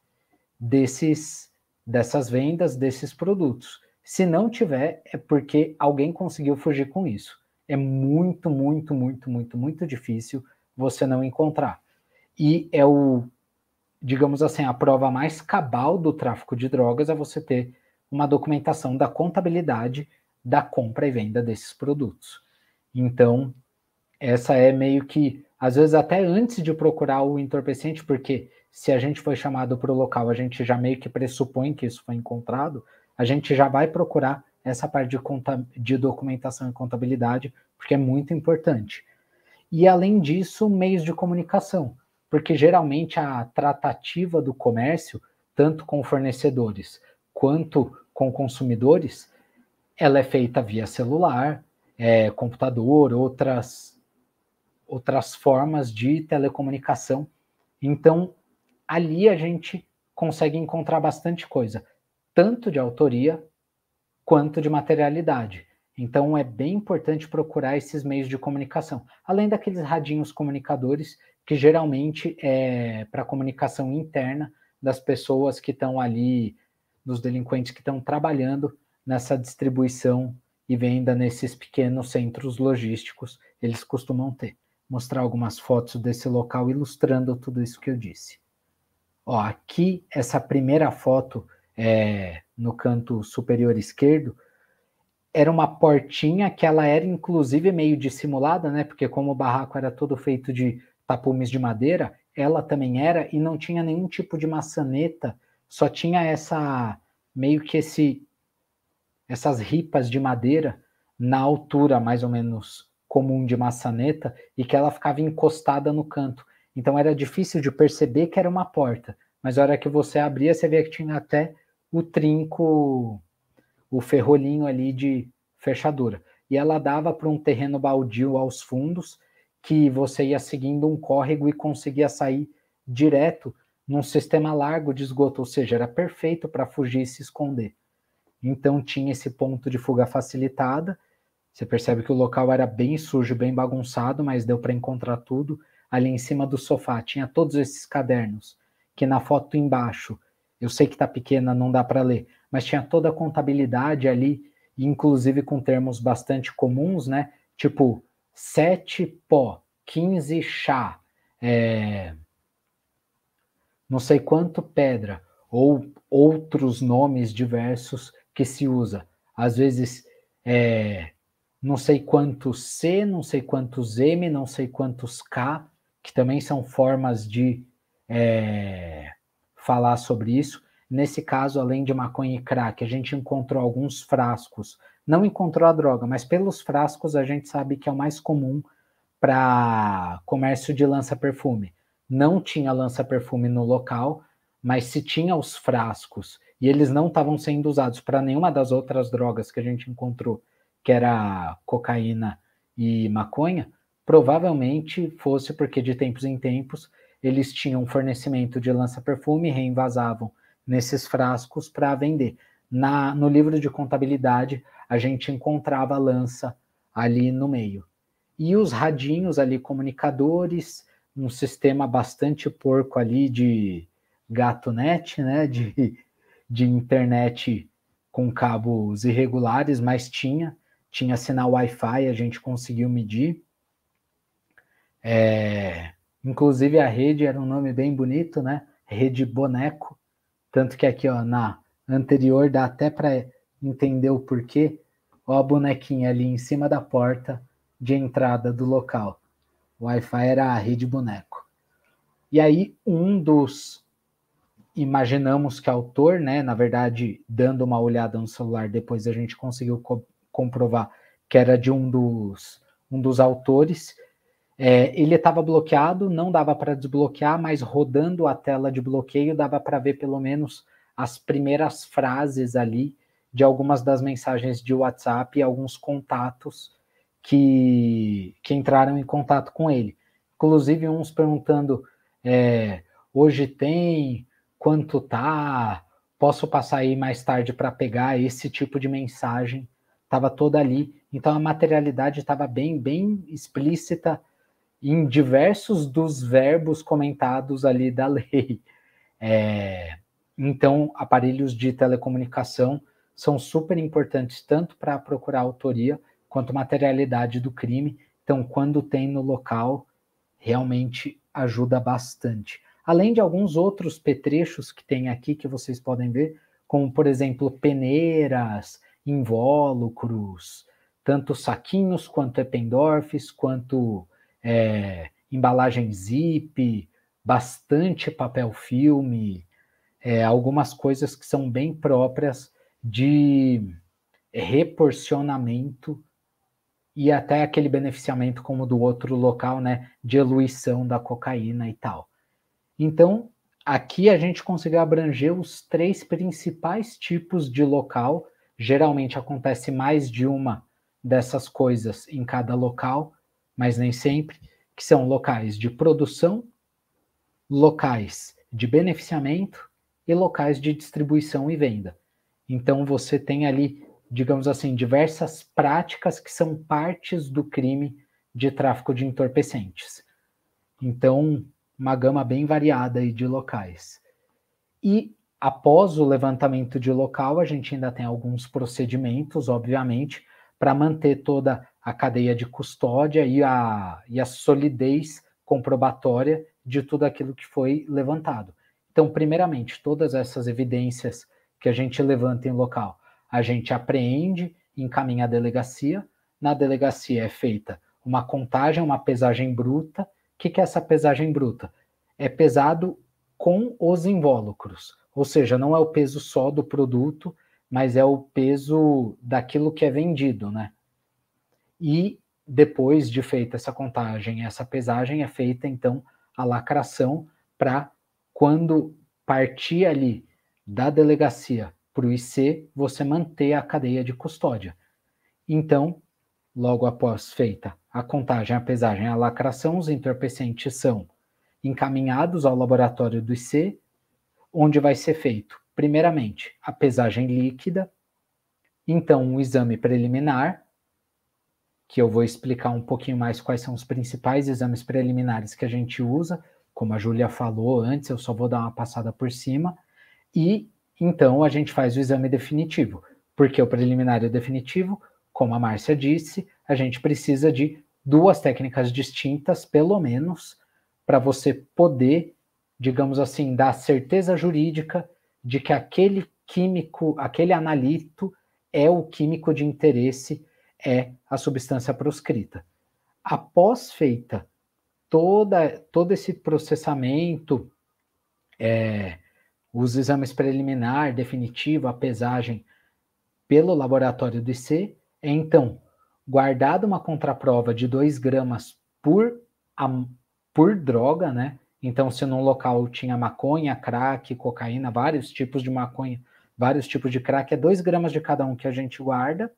desses dessas vendas, desses produtos. Se não tiver, é porque alguém conseguiu fugir com isso é muito, muito, muito, muito, muito difícil você não encontrar. E é o, digamos assim, a prova mais cabal do tráfico de drogas é você ter uma documentação da contabilidade da compra e venda desses produtos. Então, essa é meio que, às vezes, até antes de procurar o entorpecente, porque se a gente foi chamado para o local, a gente já meio que pressupõe que isso foi encontrado, a gente já vai procurar essa parte de, conta, de documentação e contabilidade, porque é muito importante. E além disso, meios de comunicação, porque geralmente a tratativa do comércio, tanto com fornecedores quanto com consumidores, ela é feita via celular, é, computador, outras, outras formas de telecomunicação. Então, ali a gente consegue encontrar bastante coisa, tanto de autoria quanto de materialidade. Então é bem importante procurar esses meios de comunicação, além daqueles radinhos comunicadores que geralmente é para comunicação interna das pessoas que estão ali, dos delinquentes que estão trabalhando nessa distribuição e venda nesses pequenos centros logísticos, eles costumam ter. Mostrar algumas fotos desse local ilustrando tudo isso que eu disse. Ó, aqui essa primeira foto é no canto superior esquerdo, era uma portinha que ela era inclusive meio dissimulada, né? Porque como o barraco era todo feito de tapumes de madeira, ela também era e não tinha nenhum tipo de maçaneta, só tinha essa meio que esse essas ripas de madeira na altura mais ou menos comum de maçaneta e que ela ficava encostada no canto. Então era difícil de perceber que era uma porta, mas na hora que você abria, você via que tinha até o trinco, o ferrolhinho ali de fechadura. E ela dava para um terreno baldio aos fundos, que você ia seguindo um córrego e conseguia sair direto num sistema largo de esgoto, ou seja, era perfeito para fugir e se esconder. Então tinha esse ponto de fuga facilitada. Você percebe que o local era bem sujo, bem bagunçado, mas deu para encontrar tudo. Ali em cima do sofá tinha todos esses cadernos, que na foto embaixo eu sei que está pequena, não dá para ler, mas tinha toda a contabilidade ali, inclusive com termos bastante comuns, né? Tipo, sete pó, quinze chá, é... não sei quanto pedra, ou outros nomes diversos que se usa. Às vezes, é... não sei quantos C, não sei quantos M, não sei quantos K, que também são formas de é falar sobre isso. Nesse caso, além de maconha e crack, a gente encontrou alguns frascos. Não encontrou a droga, mas pelos frascos a gente sabe que é o mais comum para comércio de lança-perfume. Não tinha lança-perfume no local, mas se tinha os frascos e eles não estavam sendo usados para nenhuma das outras drogas que a gente encontrou, que era cocaína e maconha, provavelmente fosse porque de tempos em tempos eles tinham um fornecimento de lança-perfume e reenvasavam nesses frascos para vender. Na, no livro de contabilidade, a gente encontrava a lança ali no meio. E os radinhos ali, comunicadores, um sistema bastante porco ali de gato net, né? De, de internet com cabos irregulares, mas tinha. Tinha sinal Wi-Fi, a gente conseguiu medir. É, Inclusive a rede era um nome bem bonito, né? Rede Boneco. Tanto que aqui, ó, na anterior dá até para entender o porquê. Ó a bonequinha ali em cima da porta de entrada do local. O Wi-Fi era a rede boneco. E aí um dos imaginamos que autor, né, na verdade, dando uma olhada no celular, depois a gente conseguiu co comprovar que era de um dos um dos autores é, ele estava bloqueado, não dava para desbloquear, mas rodando a tela de bloqueio dava para ver pelo menos as primeiras frases ali de algumas das mensagens de WhatsApp e alguns contatos que, que entraram em contato com ele. Inclusive, uns perguntando: é, hoje tem? Quanto tá? Posso passar aí mais tarde para pegar? Esse tipo de mensagem estava toda ali. Então, a materialidade estava bem, bem explícita em diversos dos verbos comentados ali da lei. É, então, aparelhos de telecomunicação são super importantes tanto para procurar autoria quanto materialidade do crime. Então, quando tem no local, realmente ajuda bastante. Além de alguns outros petrechos que tem aqui que vocês podem ver, como por exemplo peneiras, invólucros, tanto saquinhos quanto ependorfes, quanto é, embalagem zip, bastante papel filme, é, algumas coisas que são bem próprias de reporcionamento e até aquele beneficiamento como do outro local, né, de eluição da cocaína e tal. Então, aqui a gente conseguiu abranger os três principais tipos de local. Geralmente acontece mais de uma dessas coisas em cada local, mas nem sempre, que são locais de produção, locais de beneficiamento e locais de distribuição e venda. Então você tem ali, digamos assim, diversas práticas que são partes do crime de tráfico de entorpecentes. Então, uma gama bem variada de locais. E após o levantamento de local, a gente ainda tem alguns procedimentos, obviamente, para manter toda a cadeia de custódia e a, e a solidez comprobatória de tudo aquilo que foi levantado. Então, primeiramente, todas essas evidências que a gente levanta em local, a gente apreende, encaminha à delegacia. Na delegacia é feita uma contagem, uma pesagem bruta. O que, que é essa pesagem bruta? É pesado com os invólucros, ou seja, não é o peso só do produto, mas é o peso daquilo que é vendido, né? e depois de feita essa contagem, essa pesagem é feita então a lacração para quando partir ali da delegacia para o IC, você manter a cadeia de custódia. Então, logo após feita a contagem, a pesagem, a lacração, os entorpecentes são encaminhados ao laboratório do IC, onde vai ser feito, primeiramente, a pesagem líquida, então um exame preliminar, que eu vou explicar um pouquinho mais quais são os principais exames preliminares que a gente usa. Como a Júlia falou antes, eu só vou dar uma passada por cima. E então a gente faz o exame definitivo, porque o preliminar e é o definitivo, como a Márcia disse, a gente precisa de duas técnicas distintas, pelo menos, para você poder, digamos assim, dar certeza jurídica de que aquele químico, aquele analito é o químico de interesse é a substância proscrita. Após feita toda, todo esse processamento, é, os exames preliminar, definitivo, a pesagem pelo laboratório do IC, é então guardada uma contraprova de 2 gramas por, por droga, né? Então, se num local tinha maconha, crack, cocaína, vários tipos de maconha, vários tipos de crack, é 2 gramas de cada um que a gente guarda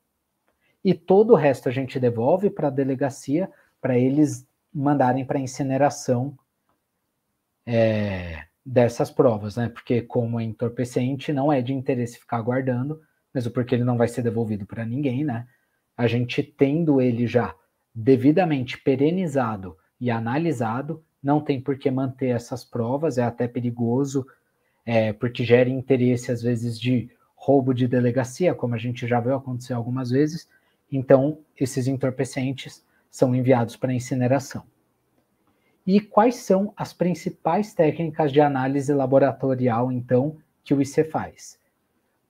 e todo o resto a gente devolve para a delegacia para eles mandarem para incineração é, dessas provas, né? Porque como é entorpecente, não é de interesse ficar guardando, mesmo porque ele não vai ser devolvido para ninguém, né? A gente tendo ele já devidamente perenizado e analisado, não tem por que manter essas provas, é até perigoso, é, porque gera interesse às vezes de roubo de delegacia, como a gente já viu acontecer algumas vezes, então, esses entorpecentes são enviados para incineração. E quais são as principais técnicas de análise laboratorial, então, que o IC faz?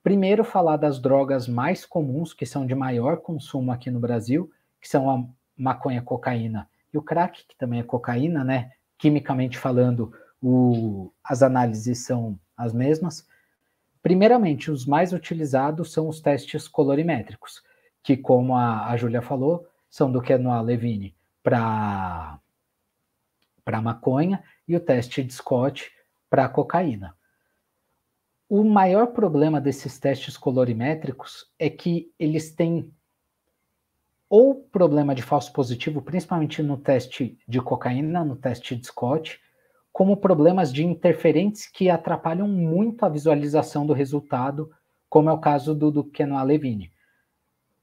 Primeiro, falar das drogas mais comuns, que são de maior consumo aqui no Brasil, que são a maconha, cocaína e o crack, que também é cocaína, né? Quimicamente falando, o, as análises são as mesmas. Primeiramente, os mais utilizados são os testes colorimétricos, que, como a, a Júlia falou, são do Kenoa Levine para maconha e o teste de Scott para cocaína. O maior problema desses testes colorimétricos é que eles têm ou problema de falso positivo, principalmente no teste de cocaína, no teste de Scott, como problemas de interferentes que atrapalham muito a visualização do resultado, como é o caso do, do Kenoa Levine.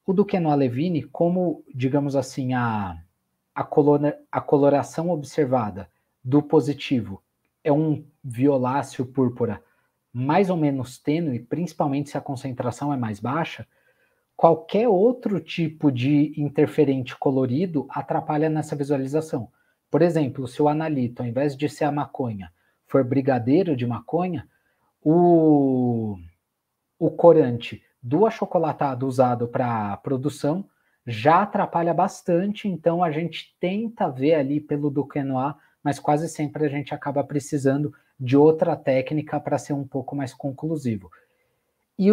O do Kenoa Levine, como, digamos assim, a, a, a coloração observada do positivo é um violáceo púrpura mais ou menos tênue, principalmente se a concentração é mais baixa, qualquer outro tipo de interferente colorido atrapalha nessa visualização. Por exemplo, se o analito, ao invés de ser a maconha, for brigadeiro de maconha, o, o corante do achocolatado usado para produção já atrapalha bastante, então a gente tenta ver ali pelo Duquenois, mas quase sempre a gente acaba precisando de outra técnica para ser um pouco mais conclusivo. E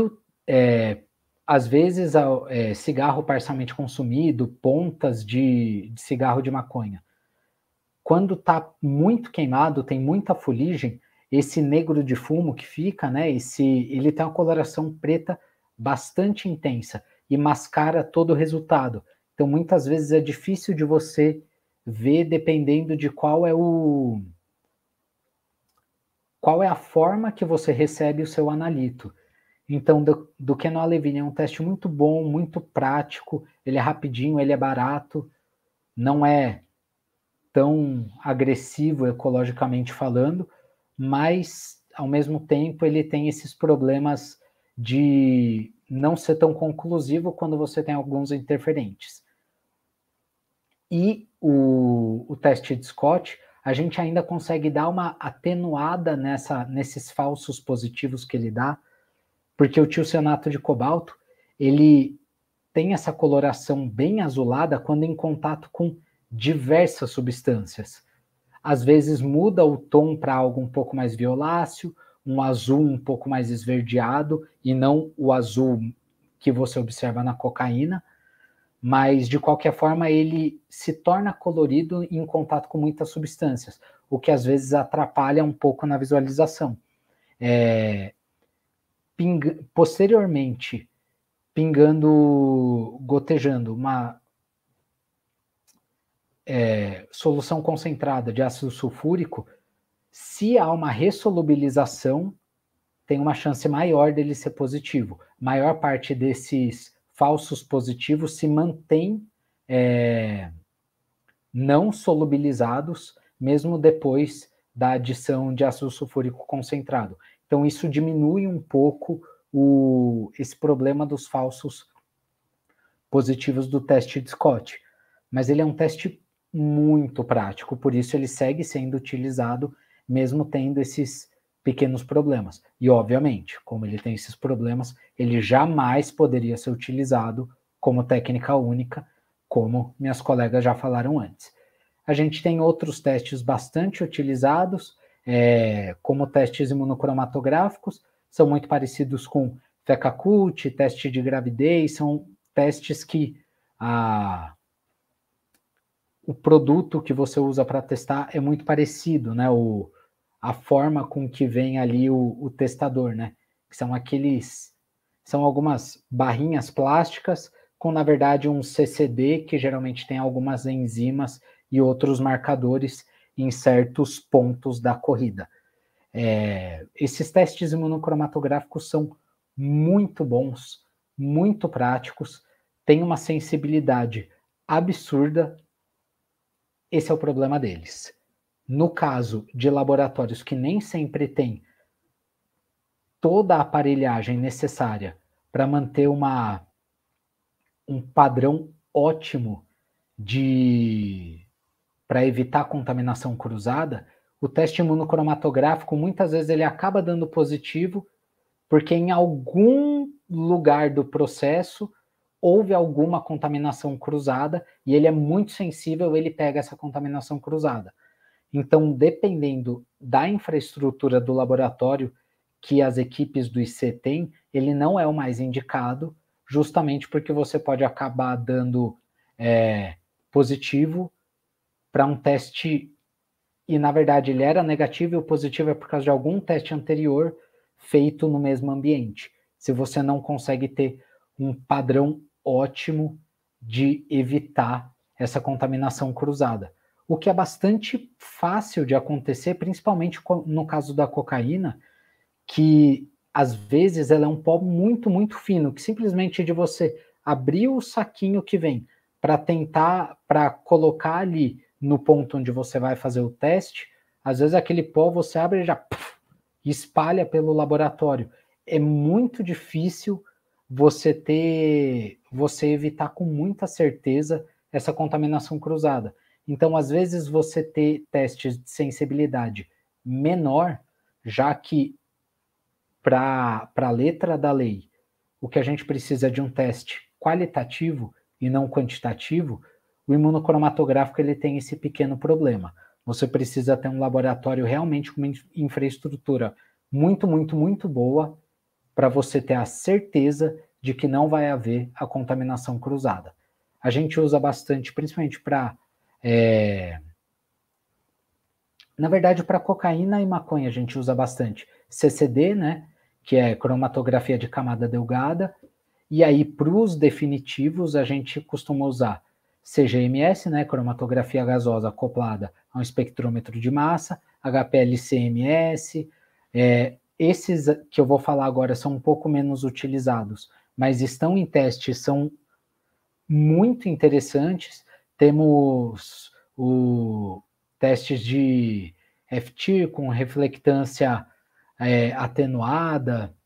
é, às vezes é, cigarro parcialmente consumido, pontas de, de cigarro de maconha. Quando está muito queimado, tem muita fuligem, esse negro de fumo que fica, né? Esse, ele tem uma coloração preta bastante intensa e mascara todo o resultado. Então, muitas vezes é difícil de você ver, dependendo de qual é o. Qual é a forma que você recebe o seu analito? Então, do, do Kenoa Levine é um teste muito bom, muito prático, ele é rapidinho, ele é barato, não é tão agressivo ecologicamente falando, mas ao mesmo tempo ele tem esses problemas de não ser tão conclusivo quando você tem alguns interferentes. E o, o teste de Scott, a gente ainda consegue dar uma atenuada nessa, nesses falsos positivos que ele dá, porque o senato de cobalto, ele tem essa coloração bem azulada quando em contato com diversas substâncias. Às vezes muda o tom para algo um pouco mais violáceo, um azul um pouco mais esverdeado e não o azul que você observa na cocaína, mas de qualquer forma ele se torna colorido em contato com muitas substâncias, o que às vezes atrapalha um pouco na visualização. É, ping, posteriormente, pingando, gotejando uma é, solução concentrada de ácido sulfúrico, se há uma resolubilização, tem uma chance maior dele ser positivo. maior parte desses falsos positivos se mantém é, não solubilizados, mesmo depois da adição de ácido sulfúrico concentrado. Então, isso diminui um pouco o, esse problema dos falsos positivos do teste de Scott. Mas ele é um teste muito prático, por isso ele segue sendo utilizado mesmo tendo esses pequenos problemas. E, obviamente, como ele tem esses problemas, ele jamais poderia ser utilizado como técnica única, como minhas colegas já falaram antes. A gente tem outros testes bastante utilizados, é, como testes imunocromatográficos, são muito parecidos com cult, teste de gravidez, são testes que a o produto que você usa para testar é muito parecido, né? O, a forma com que vem ali o, o testador, né? Que são aqueles, são algumas barrinhas plásticas com, na verdade, um CCD que geralmente tem algumas enzimas e outros marcadores em certos pontos da corrida. É, esses testes imunocromatográficos são muito bons, muito práticos, têm uma sensibilidade absurda esse é o problema deles. No caso de laboratórios que nem sempre têm toda a aparelhagem necessária para manter uma, um padrão ótimo de para evitar contaminação cruzada, o teste imunocromatográfico muitas vezes ele acaba dando positivo porque em algum lugar do processo houve alguma contaminação cruzada e ele é muito sensível, ele pega essa contaminação cruzada. Então, dependendo da infraestrutura do laboratório que as equipes do IC têm, ele não é o mais indicado, justamente porque você pode acabar dando é, positivo para um teste e, na verdade, ele era negativo e o positivo é por causa de algum teste anterior feito no mesmo ambiente. Se você não consegue ter um padrão ótimo de evitar essa contaminação cruzada. O que é bastante fácil de acontecer, principalmente no caso da cocaína, que às vezes ela é um pó muito, muito fino, que simplesmente é de você abrir o saquinho que vem para tentar, para colocar ali no ponto onde você vai fazer o teste, às vezes aquele pó você abre e já puff, espalha pelo laboratório. É muito difícil você ter, você evitar com muita certeza essa contaminação cruzada. Então, às vezes, você ter testes de sensibilidade menor, já que para a letra da lei, o que a gente precisa é de um teste qualitativo e não quantitativo, o imunocromatográfico ele tem esse pequeno problema. Você precisa ter um laboratório realmente com uma infraestrutura muito, muito, muito boa para você ter a certeza de que não vai haver a contaminação cruzada. A gente usa bastante, principalmente para. É... Na verdade, para cocaína e maconha a gente usa bastante CCD, né? Que é cromatografia de camada delgada. E aí, para os definitivos, a gente costuma usar CGMS, né? Cromatografia gasosa acoplada a um espectrômetro de massa, HPLCMS, é, esses que eu vou falar agora são um pouco menos utilizados, mas estão em teste, são muito interessantes. Temos o testes de FT com reflectância é, atenuada.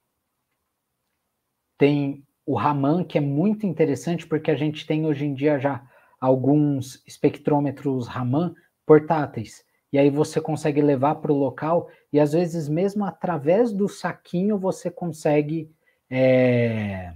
Tem o Raman, que é muito interessante, porque a gente tem hoje em dia já alguns espectrômetros Raman portáteis e aí você consegue levar para o local, e às vezes, mesmo através do saquinho, você consegue, é,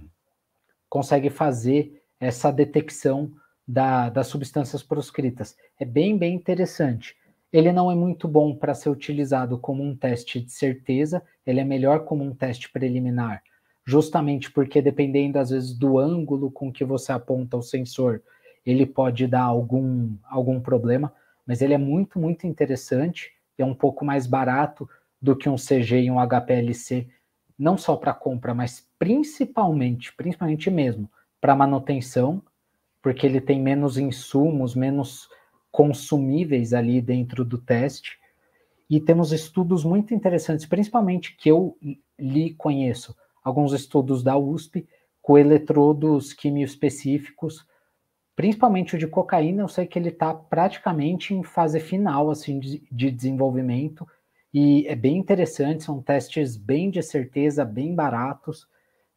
consegue fazer essa detecção da, das substâncias proscritas. É bem, bem interessante. Ele não é muito bom para ser utilizado como um teste de certeza, ele é melhor como um teste preliminar, justamente porque, dependendo, às vezes, do ângulo com que você aponta o sensor, ele pode dar algum, algum problema mas ele é muito, muito interessante e é um pouco mais barato do que um CG e um HPLC, não só para compra, mas principalmente, principalmente mesmo, para manutenção, porque ele tem menos insumos, menos consumíveis ali dentro do teste. E temos estudos muito interessantes, principalmente que eu li conheço, alguns estudos da USP com eletrodos quimiospecíficos Principalmente o de cocaína, eu sei que ele está praticamente em fase final assim de, de desenvolvimento e é bem interessante, são testes bem de certeza, bem baratos,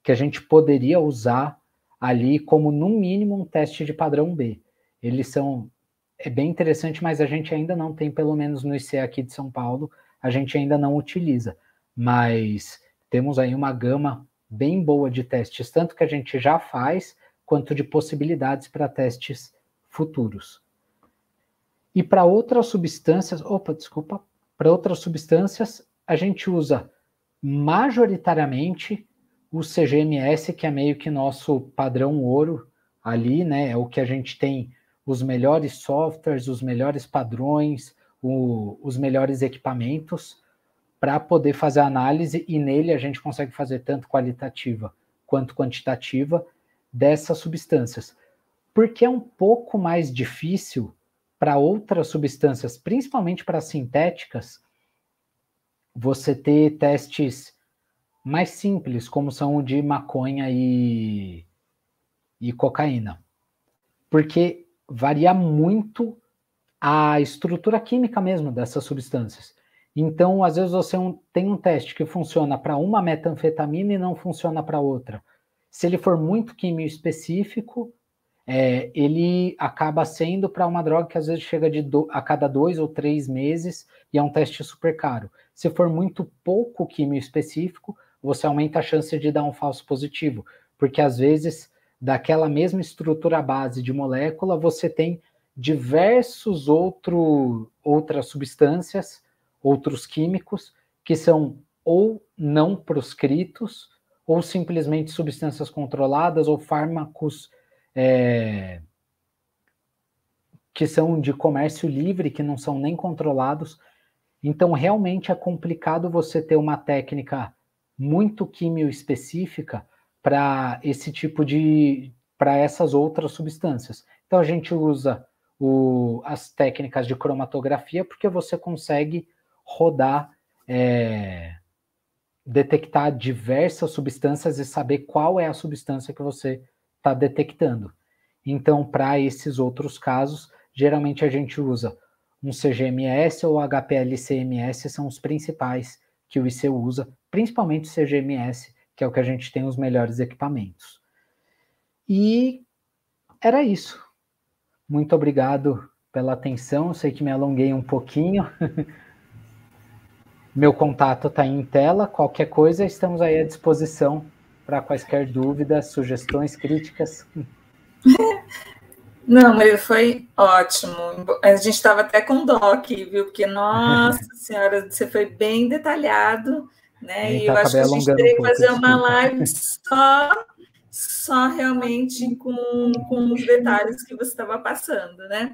que a gente poderia usar ali como no mínimo um teste de padrão B. Eles são é bem interessante, mas a gente ainda não tem, pelo menos no IC aqui de São Paulo, a gente ainda não utiliza. Mas temos aí uma gama bem boa de testes, tanto que a gente já faz, quanto de possibilidades para testes futuros. E para outras substâncias, opa, desculpa, para outras substâncias, a gente usa majoritariamente o CGMS, que é meio que nosso padrão ouro ali, né? É o que a gente tem os melhores softwares, os melhores padrões, o, os melhores equipamentos para poder fazer a análise e nele a gente consegue fazer tanto qualitativa quanto quantitativa dessas substâncias, porque é um pouco mais difícil para outras substâncias, principalmente para sintéticas, você ter testes mais simples, como são o de maconha e, e cocaína, porque varia muito a estrutura química mesmo dessas substâncias. Então, às vezes você tem um teste que funciona para uma metanfetamina e não funciona para outra se ele for muito quimio específico, é, ele acaba sendo para uma droga que às vezes chega de do, a cada dois ou três meses e é um teste super caro. Se for muito pouco quimio específico, você aumenta a chance de dar um falso positivo, porque às vezes daquela mesma estrutura base de molécula você tem diversos outro, outras substâncias, outros químicos que são ou não proscritos ou simplesmente substâncias controladas ou fármacos é, que são de comércio livre, que não são nem controlados. Então, realmente é complicado você ter uma técnica muito químio específica para esse tipo de para essas outras substâncias. Então a gente usa o, as técnicas de cromatografia porque você consegue rodar é, detectar diversas substâncias e saber qual é a substância que você está detectando. Então, para esses outros casos, geralmente a gente usa um CGMS ou HPLCMS são os principais que o IC usa, principalmente o CGMS, que é o que a gente tem os melhores equipamentos. E era isso. Muito obrigado pela atenção. sei que me alonguei um pouquinho. Meu contato está em tela. Qualquer coisa, estamos aí à disposição para quaisquer dúvidas, sugestões, críticas. Não, meu, foi ótimo. A gente estava até com dó aqui, viu? Porque, nossa senhora, você foi bem detalhado, né? E tá, eu acho que a gente teria que fazer uma live só, só realmente com, com os detalhes que você estava passando, né?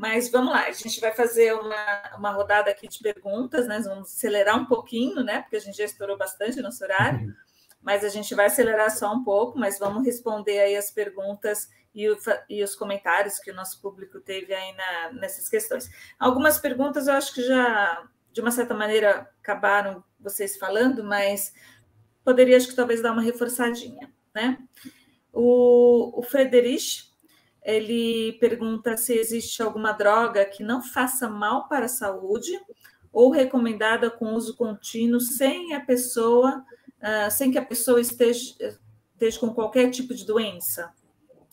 Mas vamos lá, a gente vai fazer uma, uma rodada aqui de perguntas, né? Vamos acelerar um pouquinho, né? Porque a gente já estourou bastante nosso horário, uhum. mas a gente vai acelerar só um pouco, mas vamos responder aí as perguntas e, o, e os comentários que o nosso público teve aí na, nessas questões. Algumas perguntas eu acho que já, de uma certa maneira, acabaram vocês falando, mas poderia acho que talvez dar uma reforçadinha, né? O, o Frederich ele pergunta se existe alguma droga que não faça mal para a saúde ou recomendada com uso contínuo sem a pessoa, uh, sem que a pessoa esteja, esteja com qualquer tipo de doença.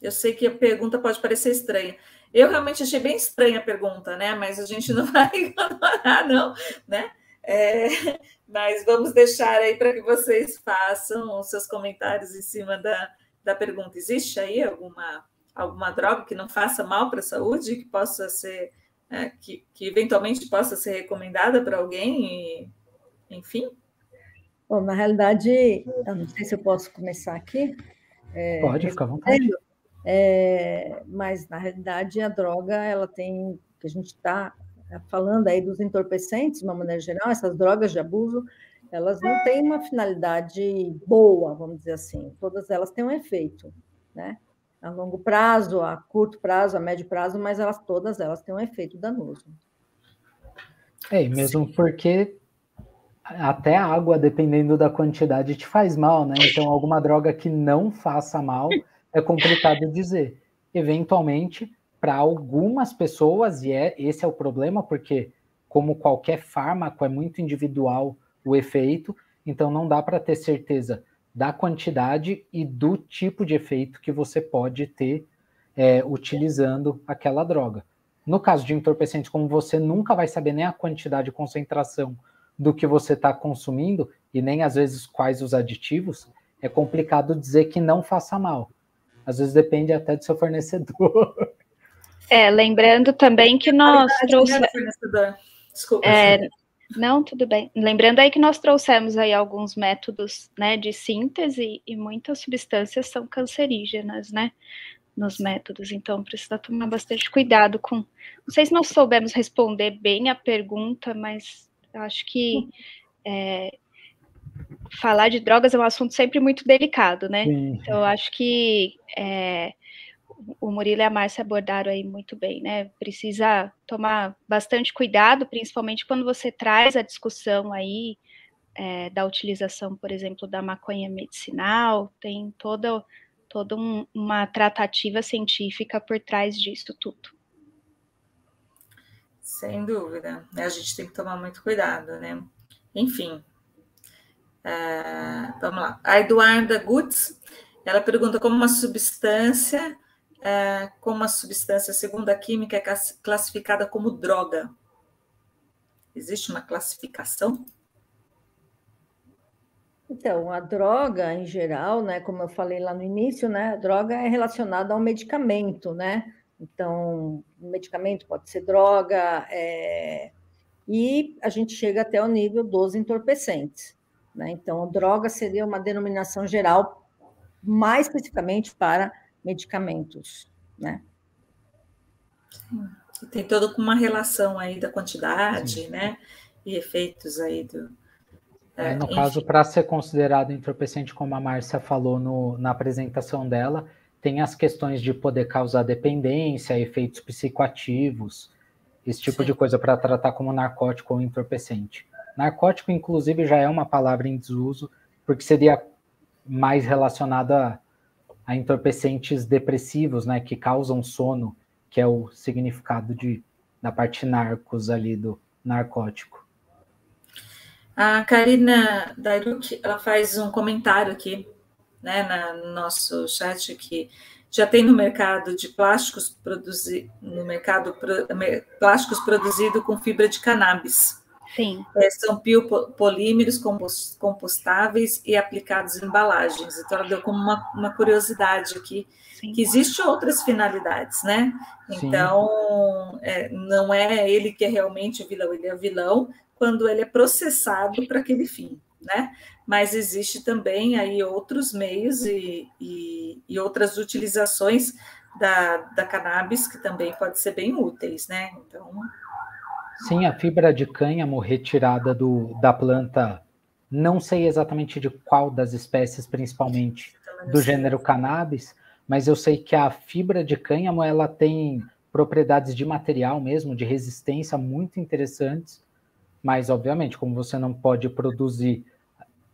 Eu sei que a pergunta pode parecer estranha. Eu realmente achei bem estranha a pergunta, né? Mas a gente não vai ignorar, não, né? É, mas vamos deixar aí para que vocês façam os seus comentários em cima da, da pergunta. Existe aí alguma alguma droga que não faça mal para a saúde, que possa ser, é, que, que eventualmente possa ser recomendada para alguém, e, enfim? Bom, na realidade, eu não sei se eu posso começar aqui. É, Pode, fica à vontade. É, mas, na realidade, a droga, ela tem, que a gente está falando aí dos entorpecentes, de uma maneira geral, essas drogas de abuso, elas não têm uma finalidade boa, vamos dizer assim. Todas elas têm um efeito, né? a longo prazo, a curto prazo, a médio prazo, mas elas todas elas têm um efeito danoso. É, mesmo Sim. porque até a água, dependendo da quantidade, te faz mal, né? Então, alguma droga que não faça mal é complicado dizer. Eventualmente, para algumas pessoas, e é, esse é o problema, porque, como qualquer fármaco, é muito individual o efeito, então não dá para ter certeza da quantidade e do tipo de efeito que você pode ter é, utilizando aquela droga. No caso de entorpecentes, como você nunca vai saber nem a quantidade e concentração do que você está consumindo e nem às vezes quais os aditivos, é complicado dizer que não faça mal. Às vezes depende até do seu fornecedor. É, lembrando também que nós trouxemos. Tá, é, não, tudo bem. Lembrando aí que nós trouxemos aí alguns métodos, né, de síntese e muitas substâncias são cancerígenas, né, nos métodos. Então precisa tomar bastante cuidado com. Não sei se nós soubemos responder bem a pergunta, mas acho que é, falar de drogas é um assunto sempre muito delicado, né? Sim. Então acho que é, o Murilo e a Márcia abordaram aí muito bem, né? Precisa tomar bastante cuidado, principalmente quando você traz a discussão aí é, da utilização, por exemplo, da maconha medicinal, tem toda, toda um, uma tratativa científica por trás disso tudo. Sem dúvida, a gente tem que tomar muito cuidado, né? Enfim, é, vamos lá. A Eduarda Gutz, ela pergunta como uma substância é, a uma substância, segundo a química, é classificada como droga. Existe uma classificação? Então, a droga em geral, né, como eu falei lá no início, né, a droga é relacionada ao medicamento, né? Então, medicamento pode ser droga, é... e a gente chega até o nível dos entorpecentes. Né? Então, droga seria uma denominação geral, mais especificamente para medicamentos, né? Sim. Tem toda uma relação aí da quantidade, Sim. né? E efeitos aí do. É, é no enfim. caso, para ser considerado entorpecente, como a Márcia falou no, na apresentação dela, tem as questões de poder causar dependência, efeitos psicoativos, esse tipo Sim. de coisa para tratar como narcótico ou entorpecente. Narcótico, inclusive, já é uma palavra em desuso, porque seria mais relacionada a entorpecentes depressivos, né, que causam sono, que é o significado de, da parte narcos ali do narcótico. A Karina Dairuk, ela faz um comentário aqui, né, na, no nosso chat que já tem no mercado de plásticos produzi, no mercado plásticos produzido com fibra de cannabis. Sim. É, são biopolímeros compostáveis e aplicados em embalagens. Então, ela deu como uma, uma curiosidade aqui, Sim. que existe outras finalidades, né? Então, é, não é ele que é realmente o vilão, ele é o vilão quando ele é processado para aquele fim, né? Mas existe também aí outros meios e, e, e outras utilizações da, da cannabis que também podem ser bem úteis, né? Então, Sim, a fibra de cânhamo retirada do, da planta, não sei exatamente de qual das espécies, principalmente do gênero cannabis, mas eu sei que a fibra de cânhamo ela tem propriedades de material mesmo, de resistência muito interessantes, mas obviamente, como você não pode produzir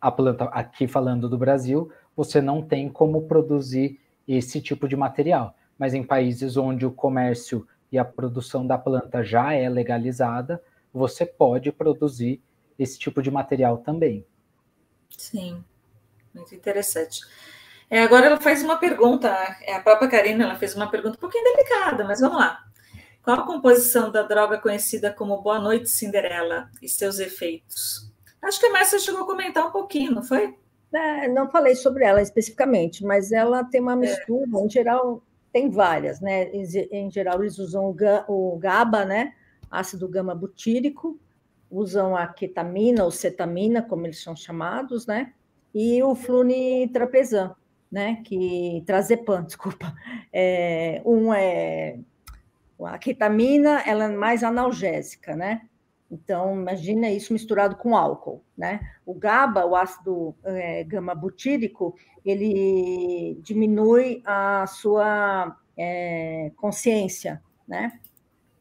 a planta aqui falando do Brasil, você não tem como produzir esse tipo de material. Mas em países onde o comércio e a produção da planta já é legalizada, você pode produzir esse tipo de material também. Sim, muito interessante. É, agora ela faz uma pergunta, é, a própria Karina ela fez uma pergunta um pouquinho delicada, mas vamos lá. Qual a composição da droga conhecida como Boa Noite Cinderela e seus efeitos? Acho que a Márcia chegou a comentar um pouquinho, não foi? É, não falei sobre ela especificamente, mas ela tem uma é. mistura, é. em geral, tem várias, né? Em geral, eles usam o GABA, né? Ácido gama butírico, usam a ketamina ou cetamina, como eles são chamados, né? E o flunitrapezan, né? Que trazepam, desculpa. É, um é a ketamina, ela é mais analgésica, né? Então, imagina isso misturado com álcool, né? O GABA, o ácido é, gama-butírico, ele diminui a sua é, consciência, né?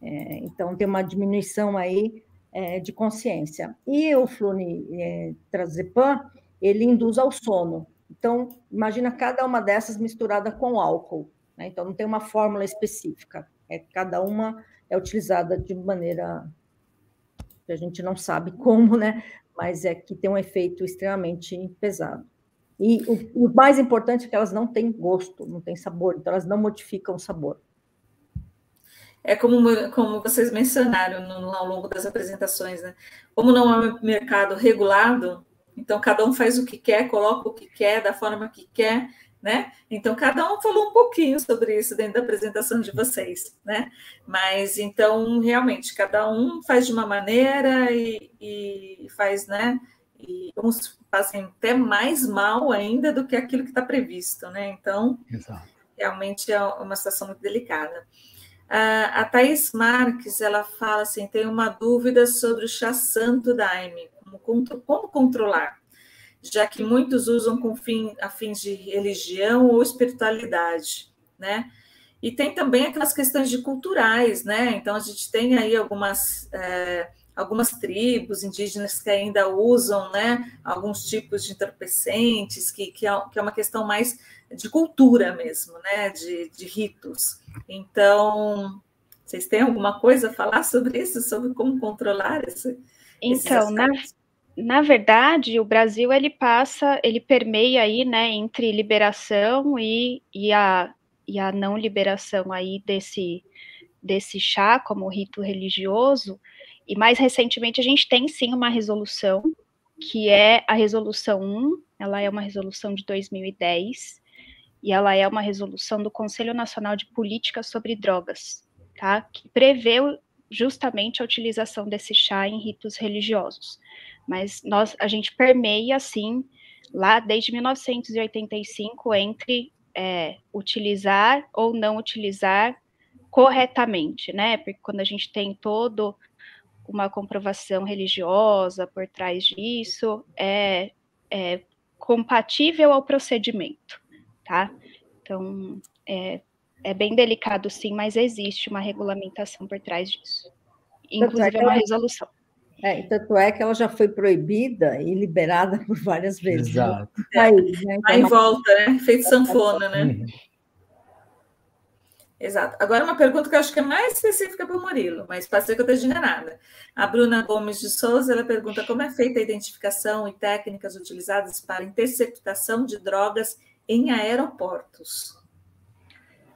É, então, tem uma diminuição aí é, de consciência. E o flunitrazepam, é, ele induz ao sono. Então, imagina cada uma dessas misturada com álcool. Né? Então, não tem uma fórmula específica. É, cada uma é utilizada de maneira que a gente não sabe como, né? Mas é que tem um efeito extremamente pesado. E o, o mais importante é que elas não têm gosto, não têm sabor, então elas não modificam o sabor. É como, como vocês mencionaram no, ao longo das apresentações, né? Como não é um mercado regulado, então cada um faz o que quer, coloca o que quer, da forma que quer, né? Então, cada um falou um pouquinho sobre isso dentro da apresentação de vocês, né? Mas, então, realmente, cada um faz de uma maneira e, e faz, né? E uns fazem até mais mal ainda do que aquilo que está previsto, né? Então, Exato. realmente é uma situação muito delicada. A Thais Marques, ela fala assim, tem uma dúvida sobre o chá santo da AIME, como, como controlar? já que muitos usam com fim, a fins de religião ou espiritualidade, né? E tem também aquelas questões de culturais, né? Então a gente tem aí algumas é, algumas tribos indígenas que ainda usam, né? Alguns tipos de entorpecentes, que, que, é, é uma questão mais de cultura mesmo, né? De, de ritos. Então vocês têm alguma coisa a falar sobre isso, sobre como controlar esse? Então, na, na verdade, o Brasil ele passa, ele permeia aí, né, entre liberação e, e, a, e a não liberação aí desse, desse chá como rito religioso. E mais recentemente a gente tem sim uma resolução, que é a resolução 1, ela é uma resolução de 2010 e ela é uma resolução do Conselho Nacional de Políticas sobre Drogas, tá? Que prevê justamente a utilização desse chá em ritos religiosos mas nós, a gente permeia, assim, lá desde 1985, entre é, utilizar ou não utilizar corretamente, né? Porque quando a gente tem todo uma comprovação religiosa por trás disso, é, é compatível ao procedimento, tá? Então, é, é bem delicado, sim, mas existe uma regulamentação por trás disso. É inclusive, é uma resolução. É, tanto é que ela já foi proibida e liberada por várias vezes. Exato. Tá aí, né? Então, tá em volta, né? Feito tá sanfona, né? Uhum. Exato. Agora, uma pergunta que eu acho que é mais específica para o Murilo, mas pode ser que eu esteja nada A Bruna Gomes de Souza ela pergunta como é feita a identificação e técnicas utilizadas para interceptação de drogas em aeroportos.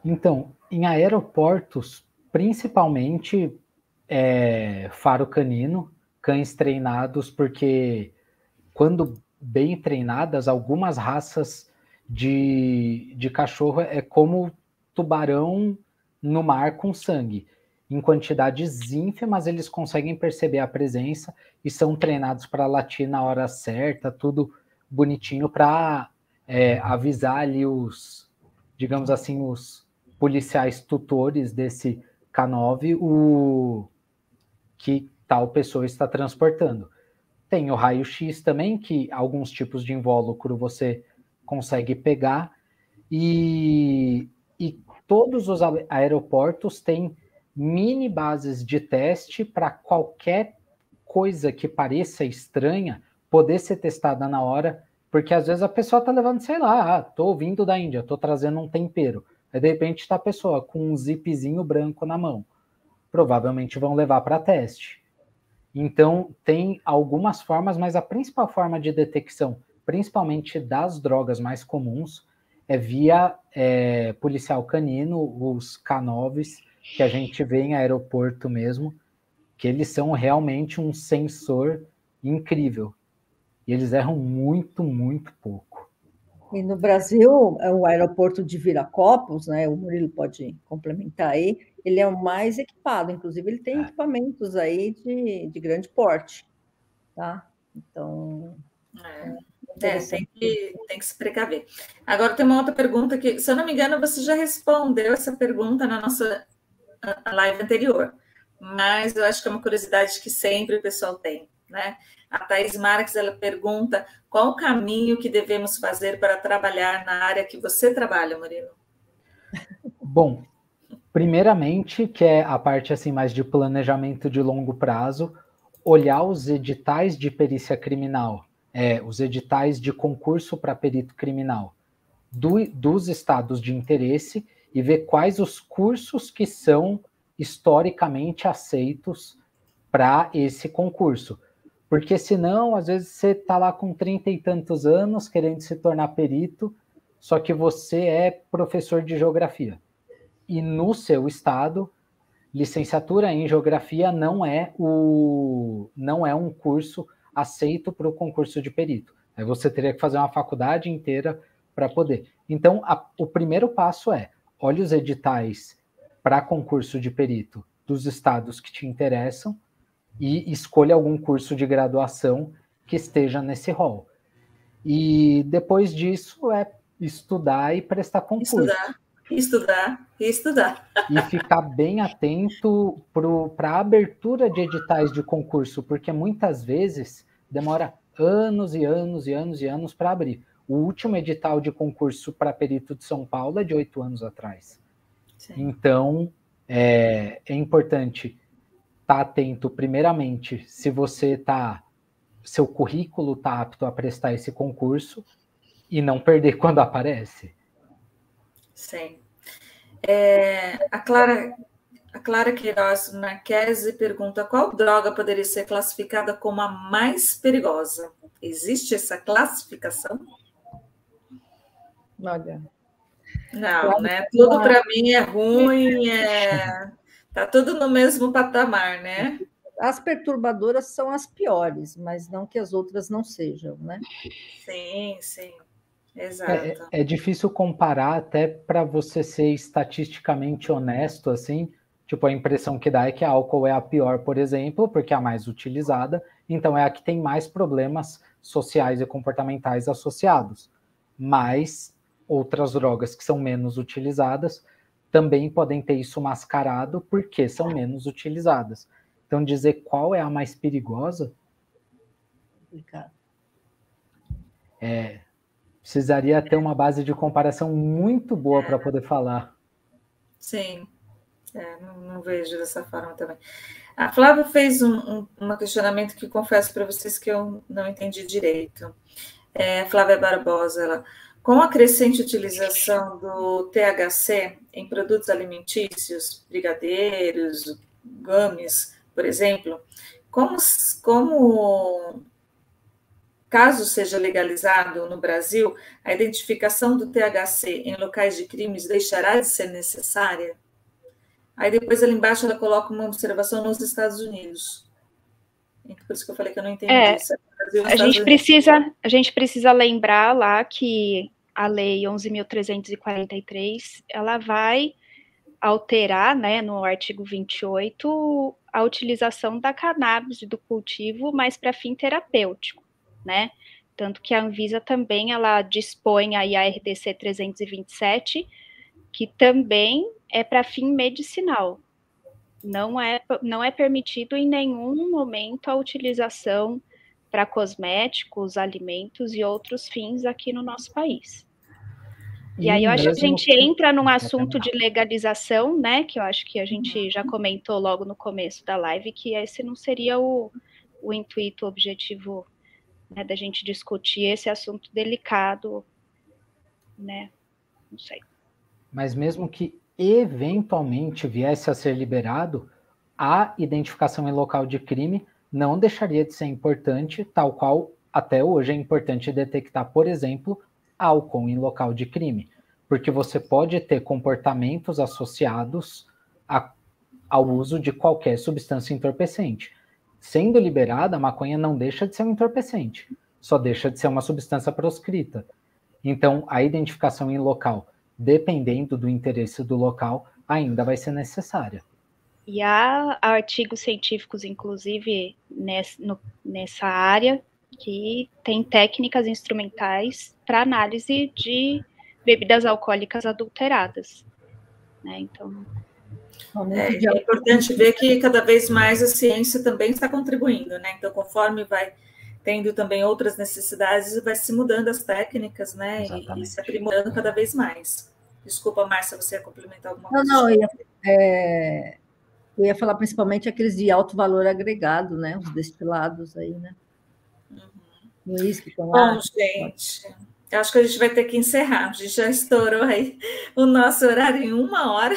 Então, em aeroportos, principalmente é, faro canino, cães treinados, porque quando bem treinadas, algumas raças de, de cachorro é como tubarão no mar com sangue. Em quantidades ínfimas, eles conseguem perceber a presença e são treinados para latir na hora certa, tudo bonitinho para é, avisar ali os, digamos assim, os policiais tutores desse K9, o que tal pessoa está transportando. Tem o raio-x também, que alguns tipos de invólucro você consegue pegar, e, e todos os aeroportos têm mini bases de teste para qualquer coisa que pareça estranha poder ser testada na hora, porque às vezes a pessoa está levando, sei lá, ah, vindo da Índia, estou trazendo um tempero. Aí de repente está a pessoa com um zipzinho branco na mão. Provavelmente vão levar para teste. Então, tem algumas formas, mas a principal forma de detecção, principalmente das drogas mais comuns, é via é, policial canino, os k 9 que a gente vê em aeroporto mesmo, que eles são realmente um sensor incrível. E eles erram muito, muito pouco. E no Brasil, é o aeroporto de Viracopos, né, o Murilo pode complementar aí, ele é o mais equipado, inclusive ele tem é. equipamentos aí de, de grande porte, tá? Então... É. É, é tem que, tem que se precaver. Agora tem uma outra pergunta que, se eu não me engano, você já respondeu essa pergunta na nossa live anterior, mas eu acho que é uma curiosidade que sempre o pessoal tem. Né? A Thais Marques ela pergunta qual o caminho que devemos fazer para trabalhar na área que você trabalha, Murilo. Bom, primeiramente, que é a parte assim mais de planejamento de longo prazo, olhar os editais de perícia criminal, é, os editais de concurso para perito criminal do, dos estados de interesse e ver quais os cursos que são historicamente aceitos para esse concurso porque senão, às vezes, você está lá com trinta e tantos anos querendo se tornar perito, só que você é professor de geografia. E no seu estado, licenciatura em geografia não é o não é um curso aceito para o concurso de perito. Aí você teria que fazer uma faculdade inteira para poder. Então, a, o primeiro passo é olhe os editais para concurso de perito dos estados que te interessam e escolha algum curso de graduação que esteja nesse rol. E depois disso é estudar e prestar concurso. Estudar, estudar e estudar. E ficar bem atento para a abertura de editais de concurso, porque muitas vezes demora anos e anos e anos e anos para abrir. O último edital de concurso para perito de São Paulo é de oito anos atrás. Sim. Então, é, é importante estar tá atento, primeiramente, se você está seu currículo está apto a prestar esse concurso e não perder quando aparece. Sim. É, a Clara a Clara Queiroz Marquese pergunta qual droga poderia ser classificada como a mais perigosa. Existe essa classificação? Olha. Não, claro, né? Tudo para mim é ruim, é Tá tudo no mesmo patamar, né? As perturbadoras são as piores, mas não que as outras não sejam, né? Sim, sim. É, é, Exato. É, é difícil comparar até para você ser estatisticamente honesto, assim. Tipo, a impressão que dá é que a álcool é a pior, por exemplo, porque é a mais utilizada, então é a que tem mais problemas sociais e comportamentais associados. Mas outras drogas que são menos utilizadas também podem ter isso mascarado porque são menos utilizadas. Então, dizer qual é a mais perigosa. É, precisaria ter uma base de comparação muito boa para poder falar. Sim, é, não, não, vejo dessa forma também. A Flávia fez um, um, um questionamento que confesso para vocês que eu não entendi direito. É, Flávia Barbosa, ela. Com a crescente utilização do THC em produtos alimentícios, brigadeiros, games, por exemplo, como, como caso seja legalizado no Brasil, a identificação do THC em locais de crimes deixará de ser necessária? Aí depois ali embaixo ela coloca uma observação nos Estados Unidos. Então, por isso que eu falei que eu não entendi. É, isso. É Brasil, a, gente precisa, a gente precisa lembrar lá que a Lei 11.343, ela vai alterar, né, no artigo 28, a utilização da cannabis e do cultivo, mas para fim terapêutico, né? Tanto que a Anvisa também ela dispõe aí a RDC 327, que também é para fim medicinal. Não é, não é permitido em nenhum momento a utilização para cosméticos, alimentos e outros fins aqui no nosso país. E, aí eu acho que a gente entra num assunto de legalização, né? Que eu acho que a gente já uhum. comentou logo no começo da live, que esse não seria o, o intuito, o objetivo né, da gente discutir esse assunto delicado, né? Não sei. Mas mesmo que eventualmente viesse a ser liberado, a identificação em local de crime não deixaria de ser importante, tal qual até hoje é importante detectar, por exemplo, álcool em local de crime, porque você pode ter comportamentos associados a, ao uso de qualquer substância entorpecente. Sendo liberada, a maconha não deixa de ser um entorpecente, só deixa de ser uma substância proscrita. Então, a identificação em local, dependendo do interesse do local, ainda vai ser necessária. E há artigos científicos, inclusive, nessa, no, nessa área, que tem técnicas instrumentais para análise de bebidas alcoólicas adulteradas. Né? Então. É, é importante ver que cada vez mais a ciência também está contribuindo, né? Então, conforme vai tendo também outras necessidades, vai se mudando as técnicas, né? E se aprimorando cada vez mais. Desculpa, Márcia, você ia complementar alguma não, coisa? Não, não, é, eu ia falar principalmente aqueles de alto valor agregado, né? Os destilados aí, né? Uhum. É isso que lá. gente, eu acho que a gente vai ter que encerrar. A gente já estourou aí o nosso horário em uma hora,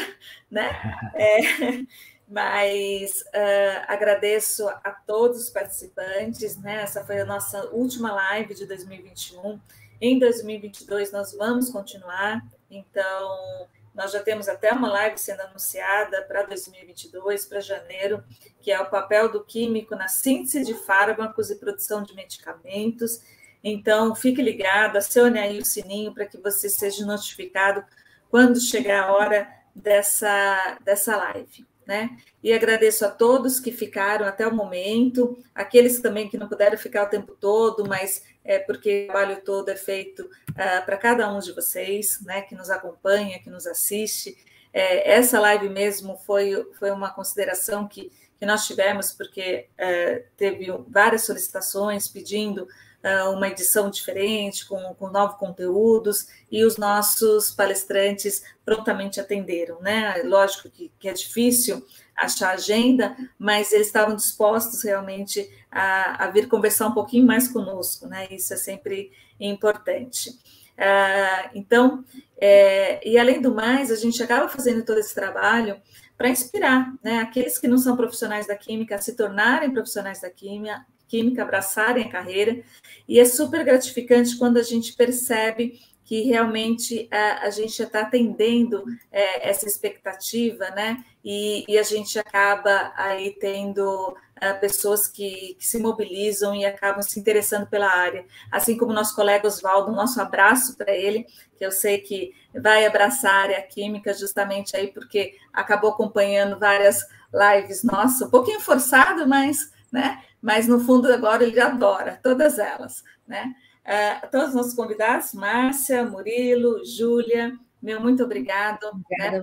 né? É, mas uh, agradeço a todos os participantes, né? Essa foi a nossa última live de 2021. Em 2022 nós vamos continuar, então nós já temos até uma live sendo anunciada para 2022, para janeiro, que é o papel do químico na síntese de fármacos e produção de medicamentos. Então, fique ligado, acione aí o sininho para que você seja notificado quando chegar a hora dessa, dessa live. Né? E agradeço a todos que ficaram até o momento, aqueles também que não puderam ficar o tempo todo, mas é porque o trabalho todo é feito uh, ah, para cada um de vocês, né, que nos acompanha, que nos assiste. É, essa live mesmo foi, foi uma consideração que, que nós tivemos, porque é, teve várias solicitações pedindo ah, uma edição diferente, com, com novos conteúdos, e os nossos palestrantes prontamente atenderam. Né? Lógico que, que é difícil achar agenda, mas eles estavam dispostos realmente a, a, vir conversar um pouquinho mais conosco, né? Isso é sempre importante. Ah, então, é, e além do mais, a gente acaba fazendo todo esse trabalho para inspirar né, aqueles que não são profissionais da química a se tornarem profissionais da química, química abraçarem a carreira, e é super gratificante quando a gente percebe que realmente a, é, a gente está atendendo é, essa expectativa, né? E, e, a gente acaba aí tendo é, pessoas que, que, se mobilizam e acabam se interessando pela área. Assim como nosso colega Oswaldo, nosso abraço para ele, que eu sei que vai abraçar a área química justamente aí porque acabou acompanhando várias lives nossas, um pouquinho forçado, mas, né? Mas no fundo agora ele adora todas elas, né? a ah, todos os nossos convidados, Márcia, Murilo, Júlia, meu muito obrigado. Né? Obrigada né, a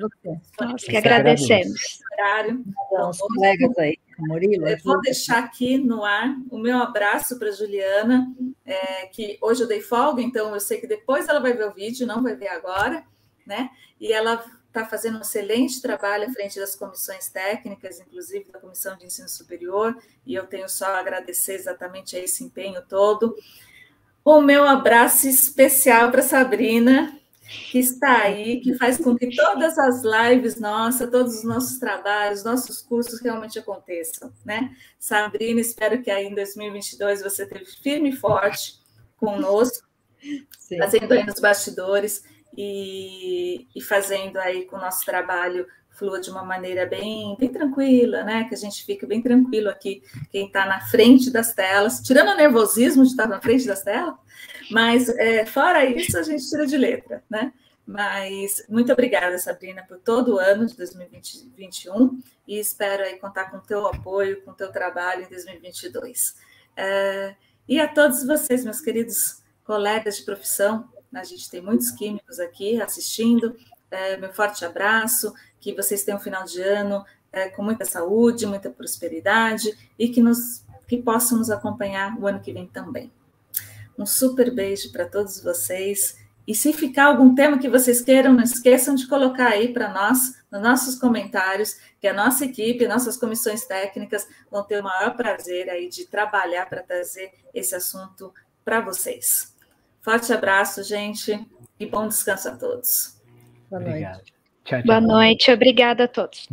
você. Nós que agradecemos. Horário, os colegas aí, Murilo. Eu vou deixar aqui no ar o meu abraço para a Juliana, é, que hoje eu dei folga, então eu sei que depois ela vai ver o vídeo, não vai ver agora, né? E ela está fazendo um excelente trabalho à frente das comissões técnicas, inclusive da Comissão de Ensino Superior, e eu tenho só a agradecer exatamente a esse empenho todo. O meu abraço especial para Sabrina, que está aí, que faz com que todas as lives nossas, todos os nossos trabalhos, nossos cursos realmente aconteçam, né? Sabrina, espero que aí em 2022 você esteja firme e forte conosco, Sim. fazendo aí nos bastidores e, e fazendo aí com o nosso trabalho flua de uma maneira bem, bem tranquila, né? Que a gente fica bem tranquilo aqui, quem está na frente das telas, tirando o nervosismo de estar na frente das telas, mas é, fora isso a gente tira de letra, né? Mas muito obrigada, Sabrina, por todo o ano de 2021 e espero aí contar com o teu apoio, com o teu trabalho em 2022. É, e a todos vocês, meus queridos colegas de profissão, a gente tem muitos químicos aqui assistindo, é, meu forte abraço que vocês tenham um final de ano é, com muita saúde, muita prosperidade e que, nos, que possam nos acompanhar o ano que vem também. Um super beijo para todos vocês. E se ficar algum tema que vocês queiram, não esqueçam de colocar aí para nós, nos nossos comentários, que a nossa equipe, nossas comissões técnicas vão ter o maior prazer aí de trabalhar para trazer esse assunto para vocês. Forte abraço, gente, e bom descanso a todos. Boa noite. Obrigado. Tchau, tchau. Boa noite, obrigada a todos.